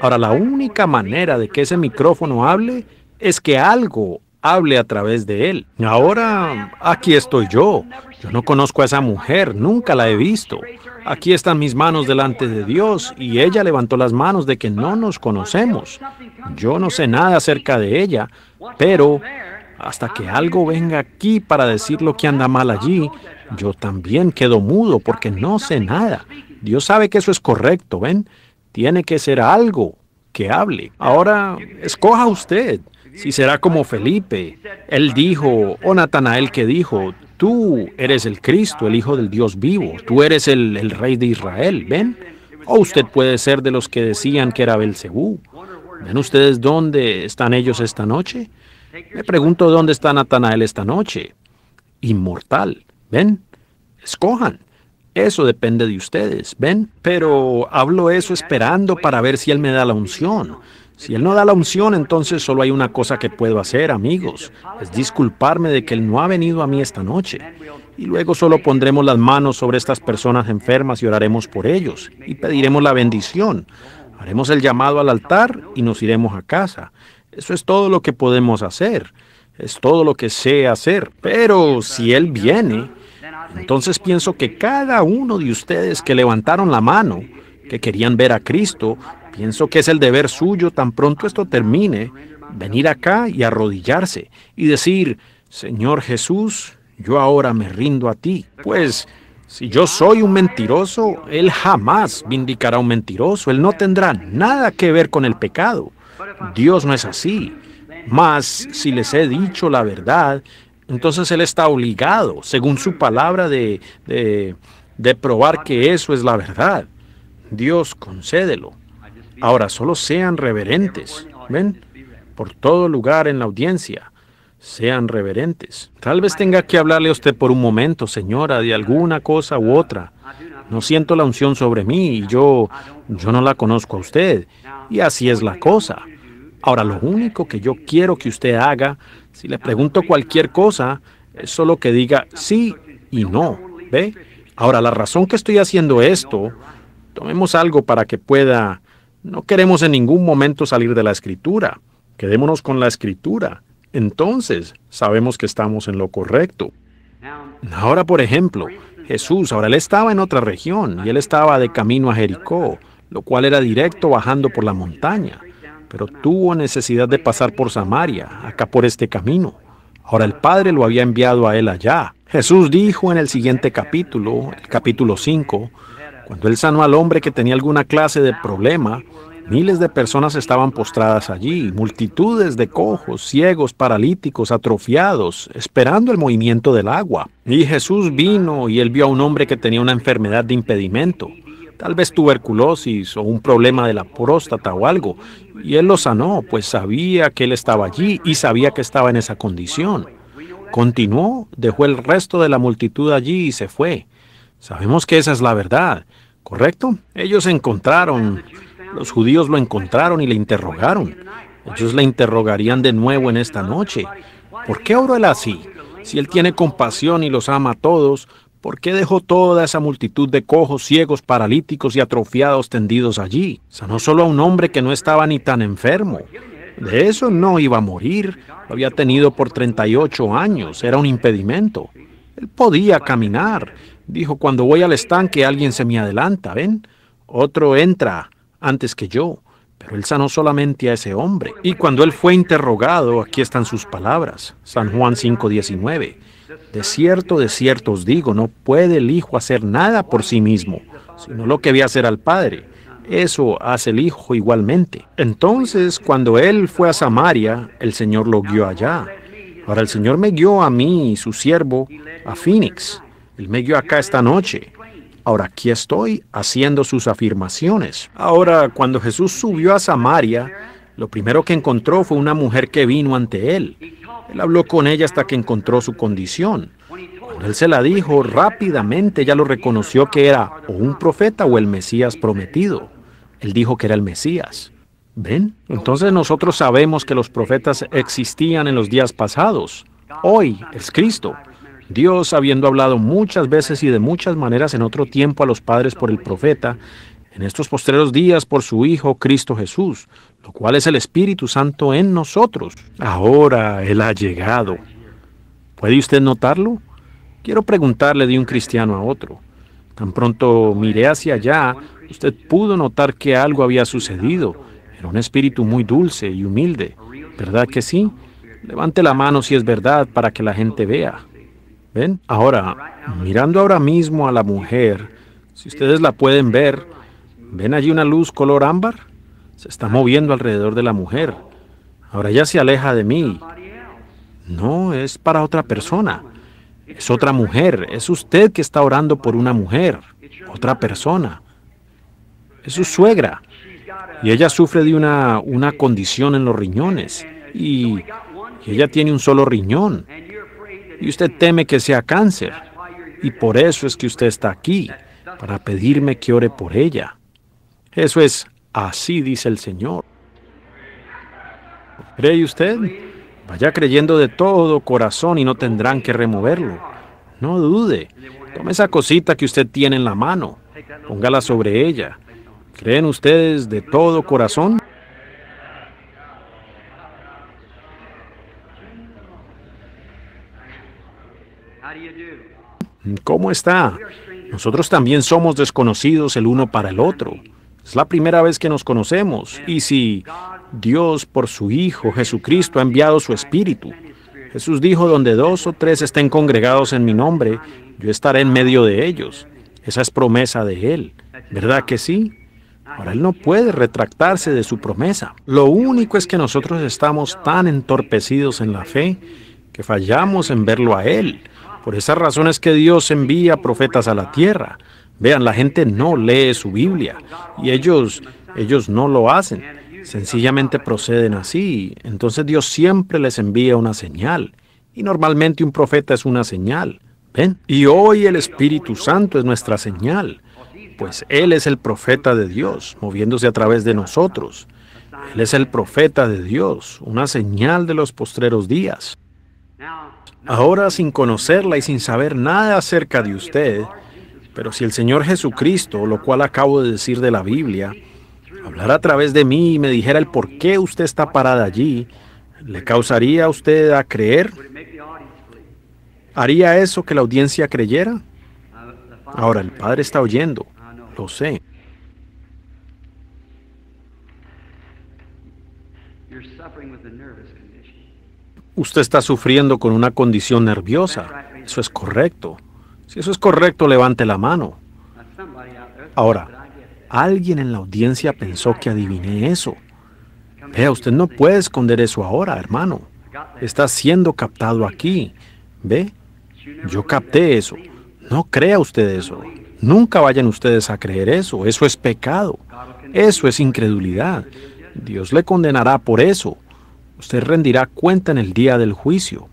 Ahora, la única manera de que ese micrófono hable es que algo hable a través de él. Ahora, aquí estoy yo. Yo no conozco a esa mujer, nunca la he visto. Aquí están mis manos delante de Dios y ella levantó las manos de que no nos conocemos. Yo no sé nada acerca de ella, pero hasta que algo venga aquí para decir lo que anda mal allí, yo también quedo mudo porque no sé nada. Dios sabe que eso es correcto, ¿ven? Tiene que ser algo que hable. Ahora, escoja usted si será como Felipe. Él dijo, o Natanael que dijo, tú eres el Cristo, el Hijo del Dios vivo, tú eres el, el Rey de Israel, ¿ven? O usted puede ser de los que decían que era Belcebú. ¿Ven ustedes dónde están ellos esta noche? Me pregunto dónde está Natanael esta noche. Inmortal. Ven, escojan. Eso depende de ustedes, ¿ven? Pero hablo eso esperando para ver si Él me da la unción. Si Él no da la unción, entonces solo hay una cosa que puedo hacer, amigos. Es disculparme de que Él no ha venido a mí esta noche. Y luego solo pondremos las manos sobre estas personas enfermas y oraremos por ellos. Y pediremos la bendición. Haremos el llamado al altar y nos iremos a casa. Eso es todo lo que podemos hacer, es todo lo que sé hacer. Pero si Él viene, entonces pienso que cada uno de ustedes que levantaron la mano, que querían ver a Cristo, pienso que es el deber suyo, tan pronto esto termine, venir acá y arrodillarse y decir, Señor Jesús, yo ahora me rindo a ti. Pues si yo soy un mentiroso, Él jamás vindicará a un mentiroso, Él no tendrá nada que ver con el pecado. Dios no es así. Mas si les he dicho la verdad, entonces Él está obligado, según su palabra, de, de, probar que eso es la verdad. Dios, concédelo. Ahora, solo sean reverentes. ¿Ven? Por todo lugar en la audiencia. Sean reverentes. Tal vez tenga que hablarle a usted por un momento, señora, de alguna cosa u otra. No siento la unción sobre mí y yo, yo no la conozco a usted. Y así es la cosa. Ahora, lo único que yo quiero que usted haga, si le pregunto cualquier cosa, es solo que diga sí y no. ¿Ve? Ahora, la razón que estoy haciendo esto, tomemos algo para que pueda... No queremos en ningún momento salir de la escritura. Quedémonos con la escritura. Entonces, sabemos que estamos en lo correcto. Ahora, por ejemplo, Jesús, ahora él estaba en otra región y él estaba de camino a Jericó, lo cual era directo bajando por la montaña pero tuvo necesidad de pasar por Samaria, acá por este camino. Ahora el Padre lo había enviado a él allá. Jesús dijo en el siguiente capítulo, el capítulo 5, cuando él sanó al hombre que tenía alguna clase de problema, miles de personas estaban postradas allí, multitudes de cojos, ciegos, paralíticos, atrofiados, esperando el movimiento del agua. Y Jesús vino y él vio a un hombre que tenía una enfermedad de impedimento tal vez tuberculosis o un problema de la próstata o algo. Y él lo sanó, pues sabía que él estaba allí y sabía que estaba en esa condición. Continuó, dejó el resto de la multitud allí y se fue. Sabemos que esa es la verdad, ¿correcto? Ellos encontraron, los judíos lo encontraron y le interrogaron. Ellos le interrogarían de nuevo en esta noche. ¿Por qué oró él así? Si él tiene compasión y los ama a todos, ¿Por qué dejó toda esa multitud de cojos, ciegos, paralíticos y atrofiados tendidos allí? Sanó solo a un hombre que no estaba ni tan enfermo. De eso no iba a morir. Lo había tenido por 38 años. Era un impedimento. Él podía caminar. Dijo, cuando voy al estanque alguien se me adelanta, ¿ven? Otro entra antes que yo. Pero él sanó solamente a ese hombre. Y cuando él fue interrogado, aquí están sus palabras. San Juan 5:19. De cierto, de cierto os digo, no puede el Hijo hacer nada por sí mismo, sino lo que ve hacer al Padre. Eso hace el Hijo igualmente. Entonces, cuando Él fue a Samaria, el Señor lo guió allá. Ahora el Señor me guió a mí, y su siervo, a Phoenix. Él me guió acá esta noche. Ahora aquí estoy haciendo sus afirmaciones. Ahora, cuando Jesús subió a Samaria, lo primero que encontró fue una mujer que vino ante él. Él habló con ella hasta que encontró su condición. Cuando él se la dijo, rápidamente ella lo reconoció que era o un profeta o el Mesías prometido. Él dijo que era el Mesías. ¿Ven? Entonces nosotros sabemos que los profetas existían en los días pasados. Hoy es Cristo. Dios, habiendo hablado muchas veces y de muchas maneras en otro tiempo a los padres por el profeta, en estos postreros días por su Hijo Cristo Jesús, lo cual es el Espíritu Santo en nosotros. Ahora Él ha llegado. ¿Puede usted notarlo? Quiero preguntarle de un cristiano a otro. Tan pronto miré hacia allá, usted pudo notar que algo había sucedido. Era un espíritu muy dulce y humilde. ¿Verdad que sí? Levante la mano si es verdad para que la gente vea. ¿Ven? Ahora, mirando ahora mismo a la mujer, si ustedes la pueden ver, ¿Ven allí una luz color ámbar? Se está moviendo alrededor de la mujer. Ahora ya se aleja de mí. No, es para otra persona. Es otra mujer. Es usted que está orando por una mujer. Otra persona. Es su suegra. Y ella sufre de una, una condición en los riñones. y ella tiene un solo riñón. Y usted teme que sea cáncer. Y por eso es que usted está aquí, para pedirme que ore por ella. Eso es, así dice el Señor. ¿Cree usted? Vaya creyendo de todo corazón y no tendrán que removerlo. No dude. Tome esa cosita que usted tiene en la mano. Póngala sobre ella. ¿Creen ustedes de todo corazón? ¿Cómo está? Nosotros también somos desconocidos el uno para el otro. Es la primera vez que nos conocemos. Y si Dios por su Hijo Jesucristo ha enviado su Espíritu, Jesús dijo, donde dos o tres estén congregados en mi nombre, yo estaré en medio de ellos. Esa es promesa de Él. ¿Verdad que sí? Ahora Él no puede retractarse de su promesa. Lo único es que nosotros estamos tan entorpecidos en la fe que fallamos en verlo a Él. Por esas razones que Dios envía profetas a la tierra Vean, la gente no lee su Biblia y ellos, ellos no lo hacen. Sencillamente proceden así. Entonces Dios siempre les envía una señal. Y normalmente un profeta es una señal. ¿Ven? Y hoy el Espíritu Santo es nuestra señal, pues Él es el profeta de Dios, moviéndose a través de nosotros. Él es el profeta de Dios, una señal de los postreros días. Ahora, sin conocerla y sin saber nada acerca de usted, pero si el Señor Jesucristo, lo cual acabo de decir de la Biblia, hablara a través de mí y me dijera el por qué usted está parada allí, ¿le causaría a usted a creer? ¿Haría eso que la audiencia creyera? Ahora, el Padre está oyendo, lo sé. Usted está sufriendo con una condición nerviosa, eso es correcto. Si eso es correcto, levante la mano. Ahora, alguien en la audiencia pensó que adiviné eso. Vea, usted no puede esconder eso ahora, hermano. Está siendo captado aquí. ¿Ve? Yo capté eso. No crea usted eso. Nunca vayan ustedes a creer eso. Eso es pecado. Eso es incredulidad. Dios le condenará por eso. Usted rendirá cuenta en el día del juicio.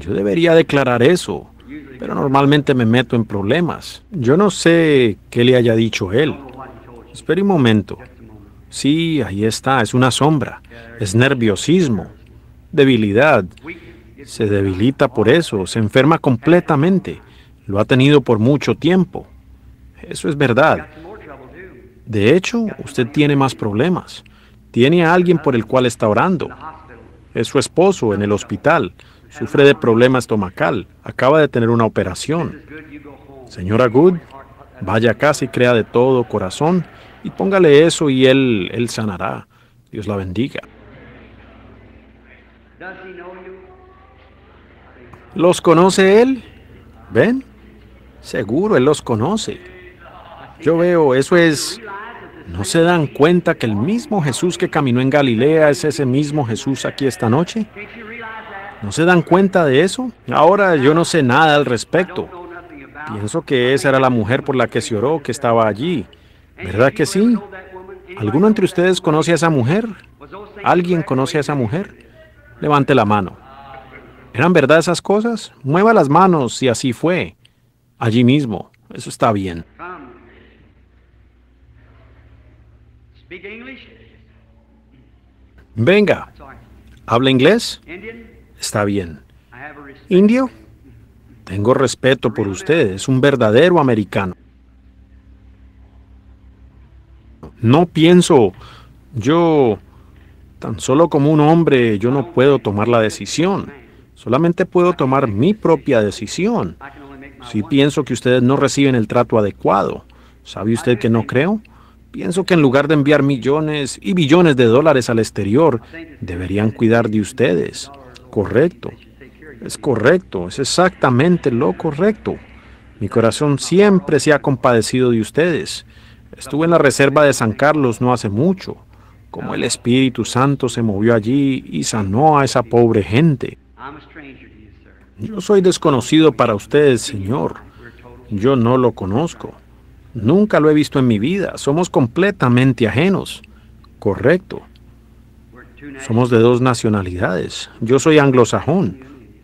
Yo debería declarar eso pero normalmente me meto en problemas. Yo no sé qué le haya dicho él. Espere un momento. Sí, ahí está, es una sombra. Es nerviosismo, debilidad. Se debilita por eso, se enferma completamente. Lo ha tenido por mucho tiempo. Eso es verdad. De hecho, usted tiene más problemas. Tiene a alguien por el cual está orando. Es su esposo en el hospital. Sufre de problema estomacal. Acaba de tener una operación. Señora Good, vaya casa y crea de todo corazón y póngale eso y él, él sanará. Dios la bendiga. ¿Los conoce él? ¿Ven? Seguro él los conoce. Yo veo, eso es... ¿No se dan cuenta que el mismo Jesús que caminó en Galilea es ese mismo Jesús aquí esta noche? ¿No se dan cuenta de eso? Ahora yo no sé nada al respecto. Pienso que esa era la mujer por la que se oró que estaba allí. ¿Verdad que sí? ¿Alguno entre ustedes conoce a esa mujer? ¿Alguien conoce a esa mujer? Levante la mano. ¿Eran verdad esas cosas? Mueva las manos si así fue. Allí mismo. Eso está bien. Venga. ¿Habla inglés? está bien. ¿Indio? Tengo respeto por usted, es un verdadero americano. No pienso, yo, tan solo como un hombre, yo no puedo tomar la decisión. Solamente puedo tomar mi propia decisión. Si pienso que ustedes no reciben el trato adecuado, ¿sabe usted que no creo? Pienso que en lugar de enviar millones y billones de dólares al exterior, deberían cuidar de ustedes correcto. Es correcto, es exactamente lo correcto. Mi corazón siempre se ha compadecido de ustedes. Estuve en la reserva de San Carlos no hace mucho, como el Espíritu Santo se movió allí y sanó a esa pobre gente. Yo soy desconocido para ustedes, Señor. Yo no lo conozco. Nunca lo he visto en mi vida. Somos completamente ajenos. Correcto. Somos de dos nacionalidades. Yo soy anglosajón,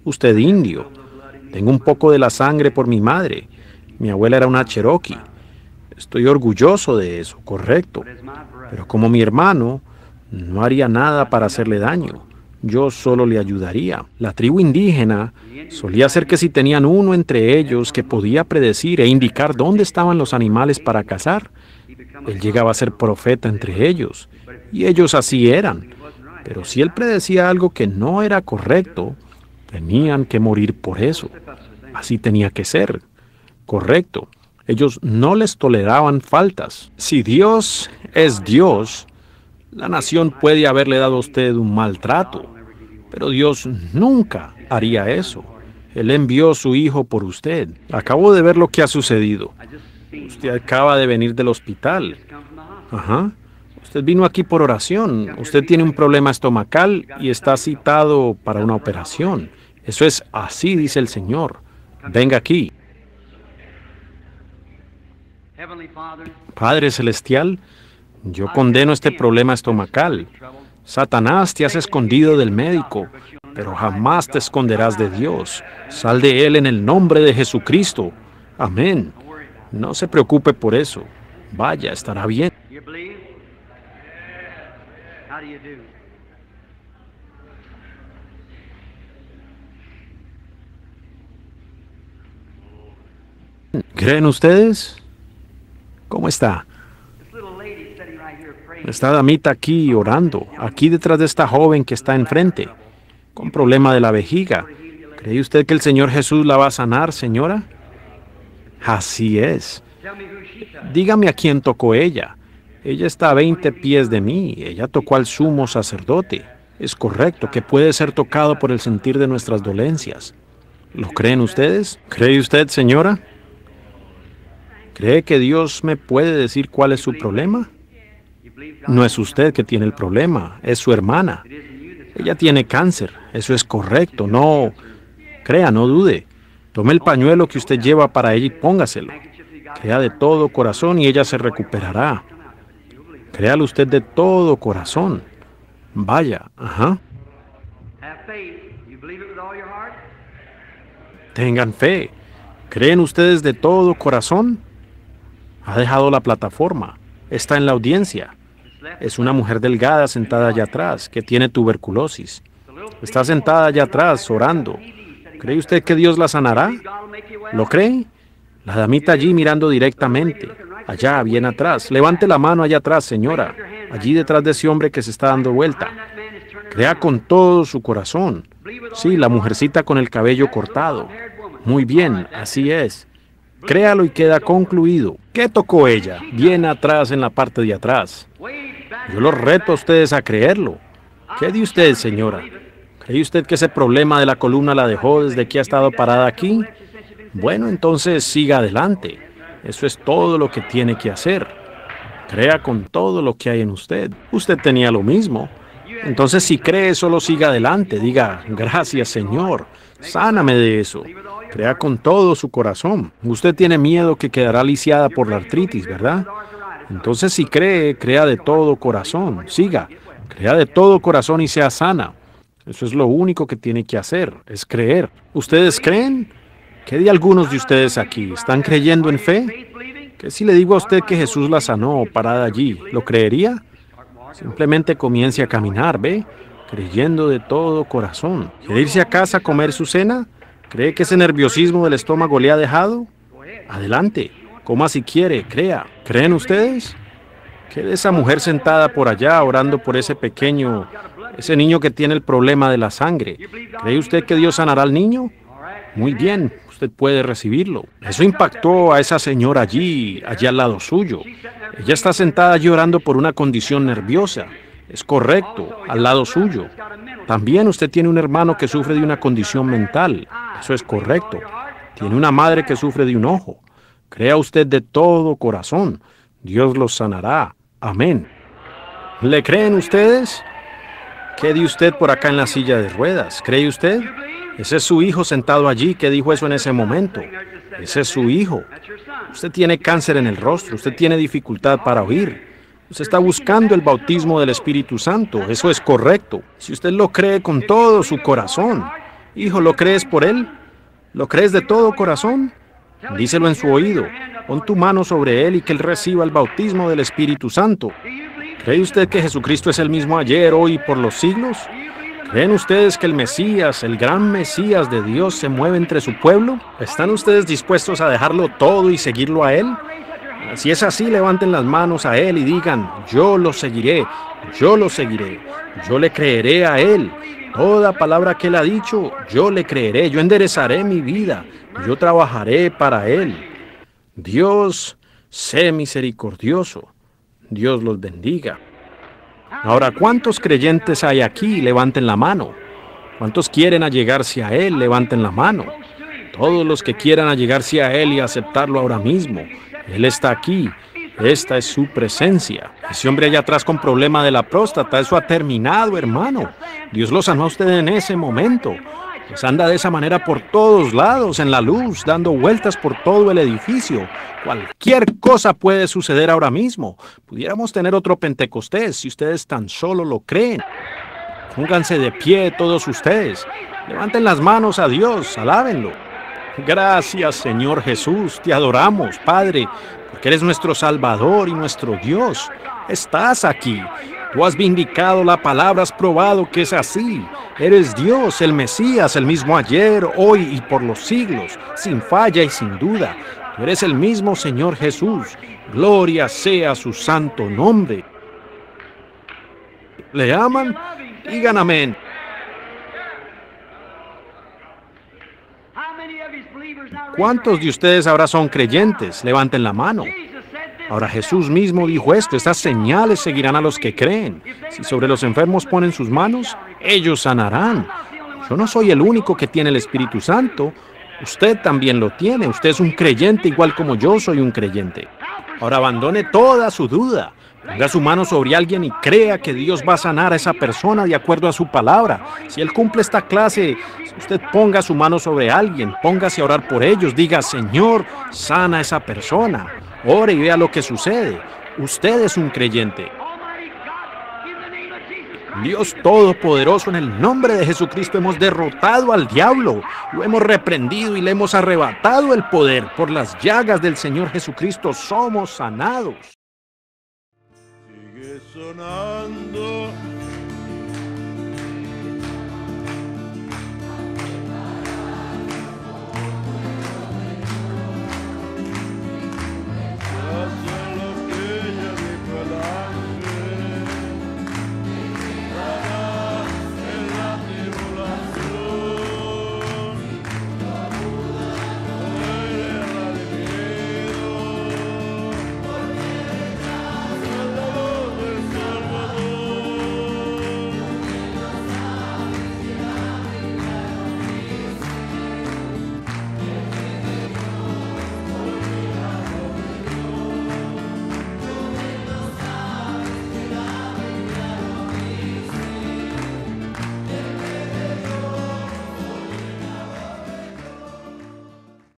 usted indio. Tengo un poco de la sangre por mi madre. Mi abuela era una Cherokee. Estoy orgulloso de eso, correcto. Pero como mi hermano, no haría nada para hacerle daño. Yo solo le ayudaría. La tribu indígena solía ser que si tenían uno entre ellos que podía predecir e indicar dónde estaban los animales para cazar, él llegaba a ser profeta entre ellos. Y ellos así eran. Pero si él predecía algo que no era correcto, tenían que morir por eso. Así tenía que ser. Correcto. Ellos no les toleraban faltas. Si Dios es Dios, la nación puede haberle dado a usted un maltrato, pero Dios nunca haría eso. Él envió a su hijo por usted. Acabo de ver lo que ha sucedido. Usted acaba de venir del hospital. Ajá. Usted vino aquí por oración. Usted tiene un problema estomacal y está citado para una operación. Eso es así, dice el Señor. Venga aquí. Padre Celestial, yo condeno este problema estomacal. Satanás te has escondido del médico, pero jamás te esconderás de Dios. Sal de él en el nombre de Jesucristo. Amén. No se preocupe por eso. Vaya, estará bien. ¿Creen ustedes? ¿Cómo está? Está damita aquí orando, aquí detrás de esta joven que está enfrente, con problema de la vejiga. ¿Cree usted que el Señor Jesús la va a sanar, señora? Así es. Dígame a quién tocó ella. Ella está a 20 pies de mí, ella tocó al sumo sacerdote. Es correcto que puede ser tocado por el sentir de nuestras dolencias. ¿Lo creen ustedes? ¿Cree usted, señora? ¿Cree que Dios me puede decir cuál es su problema? No es usted que tiene el problema, es su hermana. Ella tiene cáncer, eso es correcto, no... Crea, no dude. Tome el pañuelo que usted lleva para ella y póngaselo. Crea de todo corazón y ella se recuperará. Créalo usted de todo corazón. Vaya, ajá. Tengan fe. ¿Creen ustedes de todo corazón? Ha dejado la plataforma. Está en la audiencia. Es una mujer delgada sentada allá atrás que tiene tuberculosis. Está sentada allá atrás orando. ¿Cree usted que Dios la sanará? ¿Lo cree? La damita allí mirando directamente. Allá, bien atrás. Levante la mano allá atrás, señora. Allí detrás de ese hombre que se está dando vuelta. Crea con todo su corazón. Sí, la mujercita con el cabello cortado. Muy bien, así es. Créalo y queda concluido. ¿Qué tocó ella? Bien atrás en la parte de atrás. Yo los reto a ustedes a creerlo. ¿Qué de usted, señora? ¿Cree usted que ese problema de la columna la dejó desde que ha estado parada aquí? Bueno, entonces siga adelante. Eso es todo lo que tiene que hacer. Crea con todo lo que hay en usted. Usted tenía lo mismo. Entonces si cree, solo siga adelante. Diga, gracias Señor, sáname de eso. Crea con todo su corazón. Usted tiene miedo que quedará lisiada por la artritis, ¿verdad? Entonces si cree, crea de todo corazón. Siga, crea de todo corazón y sea sana. Eso es lo único que tiene que hacer, es creer. ¿Ustedes creen? ¿Qué de algunos de ustedes aquí? ¿Están creyendo en fe? ¿Qué si le digo a usted que Jesús la sanó parada allí? ¿Lo creería? Simplemente comience a caminar, ¿ve? Creyendo de todo corazón. ¿Quiere irse a casa a comer su cena? ¿Cree que ese nerviosismo del estómago le ha dejado? Adelante, coma si quiere, crea. ¿Creen ustedes? ¿Qué de esa mujer sentada por allá orando por ese pequeño, ese niño que tiene el problema de la sangre? ¿Cree usted que Dios sanará al niño? Muy bien, usted puede recibirlo. Eso impactó a esa señora allí, allá al lado suyo. Ella está sentada llorando por una condición nerviosa. Es correcto, al lado suyo. También usted tiene un hermano que sufre de una condición mental. Eso es correcto. Tiene una madre que sufre de un ojo. Crea usted de todo corazón. Dios los sanará. Amén. ¿Le creen ustedes? ¿Qué de usted por acá en la silla de ruedas? ¿Cree usted? Ese es su hijo sentado allí que dijo eso en ese momento. Ese es su hijo. Usted tiene cáncer en el rostro, usted tiene dificultad para oír. Usted está buscando el bautismo del Espíritu Santo, eso es correcto. Si usted lo cree con todo su corazón, hijo, ¿lo crees por él? ¿Lo crees de todo corazón? Díselo en su oído, pon tu mano sobre él y que él reciba el bautismo del Espíritu Santo. ¿Cree usted que Jesucristo es el mismo ayer, hoy y por los siglos? ¿Ven ustedes que el Mesías, el gran Mesías de Dios, se mueve entre su pueblo? ¿Están ustedes dispuestos a dejarlo todo y seguirlo a Él? Si es así, levanten las manos a Él y digan, yo lo seguiré, yo lo seguiré, yo le creeré a Él. Toda palabra que Él ha dicho, yo le creeré, yo enderezaré mi vida, yo trabajaré para Él. Dios, sé misericordioso. Dios los bendiga. Ahora, ¿cuántos creyentes hay aquí? Levanten la mano. ¿Cuántos quieren allegarse a Él? Levanten la mano. Todos los que quieran allegarse a Él y aceptarlo ahora mismo. Él está aquí. Esta es su presencia. Ese hombre allá atrás con problema de la próstata, eso ha terminado, hermano. Dios lo sanó a usted en ese momento. Pues anda de esa manera por todos lados, en la luz, dando vueltas por todo el edificio. Cualquier cosa puede suceder ahora mismo. Pudiéramos tener otro Pentecostés si ustedes tan solo lo creen. Pónganse de pie todos ustedes. Levanten las manos a Dios, alábenlo. Gracias Señor Jesús, te adoramos Padre, porque eres nuestro Salvador y nuestro Dios. Estás aquí, Tú has vindicado la palabra, has probado que es así. Eres Dios, el Mesías, el mismo ayer, hoy y por los siglos, sin falla y sin duda. Tú eres el mismo Señor Jesús. Gloria sea su santo nombre. ¿Le aman? Digan amén. ¿Cuántos de ustedes ahora son creyentes? Levanten la mano. Ahora Jesús mismo dijo esto, estas señales seguirán a los que creen. Si sobre los enfermos ponen sus manos, ellos sanarán. Yo no soy el único que tiene el Espíritu Santo, usted también lo tiene, usted es un creyente igual como yo soy un creyente. Ahora abandone toda su duda. Ponga su mano sobre alguien y crea que Dios va a sanar a esa persona de acuerdo a su palabra. Si Él cumple esta clase, usted ponga su mano sobre alguien, póngase a orar por ellos, diga, Señor, sana a esa persona. Ore y vea lo que sucede. Usted es un creyente. Dios Todopoderoso, en el nombre de Jesucristo hemos derrotado al diablo, lo hemos reprendido y le hemos arrebatado el poder. Por las llagas del Señor Jesucristo somos sanados. Sigue sonando